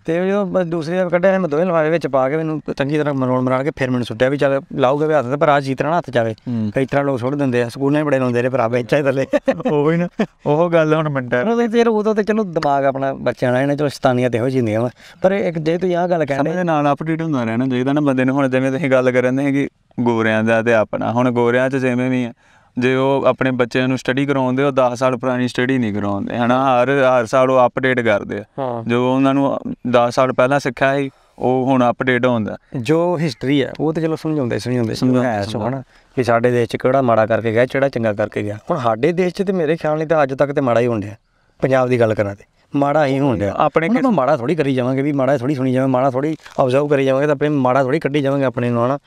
ਤੇ ਜਦੋਂ ਦੂਸਰੀ ਦਾ ਕੱਢਿਆ ਮੈਂ ਦੋਵੇਂ ਲਫਾਵੇ ਵਿੱਚ ਪਾ ਕੇ ਮੈਨੂੰ ਚੰਗੀ ਤਰ੍ਹਾਂ ਮਰੋੜ ਮਰਾ ਕੇ ਫਿਰ ਮੈਨੂੰ ਸੁੱਟਿਆ ਵੀ ਚੱਲ ਲਾਉਗੇ ਵੀ ਹੱਥ ਤੇ ਪਰ ਆ ਜੀਤਣਾ ਹੱਥ ਜਾਵੇ ਕਈ ਤਰ੍ਹਾਂ ਲੋਕ ਸੁੱਟ ਦਿੰਦੇ ਆ ਸਕੂਲਾਂ ਹੀ ਬੜੇ ਲਾਉਂਦੇ ਰੇ ਭਰਾ ਵਿੱਚ ਥੱਲੇ ਉਹ ਵੀ ਨਾ ਉਹ ਗੱਲ ਹੁਣ ਮੰਡਾ ਉਹ ਤੇ ਚਲੋ ਦਿਮਾਗ ਆਪਣਾ ਬੱਚਿਆਂ ਰਹਿਣਾ ਇਹਨਾਂ ਚਲੋ ਸ਼ਤਾਨੀਆਂ ਤੇ ਹੋ ਜਿੰਦੀਆਂ ਵਾ ਪਰ ਇੱਕ ਜੇ ਤੂੰ ਇਹ ਗੱਲ ਕਹਿੰਦੇ ਸਮੇਂ ਦੇ ਨਾਲ ਅਪਡੇਟ ਹੁੰਦਾ ਰਹਿਣਾ ਜੇ ਨਾ ਬੰਦੇ ਨੂੰ ਹੁਣ ਜਿਵੇਂ ਤੁਸੀਂ ਗੱਲ ਰਹੇ ਨੇ ਕਿ ਗੋਰਿਆਂ ਦਾ ਤੇ ਆਪਣਾ ਹੁਣ ਗੋਰਿਆਂ 'ਚ ਜਿਵੇਂ ਵੀ ਆ ਜੇ ਉਹ ਆਪਣੇ ਬੱਚਿਆਂ ਨੂੰ ਸਟੱਡੀ ਕਰਾਉਂਦੇ ਉਹ 10 ਸਾਲ ਪੁਰਾਣੀ ਸਟੱਡੀ ਨਹੀਂ ਕਰਾਉਂਦੇ ਹਨਾ ਹਰ ਹਰ ਸਾਲ ਉਹ ਅਪਡੇਟ ਕਰਦੇ ਆ ਜੋ ਉਹਨਾਂ ਨੂੰ 10 ਸਾਲ ਪਹਿਲਾਂ ਸਿੱਖਿਆ ਸੀ ਉਹ ਹੁਣ ਅਪਡੇਟ ਹੁੰਦਾ ਜੋ ਹਿਸਟਰੀ ਆ ਉਹ ਤੇ ਚਲੋ ਸਮਝਾਉਂਦੇ ਸਮਝਾਉਂਦੇ ਸਮਝਾਇਆ ਹਨਾ ਕਿ ਸਾਡੇ ਦੇਸ਼ 'ਚ ਕਿਹੜਾ ਮਾੜਾ ਕਰਕੇ ਗਿਆ ਕਿਹੜਾ ਚੰਗਾ ਕਰਕੇ ਗਿਆ ਹੁਣ ਸਾਡੇ ਦੇਸ਼ 'ਚ ਤੇ ਮੇਰੇ ਖਿਆਲ ਨਾਲ ਤਾਂ ਅੱਜ ਤੱਕ ਤੇ ਮਾੜਾ ਹੀ ਹੁੰਦਿਆ ਪੰਜਾਬ ਦੀ ਗੱਲ ਕਰਾਂ ਤੇ ਮਾੜਾ ਹੀ ਹੁੰਦਾ ਆਪਣੇ ਕਿ ਮਾੜਾ ਥੋੜੀ ਕਰੀ ਜਾਵਾਂਗੇ ਵੀ ਮਾੜਾ ਥੋੜੀ ਸੁਣੀ ਜਾਵਾਂ ਮਾੜਾ ਥੋੜੀ ਆਬਜ਼ਰਵ ਕਰੀ ਜਾਵਾਂਗੇ ਤਾਂ ਆਪਣੇ ਮਾੜਾ ਥੋੜੀ ਕੱਢੀ ਜਾਵਾਂਗੇ ਆਪਣੇ ਨੂੰ ਹਨਾ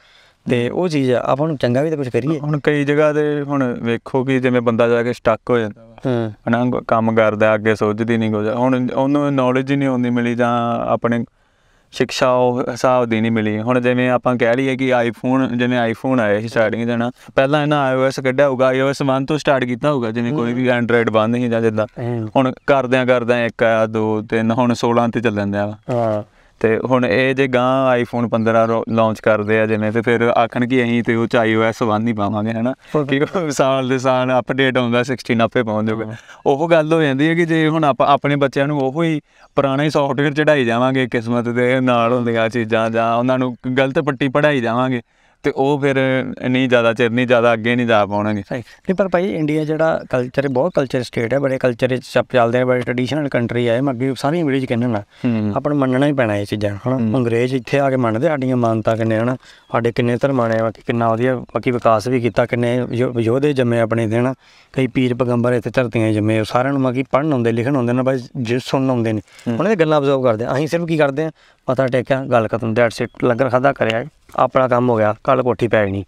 ਤੇ ਉਹ ਚੀਜ਼ ਆ ਆਪਾਂ ਨੂੰ ਚੰਗਾ ਵੀ ਤਾਂ ਕੁਝ ਕਰੀਏ ਹੁਣ ਕਈ ਜਗ੍ਹਾ ਤੇ ਹੁਣ ਵੇਖੋ ਕਿ ਜਿਵੇਂ ਬੰਦਾ ਜਾ ਕੇ ਸਟਕ ਹੋ ਜਾਂਦਾ ਹਨਾ ਕੰਮ ਕਰਦਾ ਅੱਗੇ ਸੋਚਦੀ ਨਹੀਂ ਕੁਝ ਹੁਣ ਉਹਨੂੰ ਨੌਲੇਜ ਹੀ ਨਹੀਂ ਆਉਂਦੀ ਮਿਲੀ ਜਾਂ ਆਪਣੇ ਸਿੱਖਿਆ ਉਹ ਹਿਸਾਬ ਦੀ ਨਹੀਂ ਮਿਲੀ ਹੁਣ ਜਿਵੇਂ ਆਪਾਂ ਕਹਿ ਲਈਏ ਕਿ ਆਈਫੋਨ ਜਿਵੇਂ ਆਈਫੋਨ ਆਇਆ ਸੀ ਸਟਾਰਟਿੰਗ ਜਣਾ ਪਹਿਲਾਂ ਇਹਨਾਂ ਆਈਓਐਸ ਕੱਢਿਆ ਹੋਗਾ ਆਈਓਐਸ 1 ਤੋਂ ਸਟਾਰਟ ਕੀਤਾ ਹੋਗਾ ਜਿਵੇਂ ਕੋਈ ਵੀ ਐਂਡਰੋਇਡ ਬੰਦ ਨਹੀਂ ਜਾਂ ਜਿੱਦਾਂ ਹੁਣ ਕਰਦਿਆਂ ਕਰਦਿਆਂ ਇੱਕ ਆ ਦੋ ਤਿੰਨ ਹੁਣ 16 ਤੇ ਚੱਲਣ ਦਿਆ ਹਾਂ ਤੇ ਹੁਣ ਇਹ ਜੇ ਗਾਂ ਆਈਫੋਨ 15 ਲਾਂਚ ਕਰਦੇ ਆ ਜਿਵੇਂ ਤੇ ਫਿਰ ਆਖਣ ਕਿ ਅਸੀਂ ਤੇ ਉਹ ਚ iOS 1 ਨਹੀਂ ਪਾਵਾਂਗੇ ਹਨਾ ਕਿ ਸਾਲ ਦੇ ਸਾਲ ਅਪਡੇਟ ਆਉਂਦਾ 16 ਆਪੇ ਪਹੁੰਚੋਗੇ ਉਹ ਗੱਲ ਹੋ ਜਾਂਦੀ ਹੈ ਕਿ ਜੇ ਹੁਣ ਆਪਾਂ ਆਪਣੇ ਬੱਚਿਆਂ ਨੂੰ ਉਹੋ ਹੀ ਪੁਰਾਣਾ ਹੀ ਸੌਫਟਵੇਅਰ ਚੜਾਈ ਜਾਵਾਂਗੇ ਕਿਸਮਤ ਦੇ ਨਾਲ ਹੁੰਦੀਆਂ ਚੀਜ਼ਾਂ ਜਾਂ ਉਹਨਾਂ ਨੂੰ ਗਲਤ ਪੱਟੀ ਪੜਾਈ ਜਾਵਾਂਗੇ ਤੇ ਉਹ ਫਿਰ ਨਹੀਂ ਜ਼ਿਆਦਾ ਚਿਰ ਨਹੀਂ ਜ਼ਿਆਦਾ ਅੱਗੇ ਨਹੀਂ ਜਾ ਪਾਉਣਗੇ ਨਹੀਂ ਪਰ ਭਾਈ ਇੰਡੀਆ ਜਿਹੜਾ ਕਲਚਰ ਬਹੁਤ ਕਲਚਰ ਸਟੇਟ ਹੈ ਬੜੇ ਕਲਚਰ ਚ ਸਭ ਚੱਲਦੇ ਆ ਬੜੇ ਟ੍ਰੈਡੀਸ਼ਨਲ ਕੰਟਰੀ ਹੈ ਮੈਂ ਅੱਗੇ ਸਾਰੀ ਇੰਗਲਿਸ਼ ਕਹਿੰਦਾ ਨਾ ਆਪਣ ਮੰਨਣਾ ਹੀ ਪੈਣਾ ਇਹ ਚੀਜ਼ਾਂ ਹਨਾ ਅੰਗਰੇਜ਼ ਇੱਥੇ ਆ ਕੇ ਮੰਨਦੇ ਸਾਡੀਆਂ ਮਾਨਤਾ ਕਿੰਨੇ ਹਨ ਸਾਡੇ ਕਿੰਨੇ ਧਰਮਾਂ ਨੇ ਬਾਕੀ ਕਿੰਨਾ ਵਧੀਆ ਬਾਕੀ ਵਿਕਾਸ ਵੀ ਕੀਤਾ ਕਿੰਨੇ ਯੋਧੇ ਜੰਮੇ ਆਪਣੇ ਦੇ ਕਈ ਪੀਰ ਪਗੰਬਰ ਇੱਥੇ ਧਰਤੀਆਂ ਜੰਮੇ ਸਾਰਿਆਂ ਨੂੰ ਬਾਕੀ ਪੜਨ ਹੁੰਦੇ ਲਿਖਣ ਹੁੰਦੇ ਨਾ ਬਸ ਜੇ ਸੁਣਨ ਹੁੰਦੇ ਨੇ ਉਹਨਾਂ ਦੀ ਗੱਲਾਂ ਅਬਜ਼ਰਵ ਕਰਦੇ ਅਸੀਂ ਸਿਰਫ ਕੀ ਕਰਦੇ ਆ ਪਤਾ ਟੇਕਿਆ ਗੱਲ ਖਤਮ ਦੈਟਸ ਇਟ ਲੰਗਰ ਖਾਦਾ ਕਰਿਆ ਆਪਣਾ ਕੰਮ ਹੋ ਗਿਆ ਕੱਲ ਕੋਠੀ ਪੈ ਜਣੀ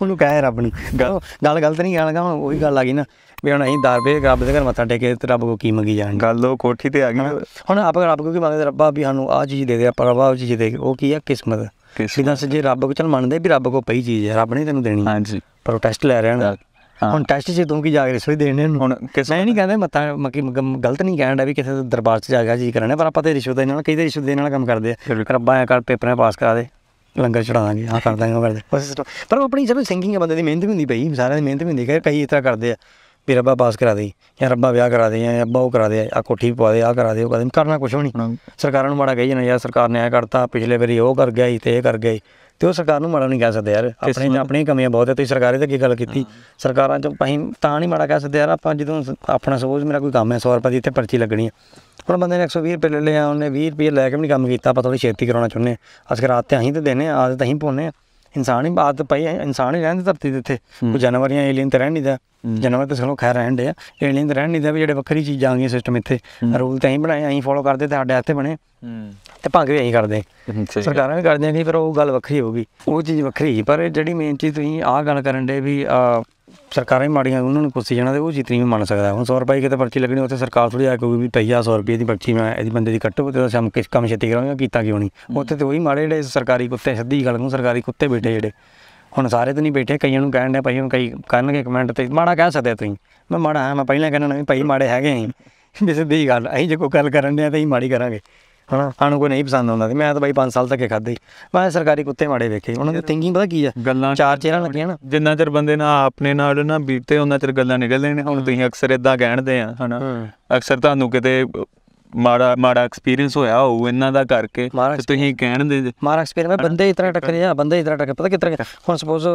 ਉਹਨੂੰ ਕਹੇ ਰੱਬ ਨੂੰ ਗੱਲ ਗਲਤ ਨਹੀਂ ਗਾਣਾ ਹੁਣ ਉਹੀ ਗੱਲ ਆ ਗਈ ਨਾ ਵੀ ਹੁਣ ਅਸੀਂ ਦਰਬੇ ਰੱਬ ਦੇ ਘਰ ਮੱਥਾ ਟੇਕੇ ਤੇ ਰੱਬ ਕੋ ਕੀ ਮੰਗੀ ਜਾਣੀ ਗੱਲ ਉਹ ਕੋਠੀ ਤੇ ਆ ਗਈ ਹੁਣ ਆਪ ਰੱਬ ਕੋ ਕੀ ਮੰਗਦੇ ਰੱਬਾ ਵੀ ਸਾਨੂੰ ਆ ਚੀਜ਼ ਦੇ ਦੇ ਆਪਾਂ ਪਰਵਾਹ ਉਹ ਚੀਜ਼ ਦੇ ਉਹ ਕੀ ਆ ਕਿਸਮਤ ਕਿਸਮਤ ਜੇ ਰੱਬ ਕੋ ਚਲ ਮੰਨਦੇ ਵੀ ਰੱਬ ਕੋ ਪਈ ਚੀਜ਼ ਹੈ ਰੱਬ ਨੇ ਤੈਨੂੰ ਦੇਣੀ ਹਾਂਜੀ ਪਰ ਉਹ ਟੈਸਟ ਲੈ ਰਹੇ ਹਨ ਹੁਣ ਟੈਸਟ 'ਚ ਤੂੰ ਕੀ ਜਾ ਕੇ ਰਿਸ਼ਵਤ ਦੇਣੇ ਇਹਨੂੰ ਹੁਣ ਮੈਂ ਨਹੀਂ ਕਹਿੰਦਾ ਮੱਤਾ ਮੱਕੀ ਗਲਤ ਨਹੀਂ ਕਹਿੰਦਾ ਵੀ ਕਿਸੇ ਦਰਬਾਰ 'ਚ ਜਾ ਗਿਆ ਜੀ ਕਰਨੇ ਪਰ ਆਪਾਂ ਤੇ ਰਿਸ਼ਵਤ ਦੇ ਨਾਲ ਕਈ ਤੇ ਰਿਸ਼ਵਤ ਦੇ ਨਾਲ ਕੰਮ ਕਰਦੇ ਆ ਰੱਬਾ ਆ ਕਰ ਪੇਪਰਾਂ ਪਾਸ ਕਰਾ ਦੇ ਲੰਗਰ ਚੜਾਵਾਂਗੇ ਹਾਂ ਕਰਦਾ ਦਾਂਗੇ ਉਹ ਕਰਦੇ ਬਸ ਪਰ ਆਪਣੀ ਜਦੋਂ ਸਿੰਗਿੰਗ ਹੈ ਬੰਦੇ ਦੀ ਮਿਹਨਤ ਵੀ ਹੁੰਦੀ ਪਈ ਸਾਰਿਆਂ ਦੀ ਮਿਹਨਤ ਵੀ ਹੁੰਦੀ ਕਈ ਇਤਰਾ ਕਰਦੇ ਆ ਵੀ ਰੱਬਾ ਪਾਸ ਕਰਾ ਦੇ ਜਾਂ ਰੱਬਾ ਵਿਆਹ ਕਰਾ ਦੇ ਜਾਂ ਅੱਬਾ ਉਹ ਕਰਾ ਦੇ ਆ ਕੋਠੀ ਪਵਾ ਦੇ ਆ ਕਰਾ ਦੇ ਉਹ ਦੇ ਕਰਨਾ ਕੁਝ ਵੀ ਨਹੀਂ ਸਰਕਾਰਾਂ ਨੂੰ ਮਾੜਾ ਕਹੀ ਜਾਂਦਾ ਯਾਰ ਸਰਕਾਰ ਨੇ ਐ ਕਰਤਾ ਪਿਛਲੇ ਵਾਰੀ ਉਹ ਕਰ ਗਿਆ ਤੇ ਇਹ ਕਰ ਗਏ ਤੇ ਉਹ ਸਰਕਾਰ ਨੂੰ ਮਾੜਾ ਨਹੀਂ ਕਹਿ ਸਕਦੇ ਯਾਰ ਆਪਣੇ ਆਪਣੀਆਂ ਕਮੀਆਂ ਬਹੁਤ ਹੈ ਤੁਸੀਂ ਸਰਕਾਰੀ ਤੇ ਕੀ ਗੱਲ ਕੀਤੀ ਸਰਕਾਰਾਂ ਚ ਅਸੀਂ ਤਾਂ ਨਹੀਂ ਮਾੜਾ ਕਹਿ ਸਕਦੇ ਯਾਰ ਆਪਾਂ ਜਦੋਂ ਆਪਣਾ ਸਪੋਜ਼ ਮੇਰਾ ਕੋਈ ਕੰਮ ਹੈ 100 ਰੁਪਏ ਦੀ ਇੱਥੇ ਪਰਚੀ ਲੱਗਣੀ ਹੈ ਹੁਣ ਬੰਦੇ ਨੇ 120 ਰੁਪਏ ਲੈ ਲਿਆ ਉਹਨੇ 20 ਰੁਪਏ ਲੈ ਕੇ ਵੀ ਨਹੀਂ ਕੰਮ ਕੀਤਾ ਆਪਾਂ ਥੋੜੀ ਛੇਤੀ ਕਰਾਉਣਾ ਚਾਹੁੰਦੇ ਅਸਕਰ ਰਾਤ ਤੇ ਅਸੀਂ ਤੇ ਦੇਣੇ ਤਾਂ ਅਸੀਂ ਪਾਉਨੇ ਆ ਇਨਸਾਨ ਹੀ ਬਾਤ ਪਈ ਹੈ ਇਨਸਾਨ ਹੀ ਰਹਿੰਦੇ ਧਰਤੀ ਦੇ ਇੱਥੇ ਕੋਈ ਜਾਨਵਰੀਆਂ ਏਲੀਅਨ ਤੇ ਰਹਿਣ ਨਹੀਂ ਦਾ ਜਾਨਵਰ ਤਾਂ ਸਾਨੂੰ ਖੈਰ ਦੇ ਆ ਏਲੀਅਨ ਤੇ ਰਹਿਣ ਨਹੀਂ ਦਾ ਵੀ ਜਿਹੜੇ ਵੱਖਰੀ ਚੀਜ਼ਾਂ ਆ ਗਈਆਂ ਸਿਸਟਮ ਇੱਥੇ ਰੂਲ ਤਾਂ ਹੀ ਬਣਾਏ ਅਸੀਂ ਫੋਲੋ ਕਰਦੇ ਤੇ ਸਾਡੇ ਇੱਥੇ ਬਣੇ ਤੇ ਭੰਗ ਵੀ ਅਸੀਂ ਕਰਦੇ ਸਰਕਾਰਾਂ ਵੀ ਕਰਦੀਆਂ ਨਹੀਂ ਪਰ ਉਹ ਗੱਲ ਵੱਖਰੀ ਹੋਊਗੀ ਉਹ ਚੀਜ਼ ਵੱਖਰੀ ਪਰ ਜਿਹੜੀ ਮੇਨ ਚੀਜ਼ ਤੁਸੀਂ ਆਹ ਗੱਲ ਕਰਨ ਦੇ ਵੀ ਆ ਸਰਕਾਰਾਂ ਹੀ ਮਾੜੀਆਂ ਉਹਨਾਂ ਨੂੰ ਪੁੱਛੀ ਜਾਣਾ ਤੇ ਉਹ ਜਿੱਤਣੀ ਵੀ ਮੰਨ ਸਕਦਾ ਹੁਣ 100 ਰੁਪਏ ਕਿਤੇ ਪਰਚੀ ਲੱਗਣੀ ਉੱਥੇ ਸਰਕਾਰ ਥੋੜੀ ਆ ਕਹੂਗੀ ਵੀ ਪਈਆ 100 ਰੁਪਏ ਦੀ ਪਰਚੀ ਮੈਂ ਇਹਦੀ ਬੰਦੇ ਦੀ ਕੱਟੋ ਤੇ ਸਮ ਕਿਸ ਕੰਮ ਛੇਤੀ ਕਰਾਂਗੇ ਕੀਤਾ ਕਿਉਂ ਨਹੀਂ ਉੱਥੇ ਤੇ ਉਹੀ ਮਾੜੇ ਜਿਹੜੇ ਸਰਕਾਰੀ ਕੁੱਤੇ ਸਿੱਧੀ ਗੱਲ ਨੂੰ ਸਰਕਾਰੀ ਕੁੱਤੇ ਬੈਠੇ ਜਿਹੜੇ ਹੁਣ ਸਾਰੇ ਤਾਂ ਨਹੀਂ ਬੈਠੇ ਕਈਆਂ ਨੂੰ ਕਹਿਣ ਦੇ ਭਾਈ ਹੁਣ ਕਈ ਕਰਨਗੇ ਕਮੈਂਟ ਤੇ ਮਾੜਾ ਕਹਿ ਸਕਦੇ ਤੁਸੀਂ ਮੈਂ ਮਾੜਾ ਹਾਂ ਮੈਂ ਪਹਿਲਾਂ ਕਹਿਣਾ ਨਹੀਂ ਭਾਈ ਮਾੜੇ ਹੈਗੇ ਆਂ ਜਿਸ ਦੀ ਗੱਲ ਅਸੀਂ ਜੇ ਕੋਈ ਗੱਲ ਕਰਨ ਦੇ ਆ ਤਾਂ ਅਸੀਂ ਮਾੜੀ ਕਰਾਂਗੇ ਹਣਾ ਸਾਨੂੰ ਕੋਈ ਨਹੀਂ ਪਸੰਦ ਆਉਂਦਾ ਤੇ ਮੈਂ ਤਾਂ ਬਾਈ 5 ਸਾਲ ਤੱਕ ਹੀ ਖਾਦੇ ਮੈਂ ਸਰਕਾਰੀ ਕੁੱਤੇ ਮਾੜੇ ਵੇਖੇ ਉਹਨਾਂ ਦੀ ਥਿੰਕਿੰਗ ਪਤਾ ਕੀ ਆ ਗੱਲਾਂ ਚਾਰ ਚਿਹਰਾ ਲੱਗੀਆਂ ਨਾ ਜਿੰਨਾ ਚਿਰ ਬੰਦੇ ਨਾਲ ਆਪਣੇ ਨਾਲ ਨਾ ਬੀਤੇ ਉਹਨਾਂ ਚਿਰ ਗੱਲਾਂ ਨਿਕਲਦੇ ਨੇ ਹੁਣ ਤੁਸੀਂ ਅਕਸਰ ਇਦਾਂ ਕਹਿਣਦੇ ਆ ਹਣਾ ਅਕਸਰ ਤੁਹਾਨੂੰ ਕਿਤੇ ਮਾੜਾ ਮਾੜਾ ਐਕਸਪੀਰੀਅੰਸ ਹੋਇਆ ਉਹ ਇਹਨਾਂ ਦਾ ਕਰਕੇ ਤੇ ਤੁਸੀਂ ਕਹਿਣ ਦੇ ਮਾੜਾ ਐਕਸਪੀਰੀਅੰਸ ਬੰਦੇ ਇਤਨਾ ਟੱਕਰੇ ਆ ਬੰਦੇ ਇਤਨਾ ਟੱਕਰੇ ਪਤਾ ਕਿਤਨਾ ਹੁਣ ਸਪੋਜ਼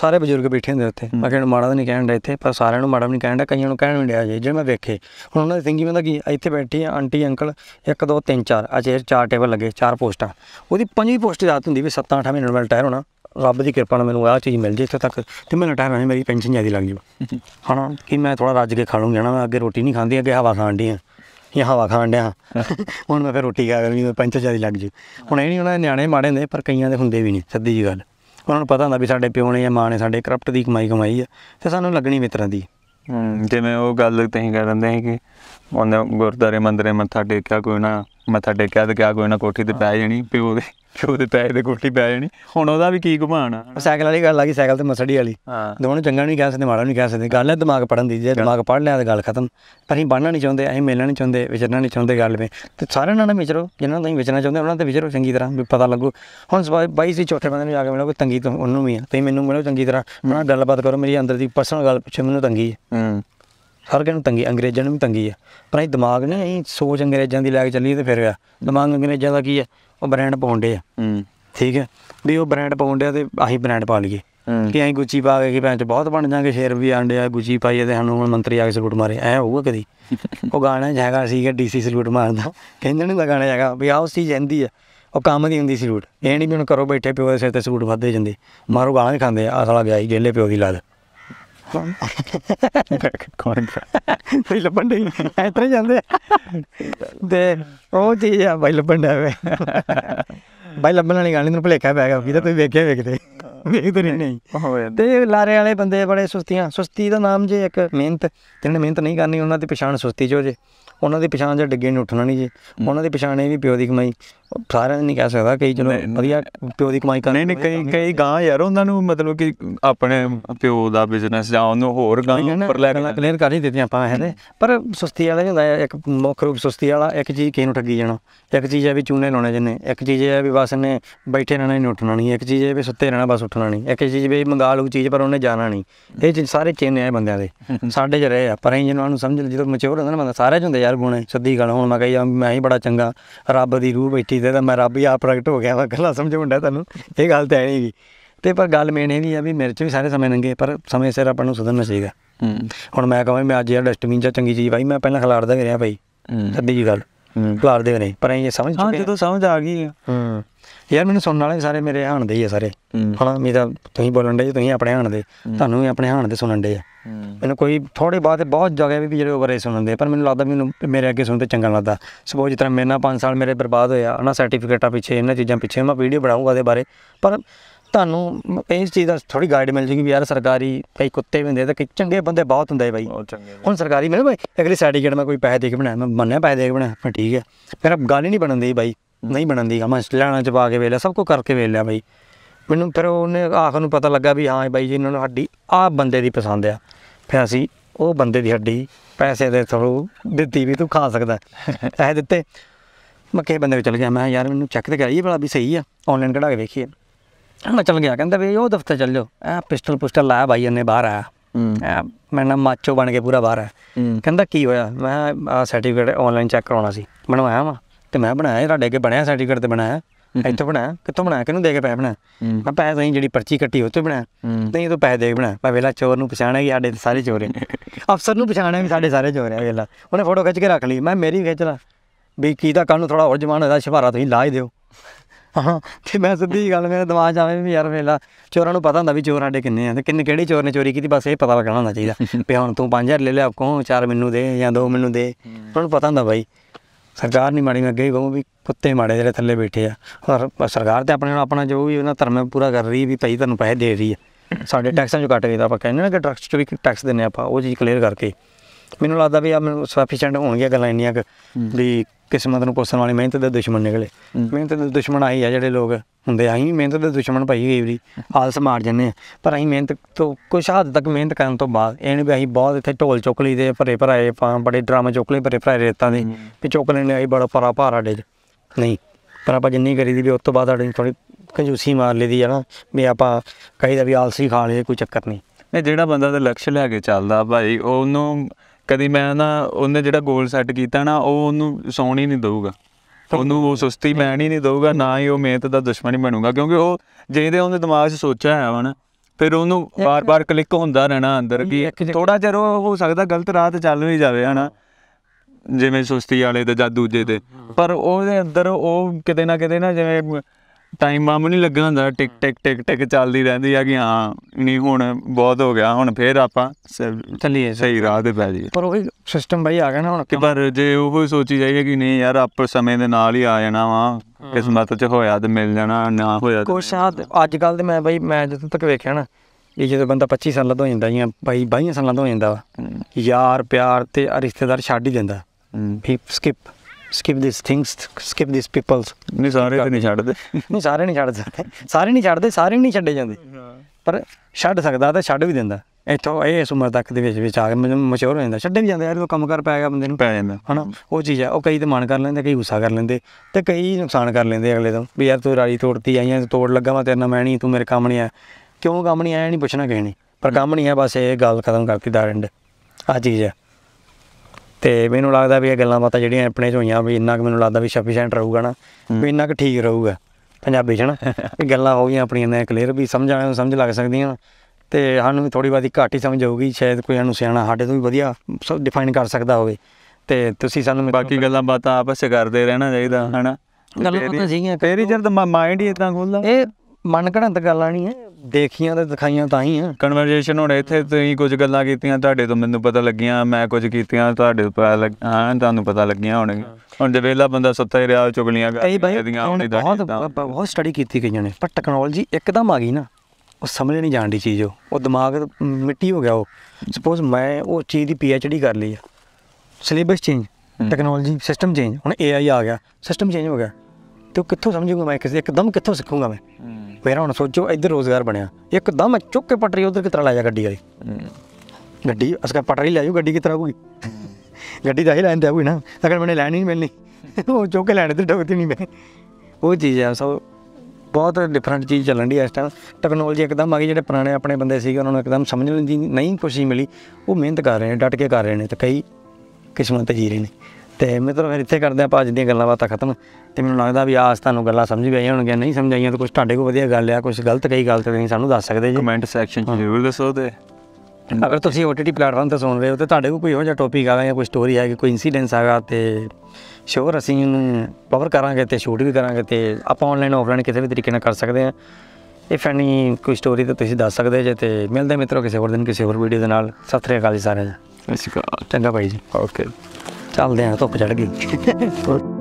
ਸਾਰੇ ਬਜ਼ੁਰਗ ਬੈਠੇ ਹੁੰਦੇ ਉੱਥੇ ਮੈਂ ਕਹਿੰਦਾ ਮਾੜਾ ਤਾਂ ਨਹੀਂ ਕਹਿਣ ਦਾ ਇੱਥੇ ਪਰ ਸਾਰਿਆਂ ਨੂੰ ਮਾੜਾ ਨਹੀਂ ਕਹਿਣ ਦਾ ਕਈਆਂ ਨੂੰ ਕਹਿਣ ਵੀ ਡਿਆ ਜੇ ਜੇ ਮੈਂ ਵੇਖੇ ਹੁਣ ਉਹਨਾਂ ਦੀ ਥਿੰਕਿੰਗ ਹੁੰਦਾ ਕਿ ਇੱਥੇ ਬੈਠੀ ਆ ਆਂਟੀ ਅੰਕਲ 1 2 3 4 ਆ ਚੇਅਰ ਚਾਰ ਟੇਬਲ ਲੱਗੇ ਚਾਰ ਪੋਸਟਾਂ ਉਹਦੀ ਪੰਜਵੀਂ ਪੋਸਟ ਰਾਤ ਹੁੰਦੀ ਵੀ 7 8 ਮਹੀਨੇ ਨਾਲ ਟਾਇਰ ਹੋਣਾ ਰੱਬ ਦੀ ਕਿਰਪਾ ਨਾਲ ਮੈਨੂੰ ਆਹ ਚੀਜ਼ ਮਿਲ ਜੇ ਇੱਥੇ ਤੱਕ ਤੇ ਮੈਂ ਰਿਟਾਇਰ ਹੋਣੀ ਮੇਰੀ ਪੈਨਸ਼ਨ ਜਿਆਦੀ ਲੱਗ ਜੂ ਹਣਾ ਕਿ ਮੈਂ ਥੋੜਾ ਰੱਜ ਕੇ ਖਾ ਲੂੰਗਾ ਨਾ ਮੈਂ ਅੱਗੇ ਰੋਟੀ ਨਹੀਂ ਖਾਂਦੀ ਅੱਗੇ ਹਵਾ ਖਾਣ ਦੀ ਆ ਇਹ ਹਵਾ ਖਾਣ ਡਿਆ ਹੁਣ ਮੈਂ ਫਿਰ ਰੋਟੀ ਖਾ ਕਰਨੀ ਪੰਚੋ ਚਾਰੀ ਲੱਗ ਜੂ ਹੁਣ ਇਹ ਨਹੀਂ ਉਹਨਾਂ ਦੇ ਨਿਆਣੇ ਮਾੜੇ ਹੁੰਦੇ ਪਰ ਕਈਆਂ ਦੇ ਹੁੰਦੇ ਵੀ ਨਹੀਂ ਸੱਦੀ ਜੀ ਗੱਲ ਉਹਨਾਂ ਨੂੰ ਪਤਾ ਹੁੰਦਾ ਵੀ ਸਾਡੇ ਪਿਓ ਨੇ ਜਾਂ ਮਾਂ ਨੇ ਸਾਡੇ ਕਰਪਟ ਦੀ ਕਮਾਈ ਕਮਾਈ ਆ ਤੇ ਸਾਨੂੰ ਲੱਗਣੀ ਮਿੱਤਰਾਂ ਦੀ ਜਿਵੇਂ ਉਹ ਗੱਲ ਤਹੀਂ ਦਿੰਦੇ ਦੇ ਕਿ ਉਹਨੇ ਗੁਰਦਾਰੇ ਮੰਦਰੇ ਮੱਥਾ ਟੇਕਿਆ ਕੋਈ ਨਾ ਮੱਥਾ ਟੇਕਿਆ ਤੇ ਕਿਆ ਕੋਈ ਨਾ ਕੋਠੀ ਤੇ ਪੈ ਜਾਣੀ ਪਿਓ ਦੇ ਪਿਓ ਦੇ ਪੈਰ ਦੇ ਗੁੱਟੀ ਪੈ ਜਾਣੀ ਹੁਣ ਉਹਦਾ ਵੀ ਕੀ ਘੁਮਾਣ ਆ ਸਾਈਕਲ ਵਾਲੀ ਗੱਲ ਆ ਗਈ ਸਾਈਕਲ ਤੇ ਮਸੜੀ ਵਾਲੀ ਦੋਨੋਂ ਚੰਗਾ ਨਹੀਂ ਕਹਿ ਸਕਦੇ ਮਾੜਾ ਨਹੀਂ ਕਹਿ ਸਕਦੇ ਗੱਲ ਹੈ ਦਿਮਾਗ ਪੜਨ ਦੀ ਜੇ ਦਿਮਾਗ ਪੜ ਲਿਆ ਤਾਂ ਗੱਲ ਖਤਮ ਪਰ ਅਸੀਂ ਬੰਨਣਾ ਨਹੀਂ ਚਾਹੁੰਦੇ ਅਸੀਂ ਮਿਲਣਾ ਨਹੀਂ ਚਾਹੁੰਦੇ ਵਿਚਰਨਾ ਨਹੀਂ ਚਾਹੁੰਦੇ ਗੱਲ ਵਿੱਚ ਤੇ ਸਾਰਿਆਂ ਨਾਲ ਵਿਚਰੋ ਜਿਨ੍ਹਾਂ ਤੁਸੀਂ ਵਿਚਰਨਾ ਚਾਹੁੰਦੇ ਉਹਨਾਂ ਤੇ ਵਿਚਰੋ ਚੰਗੀ ਤਰ੍ਹਾਂ ਵੀ ਪਤਾ ਲੱਗੂ ਹੁਣ ਬਾਈ ਸੀ ਚੌਥੇ ਬੰਦੇ ਨੂੰ ਜਾ ਕੇ ਮਿਲੋ ਕੋਈ ਤੰਗੀ ਤੋਂ ਉਹਨੂੰ ਵੀ ਆ ਤੇ ਮੈਨੂੰ ਮਿਲੋ ਚੰਗੀ ਤਰ੍ਹਾਂ ਉਹਨਾਂ ਗੱਲਬਾਤ ਕਰੋ ਮੇਰੀ ਅੰਦਰ ਦੀ ਪਰਸਨਲ ਗੱਲ ਪਿੱਛੇ ਮੈਨੂੰ ਤੰਗੀ ਹੈ ਹਰ ਕਿਸੇ ਨੂੰ ਤੰਗੀ ਅੰਗਰੇਜ਼ਾਂ ਨੂੰ ਵੀ ਤੰਗੀ ਹੈ ਪਰ ਇਹ ਦਿਮਾਗ ਨੇ ਇਹ ਸੋਚ ਅੰਗਰੇਜ਼ਾਂ ਦੀ ਲੈ ਕੇ ਚੱਲੀ ਤੇ ਫਿਰ ਗਿਆ ਦਿਮਾਗ ਅੰਗਰੇਜ਼ਾਂ ਦਾ ਕੀ ਹੈ ਉਹ ਬ੍ਰਾਂਡ ਪਾਉਂਦੇ ਆ ਹੂੰ ਠੀਕ ਹੈ ਵੀ ਉਹ ਬ੍ਰਾਂਡ ਪਾਉਂਦੇ ਆ ਤੇ ਆਹੀ ਬ੍ਰਾਂਡ ਪਾ ਲਈਏ ਕਿ ਐਂ ਗੁੱਚੀ ਪਾ ਕੇ ਕਿ ਪੈਂਚ ਬਹੁਤ ਬਣ ਜਾਗੇ ਸ਼ੇਰ ਵੀ ਆਂਡੇ ਆ ਗੁੱਚੀ ਪਾਈਏ ਤੇ ਸਾਨੂੰ ਹੁਣ ਮੰਤਰੀ ਆ ਕੇ ਸਲੂਟ ਮਾਰੇ ਐ ਹੋਊਗਾ ਕਦੀ ਉਹ ਗਾਣਾ ਸੀ ਸੀਗਾ ਡੀਸੀ ਸਲੂਟ ਮਾਰਦਾ ਕਹਿੰਦੇ ਨੇ ਗਾਣਾ ਜਾਗਾ ਵੀ ਆਹ ਉਸ ਚੀਜ਼ ਜਾਂਦੀ ਆ ਉਹ ਕੰਮ ਦੀ ਹੁੰਦੀ ਸਲੂਟ ਇਹ ਨਹੀਂ ਵੀ ਹੁਣ ਕਰੋ ਬੈਠੇ ਪਿਓ ਦੇ ਸਿਰ ਤੇ ਸਲੂਟ ਵਾਦੇ ਜਾਂਦੇ ਮਾਰੋ ਗਾਲਾਂ ਖਾਂਦੇ ਆ ਸਾਲਾ ਗਿਆ ਹੀ ਜੇਲੇ ਪਿਓ ਦੀ ਲਾਦ ਕੌਣ ਨਹੀਂ ਲੱਭਣ ਦੇ ਐਤਰੇ ਜਾਂਦੇ ਦੇ ਉਹ ਚੀਜ਼ ਆ ਬਾਈ ਲੱਭਣ ਦੇ ਆਵੇ ਬਾਈ ਲੱਭਣ ਵਾਲੀ ਗਾਣੀ ਨੂੰ ਭਲੇਖਾ ਪੈ ਗਿਆ ਕਿਤੇ ਤੁਸੀਂ ਵੇਖਿਆ ਵੇਖਦੇ ਵੇਖਦੇ ਨਹੀਂ ਨਹੀਂ ਤੇ ਲਾਰੇ ਵਾਲੇ ਬੰਦੇ ਬੜੇ ਸੁਸਤੀਆਂ ਸੁਸਤੀ ਦਾ ਨਾਮ ਜੇ ਇੱਕ ਮਿਹਨਤ ਜਿਹਨੇ ਮਿਹਨਤ ਨਹੀਂ ਕਰਨੀ ਉਹਨਾਂ ਦੀ ਪਛਾਣ ਸੁਸਤੀ ਜੋ ਜੇ ਉਹਨਾਂ ਦੀ ਪਛਾਣ ਜੇ ਡਿੱਗੇ ਨਹੀਂ ਉੱਠਣਾ ਨਹੀਂ ਜੀ ਉਹਨਾਂ ਦੀ ਪਛਾਣ ਇਹ ਵੀ ਪਿਓ ਦੀ ਕਮਾਈ ਸਾਰਿਆਂ ਨਹੀਂ ਕਹਿ ਸਕਦਾ ਕਈ ਚਲੋ ਵਧੀਆ ਪਿਓ ਦੀ ਕਮਾਈ ਕਰ ਨਹੀਂ ਨਹੀਂ ਕਈ ਕਈ ਗਾਂ ਯਾਰ ਉਹਨਾਂ ਨੂੰ ਮਤਲਬ ਕਿ ਆਪਣੇ ਪਿਓ ਦਾ ਬਿਜ਼ਨਸ ਜਾਂ ਉਹਨੂੰ ਹੋਰ ਗਾਂ ਉੱਪਰ ਲੈ ਕੇ ਕਲੀਅਰ ਕਰ ਹੀ ਦਿੱਤੀਆਂ ਆਪਾਂ ਇਹਦੇ ਪਰ ਸੁਸਤੀ ਵਾਲਾ ਹੁੰਦਾ ਇੱਕ ਮੁੱਖ ਰੂਪ ਸੁਸਤੀ ਵਾਲਾ ਇੱਕ ਚੀਜ਼ ਕਿਹਨੂੰ ਠੱਗੀ ਜਾਣਾ ਇੱਕ ਚੀਜ਼ ਹੈ ਵੀ ਚੂਨੇ ਲਾਉਣੇ ਜਿੰਨੇ ਇੱਕ ਚੀਜ਼ ਹੈ ਵੀ ਬਸ ਨੇ ਬੈਠੇ ਰਹਿਣਾ ਨਹੀਂ ਉੱਠਣਾ ਨਹੀਂ ਇੱਕ ਚੀਜ਼ ਹੈ ਵੀ ਸੁੱਤੇ ਰਹਿਣਾ ਬਸ ਉੱਠਣਾ ਨਹੀਂ ਇੱਕ ਚੀਜ਼ ਵੀ ਮੰਗਾ ਲੂ ਚੀਜ਼ ਪਰ ਉਹਨੇ ਜਾਣਾ ਨਹੀਂ ਇਹ ਸਾਰੇ ਚੇਨੇ ਆ ਬੰਦਿਆਂ ਦੇ ਸਾਡੇ ਚ ਰਹੇ ਆ ਪਰ ਜਿਹਨਾਂ ਨੂੰ ਸਮਝ ਜਦੋਂ ਮਚੋਰ ਹੁੰਦਾ ਨਾ ਬੰਦਾ ਸਾਰੇ ਚ ਹੁੰਦੇ ਯਾਰ ਗੁਣੇ ਸਿੱਧੀ ਗੱਲ ਹੁਣ ਮੈਂ ਕਹੀ ਮੈਂ ਹੀ ਬੜਾ ਚੰਗਾ ਰੱਬ ਦੀ ਰੂਹ ਬੈਠੀ ਤੇ ਮੈਂ ਰੱਬ ਹੀ ਆ ਪ੍ਰਗਟ ਹੋ ਗਿਆ ਵਾ ਗੱਲਾਂ ਸਮਝਉਂਦਾ ਤੁਹਾਨੂੰ ਇਹ ਗੱਲ ਤਾਂ ਗਈ ਤੇ ਪਰ ਗੱਲ ਮੇਨ ਇਹ ਆ ਵੀ ਮੇਰੇ ਚ ਵੀ ਸਾਰੇ ਸਮੇਂ ਲੰਗੇ ਪਰ ਸਮੇਂ ਸਿਰ ਆਪਾਂ ਨੂੰ ਸੁਧਰਨਾ ਚਾਹੀਦਾ ਹੁਣ ਮੈਂ ਕਹਾਂ ਮੈਂ ਅੱਜ ਯਾਰ ਡਸਟਬਿਨ ਚ ਚੰਗੀ ਚੀਜ਼ ਭਾਈ ਮੈਂ ਪਹਿਲਾਂ ਖਿਲਾੜਦਾ ਰਿਹਾ ਭਾਈ ਸਿੱਧੀ ਜੀ ਗੱਲ ਖਿਲਾੜਦੇ ਨੇ ਪਰ ਇਹ ਸਮਝ ਚੁੱਕੇ ਹਾਂ ਜਦੋਂ ਸਮਝ ਆ ਗਈ ਹਾਂ ਯਾਰ ਮੈਨੂੰ ਸੁਣਨ ਵਾਲੇ ਸਾਰੇ ਮੇਰੇ ਹਾਣ ਦੇ ਹੀ ਆ ਸਾਰੇ ਹਣਾ ਮੀ ਤਾਂ ਤੁਸੀਂ ਬੋਲਣ ਦੇ ਤੁਸੀਂ ਆਪਣੇ ਹਾਣ ਦੇ ਤੁਹਾਨੂੰ ਵੀ ਆਪਣੇ ਹਾਣ ਦੇ ਸੁਣਨ ਦੇ ਆ ਮੈਨੂੰ ਕੋਈ ਥੋੜੇ ਬਾਅਦ ਬਹੁਤ ਜਗ੍ਹਾ ਵੀ ਜਿਹੜੇ ਓਵਰ ਸੁਣਨ ਦੇ ਪਰ ਮੈਨੂੰ ਲੱਗਦਾ ਮੈਨੂੰ ਮੇਰੇ ਅੱਗੇ ਸੁਣਨ ਤੇ ਚੰਗਾ ਲੱਗਦਾ ਸਪੋਜ਼ ਜਿਤਨਾ ਮੇਰੇ ਨਾਲ 5 ਸਾਲ ਮੇਰੇ ਬਰਬਾਦ ਹੋਇਆ ਉਹਨਾਂ ਸਰਟੀਫਿਕੇਟਾਂ ਪਿੱਛੇ ਇਹਨਾਂ ਚੀਜ਼ਾਂ ਪਿੱਛੇ ਮੈਂ ਵੀਡੀਓ ਬਣਾਉਂਗਾ ਦੇ ਬਾਰੇ ਪਰ ਤੁਹਾਨੂੰ ਇਸ ਚੀਜ਼ ਦਾ ਥੋੜੀ ਗਾਈਡ ਮਿਲ ਜੂਗੀ ਵੀ ਯਾਰ ਸਰਕਾਰੀ ਕਈ ਕੁੱਤੇ ਵੀ ਹੁੰਦੇ ਤੇ ਕਈ ਚੰਗੇ ਬੰਦੇ ਬਹੁਤ ਹੁੰਦੇ ਬਾਈ ਹੁਣ ਸਰਕਾਰੀ ਮਿਲ ਬਾਈ ਅਗਲੀ ਸਰਟੀਫਿਕੇਟ ਮੈਂ ਕੋਈ ਪੈਸੇ ਦੇ ਕੇ ਬਣਾਇਆ ਮੈਂ ਮੰਨਿਆ ਪੈਸੇ ਦੇ ਕੇ ਬਣਾਇਆ ਠੀਕ ਹੈ ਫਿਰ ਗੱਲ ਹੀ ਨਹੀਂ ਬਣਨ ਦੀ ਬਾਈ ਨਹੀਂ ਬਣਨ ਦੀ ਮੈਂ ਲੈਣਾ ਚ ਪਾ ਕੇ ਵੇਖ ਸਭ ਕੋ ਕਰਕੇ ਵੇਖ ਬਈ ਬਾਈ ਮੈਨੂੰ ਫਿਰ ਉਹਨੇ ਆਖਰ ਨੂੰ ਪਤਾ ਲੱਗਾ ਵੀ ਹਾਂ ਬਾਈ ਜੀ ਇਹਨਾਂ ਨੂੰ ਹੱਡੀ ਆ ਬੰਦੇ ਦੀ ਪਸੰਦ ਆ ਫਿਰ ਅਸੀਂ ਉਹ ਬੰਦੇ ਦੀ ਹੱਡੀ ਪੈਸੇ ਦੇ ਥਰੂ ਦਿੱਤੀ ਵੀ ਤੂੰ ਖਾ ਸਕਦਾ ਐ ਦਿੱਤੇ ਮੈਂ ਕਿਸੇ ਬੰਦੇ ਕੋਲ ਚਲ ਗਿਆ ਮੈਂ ਯਾਰ ਮੈਨੂੰ ਚੈੱਕ ਤੇ ਕਰਾਈਏ ਬੜਾ ਵੀ ਸਹੀ ਆ ਆਨਲਾਈਨ ਕਢਾ ਕੇ ਵੇਖੀਏ ਮੈਂ ਚਲ ਗਿਆ ਕਹਿੰਦਾ ਵੀ ਉਹ ਦਫ਼ਤਰ ਚੱਲ ਜਾਓ ਐ ਪਿਸਟਲ ਪੁਸਟਲ ਲਾਇਆ ਬਾਈ ਇਹਨੇ ਬਾਹਰ ਆਇਆ ਮੈਂ ਨਾ ਮਾਚੋ ਬਣ ਕੇ ਪੂਰਾ ਬਾਹਰ ਆ ਕਹਿੰਦਾ ਕੀ ਹੋਇਆ ਮੈਂ ਆ ਸਰਟੀਫਿਕੇਟ ਆਨਲਾਈਨ ਚੈੱਕ ਕਰਾਉਣਾ ਸੀ ਬਣਵਾਇਆ ਵਾ ਤੇ ਮੈਂ ਬਣਾਇਆ ਤੁਹਾਡੇ ਅੱਗੇ ਬਣਾਇਆ ਸਰਟੀਫਿਕੇਟ ਤੇ ਬਣਾਇਆ ਇੱਥੋਂ ਬਣਾਇਆ ਕਿੱਥੋਂ ਬਣਾਇਆ ਕਿਹਨੂੰ ਦੇ ਕੇ ਪੈ ਬਣਾ ਮੈਂ ਪੈ ਸਹੀ ਜਿਹੜੀ ਪਰਚੀ ਕੱਟੀ ਉੱਥੇ ਬਣਾ ਨਹੀਂ ਤੋ ਪੈ ਦੇ ਬਣਾ ਮੈਂ ਵੇਲਾ ਚੋਰ ਨੂੰ ਪਛਾਣਿਆ ਕਿ ਸਾਡੇ ਸਾਰੇ ਚੋਰ ਨੇ ਅਫਸਰ ਨੂੰ ਪਛਾਣਿਆ ਵੀ ਸਾਡੇ ਸਾਰੇ ਚੋਰ ਆ ਵੇਲਾ ਉਹਨੇ ਫੋਟੋ ਖਿੱਚ ਕੇ ਰੱਖ ਲਈ ਮੈਂ ਮੇਰੀ ਖਿੱਚ ਲਾ ਵੀ ਕੀ ਤਾਂ ਕੰਨ ਥੋੜਾ ਹੋਰ ਜਮਾਨ ਹੋਇਆ ਸ਼ਿਵਾਰਾ ਤੁਸੀਂ ਲਾ ਹੀ ਦਿਓ ਹਾਂ ਤੇ ਮੈਂ ਸਿੱਧੀ ਗੱਲ ਮੇਰੇ ਦਿਮਾਗ 'ਚ ਆਵੇ ਵੀ ਯਾਰ ਵੇਲਾ ਚੋਰਾਂ ਨੂੰ ਪਤਾ ਹੁੰਦਾ ਵੀ ਚੋਰ ਸਾਡੇ ਕਿੰਨੇ ਆ ਤੇ ਕਿੰਨੇ ਕਿਹੜੇ ਚੋਰ ਨੇ ਚੋਰੀ ਕੀਤੀ ਬਸ ਇਹ ਪਤਾ ਲੱਗਣਾ ਹੁੰਦਾ ਚਾਹੀਦਾ ਵੀ ਹੁਣ ਤੂੰ 5000 ਲੈ ਲਿਆ ਕੋਹ 4 ਮੈਨੂੰ ਦੇ ਜਾਂ 2 ਮੈਨੂੰ ਦੇ ਉਹਨੂੰ ਪਤਾ ਹੁੰਦਾ ਬਾਈ ਸਰਕਾਰ ਨਹੀਂ ਮਾੜੀ ਮੈਂ ਅੱਗੇ ਕਹੂੰ ਵੀ ਕੁੱਤੇ ਮਾੜੇ ਜਿਹੜੇ ਥੱਲੇ ਬੈਠੇ ਆ ਪਰ ਸਰਕਾਰ ਤੇ ਆਪਣੇ ਨਾਲ ਆਪਣਾ ਜੋ ਵੀ ਉਹਨਾਂ ਧਰਮ ਪੂਰਾ ਕਰ ਰਹੀ ਵੀ ਭਾਈ ਤੁਹਾਨੂੰ ਪੈਸੇ ਦੇ ਰਹੀ ਆ ਸਾਡੇ ਟੈਕਸਾਂ ਚੋਂ ਕੱਟ ਗਈ ਤਾਂ ਆਪਾਂ ਕਹਿੰਦੇ ਨਾ ਕਿ ਟੈਕਸ ਚੋਂ ਵੀ ਟੈਕਸ ਦਿੰਨੇ ਆਪਾਂ ਉਹ ਚੀਜ਼ ਕਲੀਅਰ ਕਰਕੇ ਮੈਨੂੰ ਲੱਗਦਾ ਵੀ ਆ ਮੈਨੂੰ ਸਫੀਸ਼ੀਐਂਟ ਹੋਣਗੀਆਂ ਗੱਲਾਂ ਇੰਨੀਆਂ ਕਿ ਵੀ ਕਿਸਮਤ ਨੂੰ ਕੋਸਣ ਵਾਲੀ ਮਿਹਨਤ ਦੇ ਦੁਸ਼ਮਣ ਨਿਕਲੇ ਮਿਹਨਤ ਦੇ ਦੁਸ਼ਮਣ ਆਹੀ ਆ ਜਿਹੜੇ ਲੋਕ ਹੁੰਦੇ ਆਹੀਂ ਮਿਹਨਤ ਦੇ ਦੁਸ਼ਮਣ ਭਾਈ ਗਈ ਵੀ ਆਲਸ ਮਾਰ ਜੰਨੇ ਪਰ ਅਸੀਂ ਮਿਹਨਤ ਤੋਂ ਕੁਝ ਹੱਦ ਤੱਕ ਮਿਹਨਤ ਕਰਨ ਤੋਂ ਬਾਅਦ ਇਹਨੇ ਵੀ ਅਸੀਂ ਬਹੁਤ ਇੱਥੇ ਢੋਲ ਚੁੱਕ ਲਈ ਦੇ ਭਰੇ ਭਰਾਏ ਪਾਂ ਬੜੇ ਡਰਾਮਾ ਚੁੱਕ ਲਈ ਭਰੇ ਭਰਾਏ ਰੇਤਾਂ ਦੇ ਵੀ ਚੁੱਕ ਲੈਣੇ ਆਈ ਬੜਾ ਪਰਾ ਭਾਰ ਡੇ ਨਹੀਂ ਪਰ ਆਪਾਂ ਜਿੰਨੀ ਕਰੀ ਦੀ ਵੀ ਉਸ ਤੋਂ ਬਾਅਦ ਸਾਡੀ ਥੋੜੀ ਕੰਜੂਸੀ ਮਾਰ ਲਈ ਦੀ ਹੈ ਨਾ ਵੀ ਆਪਾਂ ਕਹੀਦਾ ਵੀ ਆਲਸੀ ਖਾ ਲਏ ਕੋਈ ਚੱਕਰ ਨਹੀਂ ਨੇ ਜਿਹੜਾ ਬੰਦਾ ਤੇ ਲਕਸ਼ ਲੈ ਕੇ ਚੱਲਦਾ ਭਾਈ ਉਹਨੂੰ ਕਦੀ ਮੈਂ ਨਾ ਉਹਨੇ ਜਿਹੜਾ ਗੋਲ ਸੈੱਟ ਕੀਤਾ ਨਾ ਉਹ ਉਹਨੂੰ ਸੌਣ ਹੀ ਨਹੀਂ ਦਊਗਾ ਉਹਨੂੰ ਉਹ ਸੁਸਤੀ ਮੈਂ ਨਹੀਂ ਦਊਗਾ ਨਾ ਹੀ ਉਹ ਮਿਹਨਤ ਦਾ ਦੁਸ਼ਮਣ ਹੀ ਬਣੂਗਾ ਕਿਉਂਕਿ ਉਹ ਜਿਹਦੇ ਉਹਦੇ ਦਿਮਾਗ 'ਚ ਸੋਚਿਆ ਹੈ ਵਾ ਨਾ ਫਿਰ ਉਹਨੂੰ ਬਾਰ-ਬਾਰ ਕਲਿੱਕ ਹੁੰਦਾ ਰਹਿਣਾ ਅੰਦਰ ਕੀ ਥੋੜਾ ਜਿਹਾ ਉਹ ਹੋ ਸਕਦਾ ਗਲਤ ਰਾਹ ਤੇ ਚੱਲ ਵੀ ਜਾਵੇ ਹਨਾ ਜਿਵੇਂ ਸੁਸਤੀ ਵਾਲੇ ਤੇ ਜਾਂ ਦੂਜੇ ਤੇ ਪਰ ਉਹਦੇ ਅੰਦਰ ਉਹ ਕਿਤੇ ਨਾ ਕਿਤੇ ਨਾ ਜਿਵੇਂ ਟਾਈਮ ਮਾਮ ਨਹੀਂ ਲੱਗਣਾ ਹੁੰਦਾ ਟਿਕ ਟਿਕ ਟਿਕ ਟਿਕ ਚੱਲਦੀ ਰਹਿੰਦੀ ਆ ਕਿ ਹਾਂ ਨਹੀਂ ਹੁਣ ਬਹੁਤ ਹੋ ਗਿਆ ਹੁਣ ਫੇਰ ਆਪਾਂ ਚੱਲੀਏ ਸਹੀ ਰਾਹ ਤੇ ਪੈ ਜਾਈਏ ਪਰ ਉਹ ਸਿਸਟਮ ਬਈ ਆ ਗਿਆ ਨਾ ਹੁਣ ਕਿ ਪਰ ਜੇ ਉਹ ਸੋਚੀ ਜਾਈਏ ਕਿ ਨਹੀਂ ਯਾਰ ਆਪ ਸਮੇਂ ਦੇ ਨਾਲ ਹੀ ਆ ਜਾਣਾ ਵਾ ਕਿਸਮਤ ਚ ਹੋਇਆ ਤੇ ਮਿਲ ਜਾਣਾ ਨਾ ਹੋਇਆ ਕੁਛ ਆ ਅੱਜ ਕੱਲ ਤੇ ਮੈਂ ਬਈ ਮੈਂ ਜਦੋਂ ਤੱਕ ਵੇਖਿਆ ਨਾ ਇਹ ਜਦੋਂ ਬੰਦਾ 25 ਸਾਲਾਂ ਦਾ ਹੋ ਜਾਂਦਾ ਜਾਂ ਬਾਈ 22 ਸਾਲਾਂ ਦਾ ਹੋ ਜਾਂਦਾ ਯਾਰ ਪਿਆਰ ਤੇ ਰਿਸ਼ਤੇਦਾਰ ਛੱਡ ਹੀ ਦਿੰਦਾ ਫਿਰ skip skip this things skip this peoples ਨਹੀਂ ਸਾਰੇ ਤੇ ਨਹੀਂ ਛੱਡਦੇ ਨਹੀਂ ਸਾਰੇ ਨਹੀਂ ਛੱਡ ਸਕਦੇ ਸਾਰੇ ਨਹੀਂ ਛੱਡਦੇ ਸਾਰੇ ਨਹੀਂ ਛੱਡੇ ਜਾਂਦੇ ਪਰ ਛੱਡ ਸਕਦਾ ਤਾਂ ਛੱਡ ਵੀ ਦਿੰਦਾ ਇੱਥੋਂ ਇਹ ਇਸ ਉਮਰ ਤੱਕ ਦੇ ਵਿੱਚ ਵਿੱਚ ਆ ਕੇ ਮਸ਼ਹੂਰ ਹੋ ਜਾਂਦਾ ਛੱਡੇ ਵੀ ਜਾਂਦੇ ਯਾਰ ਉਹ ਕੰਮ ਕਰ ਪਾਇਆ ਬੰਦੇ ਨੂੰ ਪੈ ਜਾਂਦਾ ਹਨਾ ਉਹ ਚੀਜ਼ ਆ ਉਹ ਕਈ ਤੇ ਮਾਨ ਕਰ ਲੈਂਦੇ ਕਈ ਗੁੱਸਾ ਕਰ ਲੈਂਦੇ ਤੇ ਕਈ ਨੁਕਸਾਨ ਕਰ ਲੈਂਦੇ ਅਗਲੇ ਤੋਂ ਵੀ ਯਾਰ ਤੂੰ ਰਾਲੀ ਤੋੜਤੀ ਆਈਆਂ ਤੋੜ ਲੱਗਾ ਮੈਂ ਤੇਰੇ ਨਾਲ ਮੈਂ ਨਹੀਂ ਤੂੰ ਮੇਰੇ ਕੰਮ ਨਹੀਂ ਆ ਕਿਉਂ ਕੰਮ ਨਹੀਂ ਆਇਆ ਨਹੀਂ ਪੁੱਛਣਾ ਕਿਸੇ ਨੇ ਪਰ ਕੰਮ ਨਹੀਂ ਆ ਬਸ ਇਹ ਗੱਲ ਖਤਮ ਕਰਤੀ ਦਾ ਐਂਡ ਆ ਚੀਜ਼ ਆ ਤੇ ਮੈਨੂੰ ਲੱਗਦਾ ਵੀ ਇਹ ਗੱਲਾਂ ਬਾਤਾਂ ਜਿਹੜੀਆਂ ਆਪਣੇ ਚ ਹੋਈਆਂ ਵੀ ਇੰਨਾ ਕਿ ਮੈਨੂੰ ਲੱਗਦਾ ਵੀ ਸਫੀਸ਼ੀਐਂਟ ਰਹੂਗਾ ਨਾ ਵੀ ਇੰਨਾ ਕਿ ਠੀਕ ਰਹੂਗਾ ਪੰਜਾਬੀ ਚ ਨਾ ਇਹ ਗੱਲਾਂ ਹੋ ਗਈਆਂ ਆਪਣੀਆਂ ਨੇ ਕਲੀਅਰ ਵੀ ਸਮਝ ਆਉਣ ਸਮਝ ਲੱਗ ਸਕਦੀਆਂ ਤੇ ਸਾਨੂੰ ਵੀ ਥੋੜੀ ਬਾਦੀ ਘੱਟ ਹੀ ਸਮਝ ਆਊਗੀ ਸ਼ਾਇਦ ਕੋਈ ਨੂੰ ਸਿਆਣਾ ਸਾਡੇ ਤੋਂ ਵੀ ਵਧੀਆ ਸਭ ਡਿਫਾਈਨ ਕਰ ਸਕਦਾ ਹੋਵੇ ਤੇ ਤੁਸੀਂ ਸਾਨੂੰ ਬਾਕੀ ਗੱਲਾਂ ਬਾਤਾਂ ਆਪਸ ਵਿੱਚ ਕਰਦੇ ਰਹਿਣਾ ਚਾਹੀਦਾ ਹਨਾ ਗੱਲਾਂ ਤਾਂ ਸੀਗੀਆਂ ਫੇਰ ਹੀ ਜਦ ਮਾਈਂਡ ਹੀ ਇਦਾਂ ਖੁੱਲਦਾ ਇਹ ਮਨ ਘੜੰਤ ਗੱਲਾਂ ਨਹੀਂ ਹੈ ਦੇਖੀਆਂ ਤੇ ਦਿਖਾਈਆਂ ਤਾਂ ਹੀ ਆ ਕਨਵਰਸੇਸ਼ਨ ਹੁਣ ਇੱਥੇ ਤੁਸੀਂ ਕੁਝ ਗੱਲਾਂ ਕੀਤੀਆਂ ਤੁਹਾਡੇ ਤੋਂ ਮੈਨੂੰ ਪਤਾ ਲੱਗੀਆਂ ਮੈਂ ਕੁਝ ਕੀਤੀਆਂ ਤੁਹਾਡੇ ਤੋਂ ਪਤਾ ਲੱਗ ਹਾਂ ਤੁਹਾਨੂੰ ਪਤਾ ਲੱਗੀਆਂ ਹੁਣ ਹੁਣ ਜੇ ਵੇਲਾ ਬੰਦਾ ਸੁੱਤਾ ਹੀ ਰਿਹਾ ਚੁਗਲੀਆਂ ਕਰ ਕਰਦੀਆਂ ਹੁਣ ਬਹੁਤ ਬਹੁਤ ਸਟੱਡੀ ਕੀਤੀ ਗਈਆਂ ਨੇ ਪਰ ਟੈਕਨੋਲੋਜੀ ਇੱਕਦਮ ਆ ਗਈ ਨਾ ਉਹ ਸਮਝ ਨਹੀਂ ਜਾਣ ਦੀ ਚੀਜ਼ ਉਹ ਦਿਮਾਗ ਮਿੱਟੀ ਹੋ ਗਿਆ ਉਹ ਸਪੋਜ਼ ਮੈਂ ਉਹ ਚੀਜ਼ ਦੀ ਪੀ ਐਚ ਡੀ ਕਰ ਲਈ ਆ syllabus change technology system change ਹੁਣ ਏ ਆਈ ਆ ਗਿਆ ਸਿਸਟਮ ਚੇਂਜ ਹੋ ਗਿਆ ਤੇ ਉਹ ਕਿੱਥੋਂ ਸਮਝੂਗਾ ਮੈਂ ਕਿਸੇ ਇੱਕਦਮ ਕਿੱਥੋਂ ਸਿੱਖੂਗਾ ਮੈਂ ਮੇਰਾ ਹੁਣ ਸੋਚੋ ਇੱਧਰ ਰੋਜ਼ਗਾਰ ਬਣਿਆ ਇੱਕਦਮ ਚੁੱਕ ਕੇ ਪਟਰੀ ਉਧਰ ਕਿਤਰਾ ਲੈ ਜਾ ਗੱਡੀ ਵਾਲੀ ਗੱਡੀ ਅਸਕਾ ਪਟਰੀ ਲੈ ਜਾਊ ਗੱਡੀ ਕਿਤਰਾ ਆਊਗੀ ਗੱਡੀ ਦਾ ਹੀ ਲੈਣ ਤੇ ਆਉਗੀ ਨਾ ਅਗਰ ਮੈਨੇ ਲੈਣੀ ਨਹੀਂ ਮਿਲਣੀ ਉਹ ਚੁੱਕ ਕੇ ਲੈਣੇ ਤੇ ਡੋਗਦੀ ਨਹੀਂ ਮੈਂ ਉਹ ਚੀਜ਼ ਆ ਸੋ ਬਹੁਤ ਡਿਫਰੈਂਟ ਚੀਜ਼ ਚੱਲਣ ਦੀ ਇਸ ਟਾਈਮ ਟੈਕਨੋਲੋਜੀ ਇੱਕਦਮ ਆ ਗਈ ਜਿਹੜੇ ਪੁਰਾਣੇ ਆਪਣੇ ਬੰਦੇ ਸੀਗੇ ਉਹਨਾਂ ਨੂੰ ਇੱਕਦਮ ਸਮਝਣ ਦੀ ਨਹੀਂ ਖੁਸ਼ੀ ਮਿਲੀ ਉਹ ਮਿਹਨਤ ਕਰ ਰਹੇ ਨੇ ਡਟ ਕੇ ਕਰ ਰਹੇ ਨੇ ਤੇ ਕਈ ਕਿਸਮਤ ਜੀ ਰਹੇ ਨੇ ਤੇ ਮਿੱਤਰੋ ਫਿਰ ਇੱਥੇ ਕਰਦੇ ਆਪਾਂ ਅੱਜ ਦੀਆਂ ਗੱਲਾਂ ਬਾਤਾਂ ਖਤਮ ਤੇ ਮੈਨੂੰ ਲੱਗਦਾ ਵੀ ਆਸ ਤੁਹਾਨੂੰ ਗੱਲਾਂ ਸਮਝ ਗਈਆਂ ਹੋਣਗੀਆਂ ਨਹੀਂ ਸਮਝਾਈਆਂ ਤਾਂ ਕੁਝ ਤੁਹਾਡੇ ਕੋਲ ਵਧੀਆ ਗੱਲ ਆ ਕੁਝ ਗਲਤ ਕਈ ਗੱਲ ਤੇ ਤੁਸੀਂ ਸਾਨੂੰ ਦੱਸ ਸਕਦੇ ਜੀ ਕਮੈਂਟ ਸੈਕਸ਼ਨ 'ਚ ਜ਼ਰੂਰ ਦੱਸੋ ਤੇ ਅਗਰ ਤੁਸੀਂ OTT ਪਲੇਟਫਾਰਮ ਤੇ ਸੁਣ ਰਹੇ ਹੋ ਤੇ ਤੁਹਾਡੇ ਕੋਲ ਕੋਈ ਹੋਰ ਜਿਹਾ ਟੌਪਿਕ ਆਗਾ ਜਾਂ ਕੋਈ ਸਟੋਰੀ ਆਗੀ ਕੋਈ ਇਨਸੀਡੈਂਸ ਆਗਾ ਤੇ ਸ਼ੋਰ ਅਸੀਂ ਇਹਨੂੰ ਕਰਾਂਗੇ ਤੇ ਸ਼ੂਟ ਵੀ ਕਰਾਂਗੇ ਤੇ ਆਪਾਂ ਆਨਲਾਈਨ ਆਫਲਾਈਨ ਕਿਸੇ ਵੀ ਤਰੀਕੇ ਨਾਲ ਕਰ ਸਕਦੇ ਆ ਇਹ ਐਨੀ ਕੋਈ ਸਟੋਰੀ ਤਾਂ ਤੁਸੀਂ ਦੱਸ ਸਕਦੇ ਜੇ ਤੇ ਮਿਲਦੇ ਮਿੱਤਰੋ ਕਿਸੇ ਹੋਰ ਦਿਨ ਕਿਸੇ ਹੋਰ ਵੀਡੀਓ ਦੇ ਨਾਲ ਸਤਿ ਸ੍ਰੀ ਅਕਾਲ ਜੀ ਸਾਰਿਆਂ ਦਾ ਸਤਿ ਸ੍ਰੀ ਅਕਾਲ ਚੰਗਾ ਭਾਈ ਜੀ ਓਕੇ ਚੱਲਦੇ ਆ ਧੁੱਪ ਚੜ ਗਈ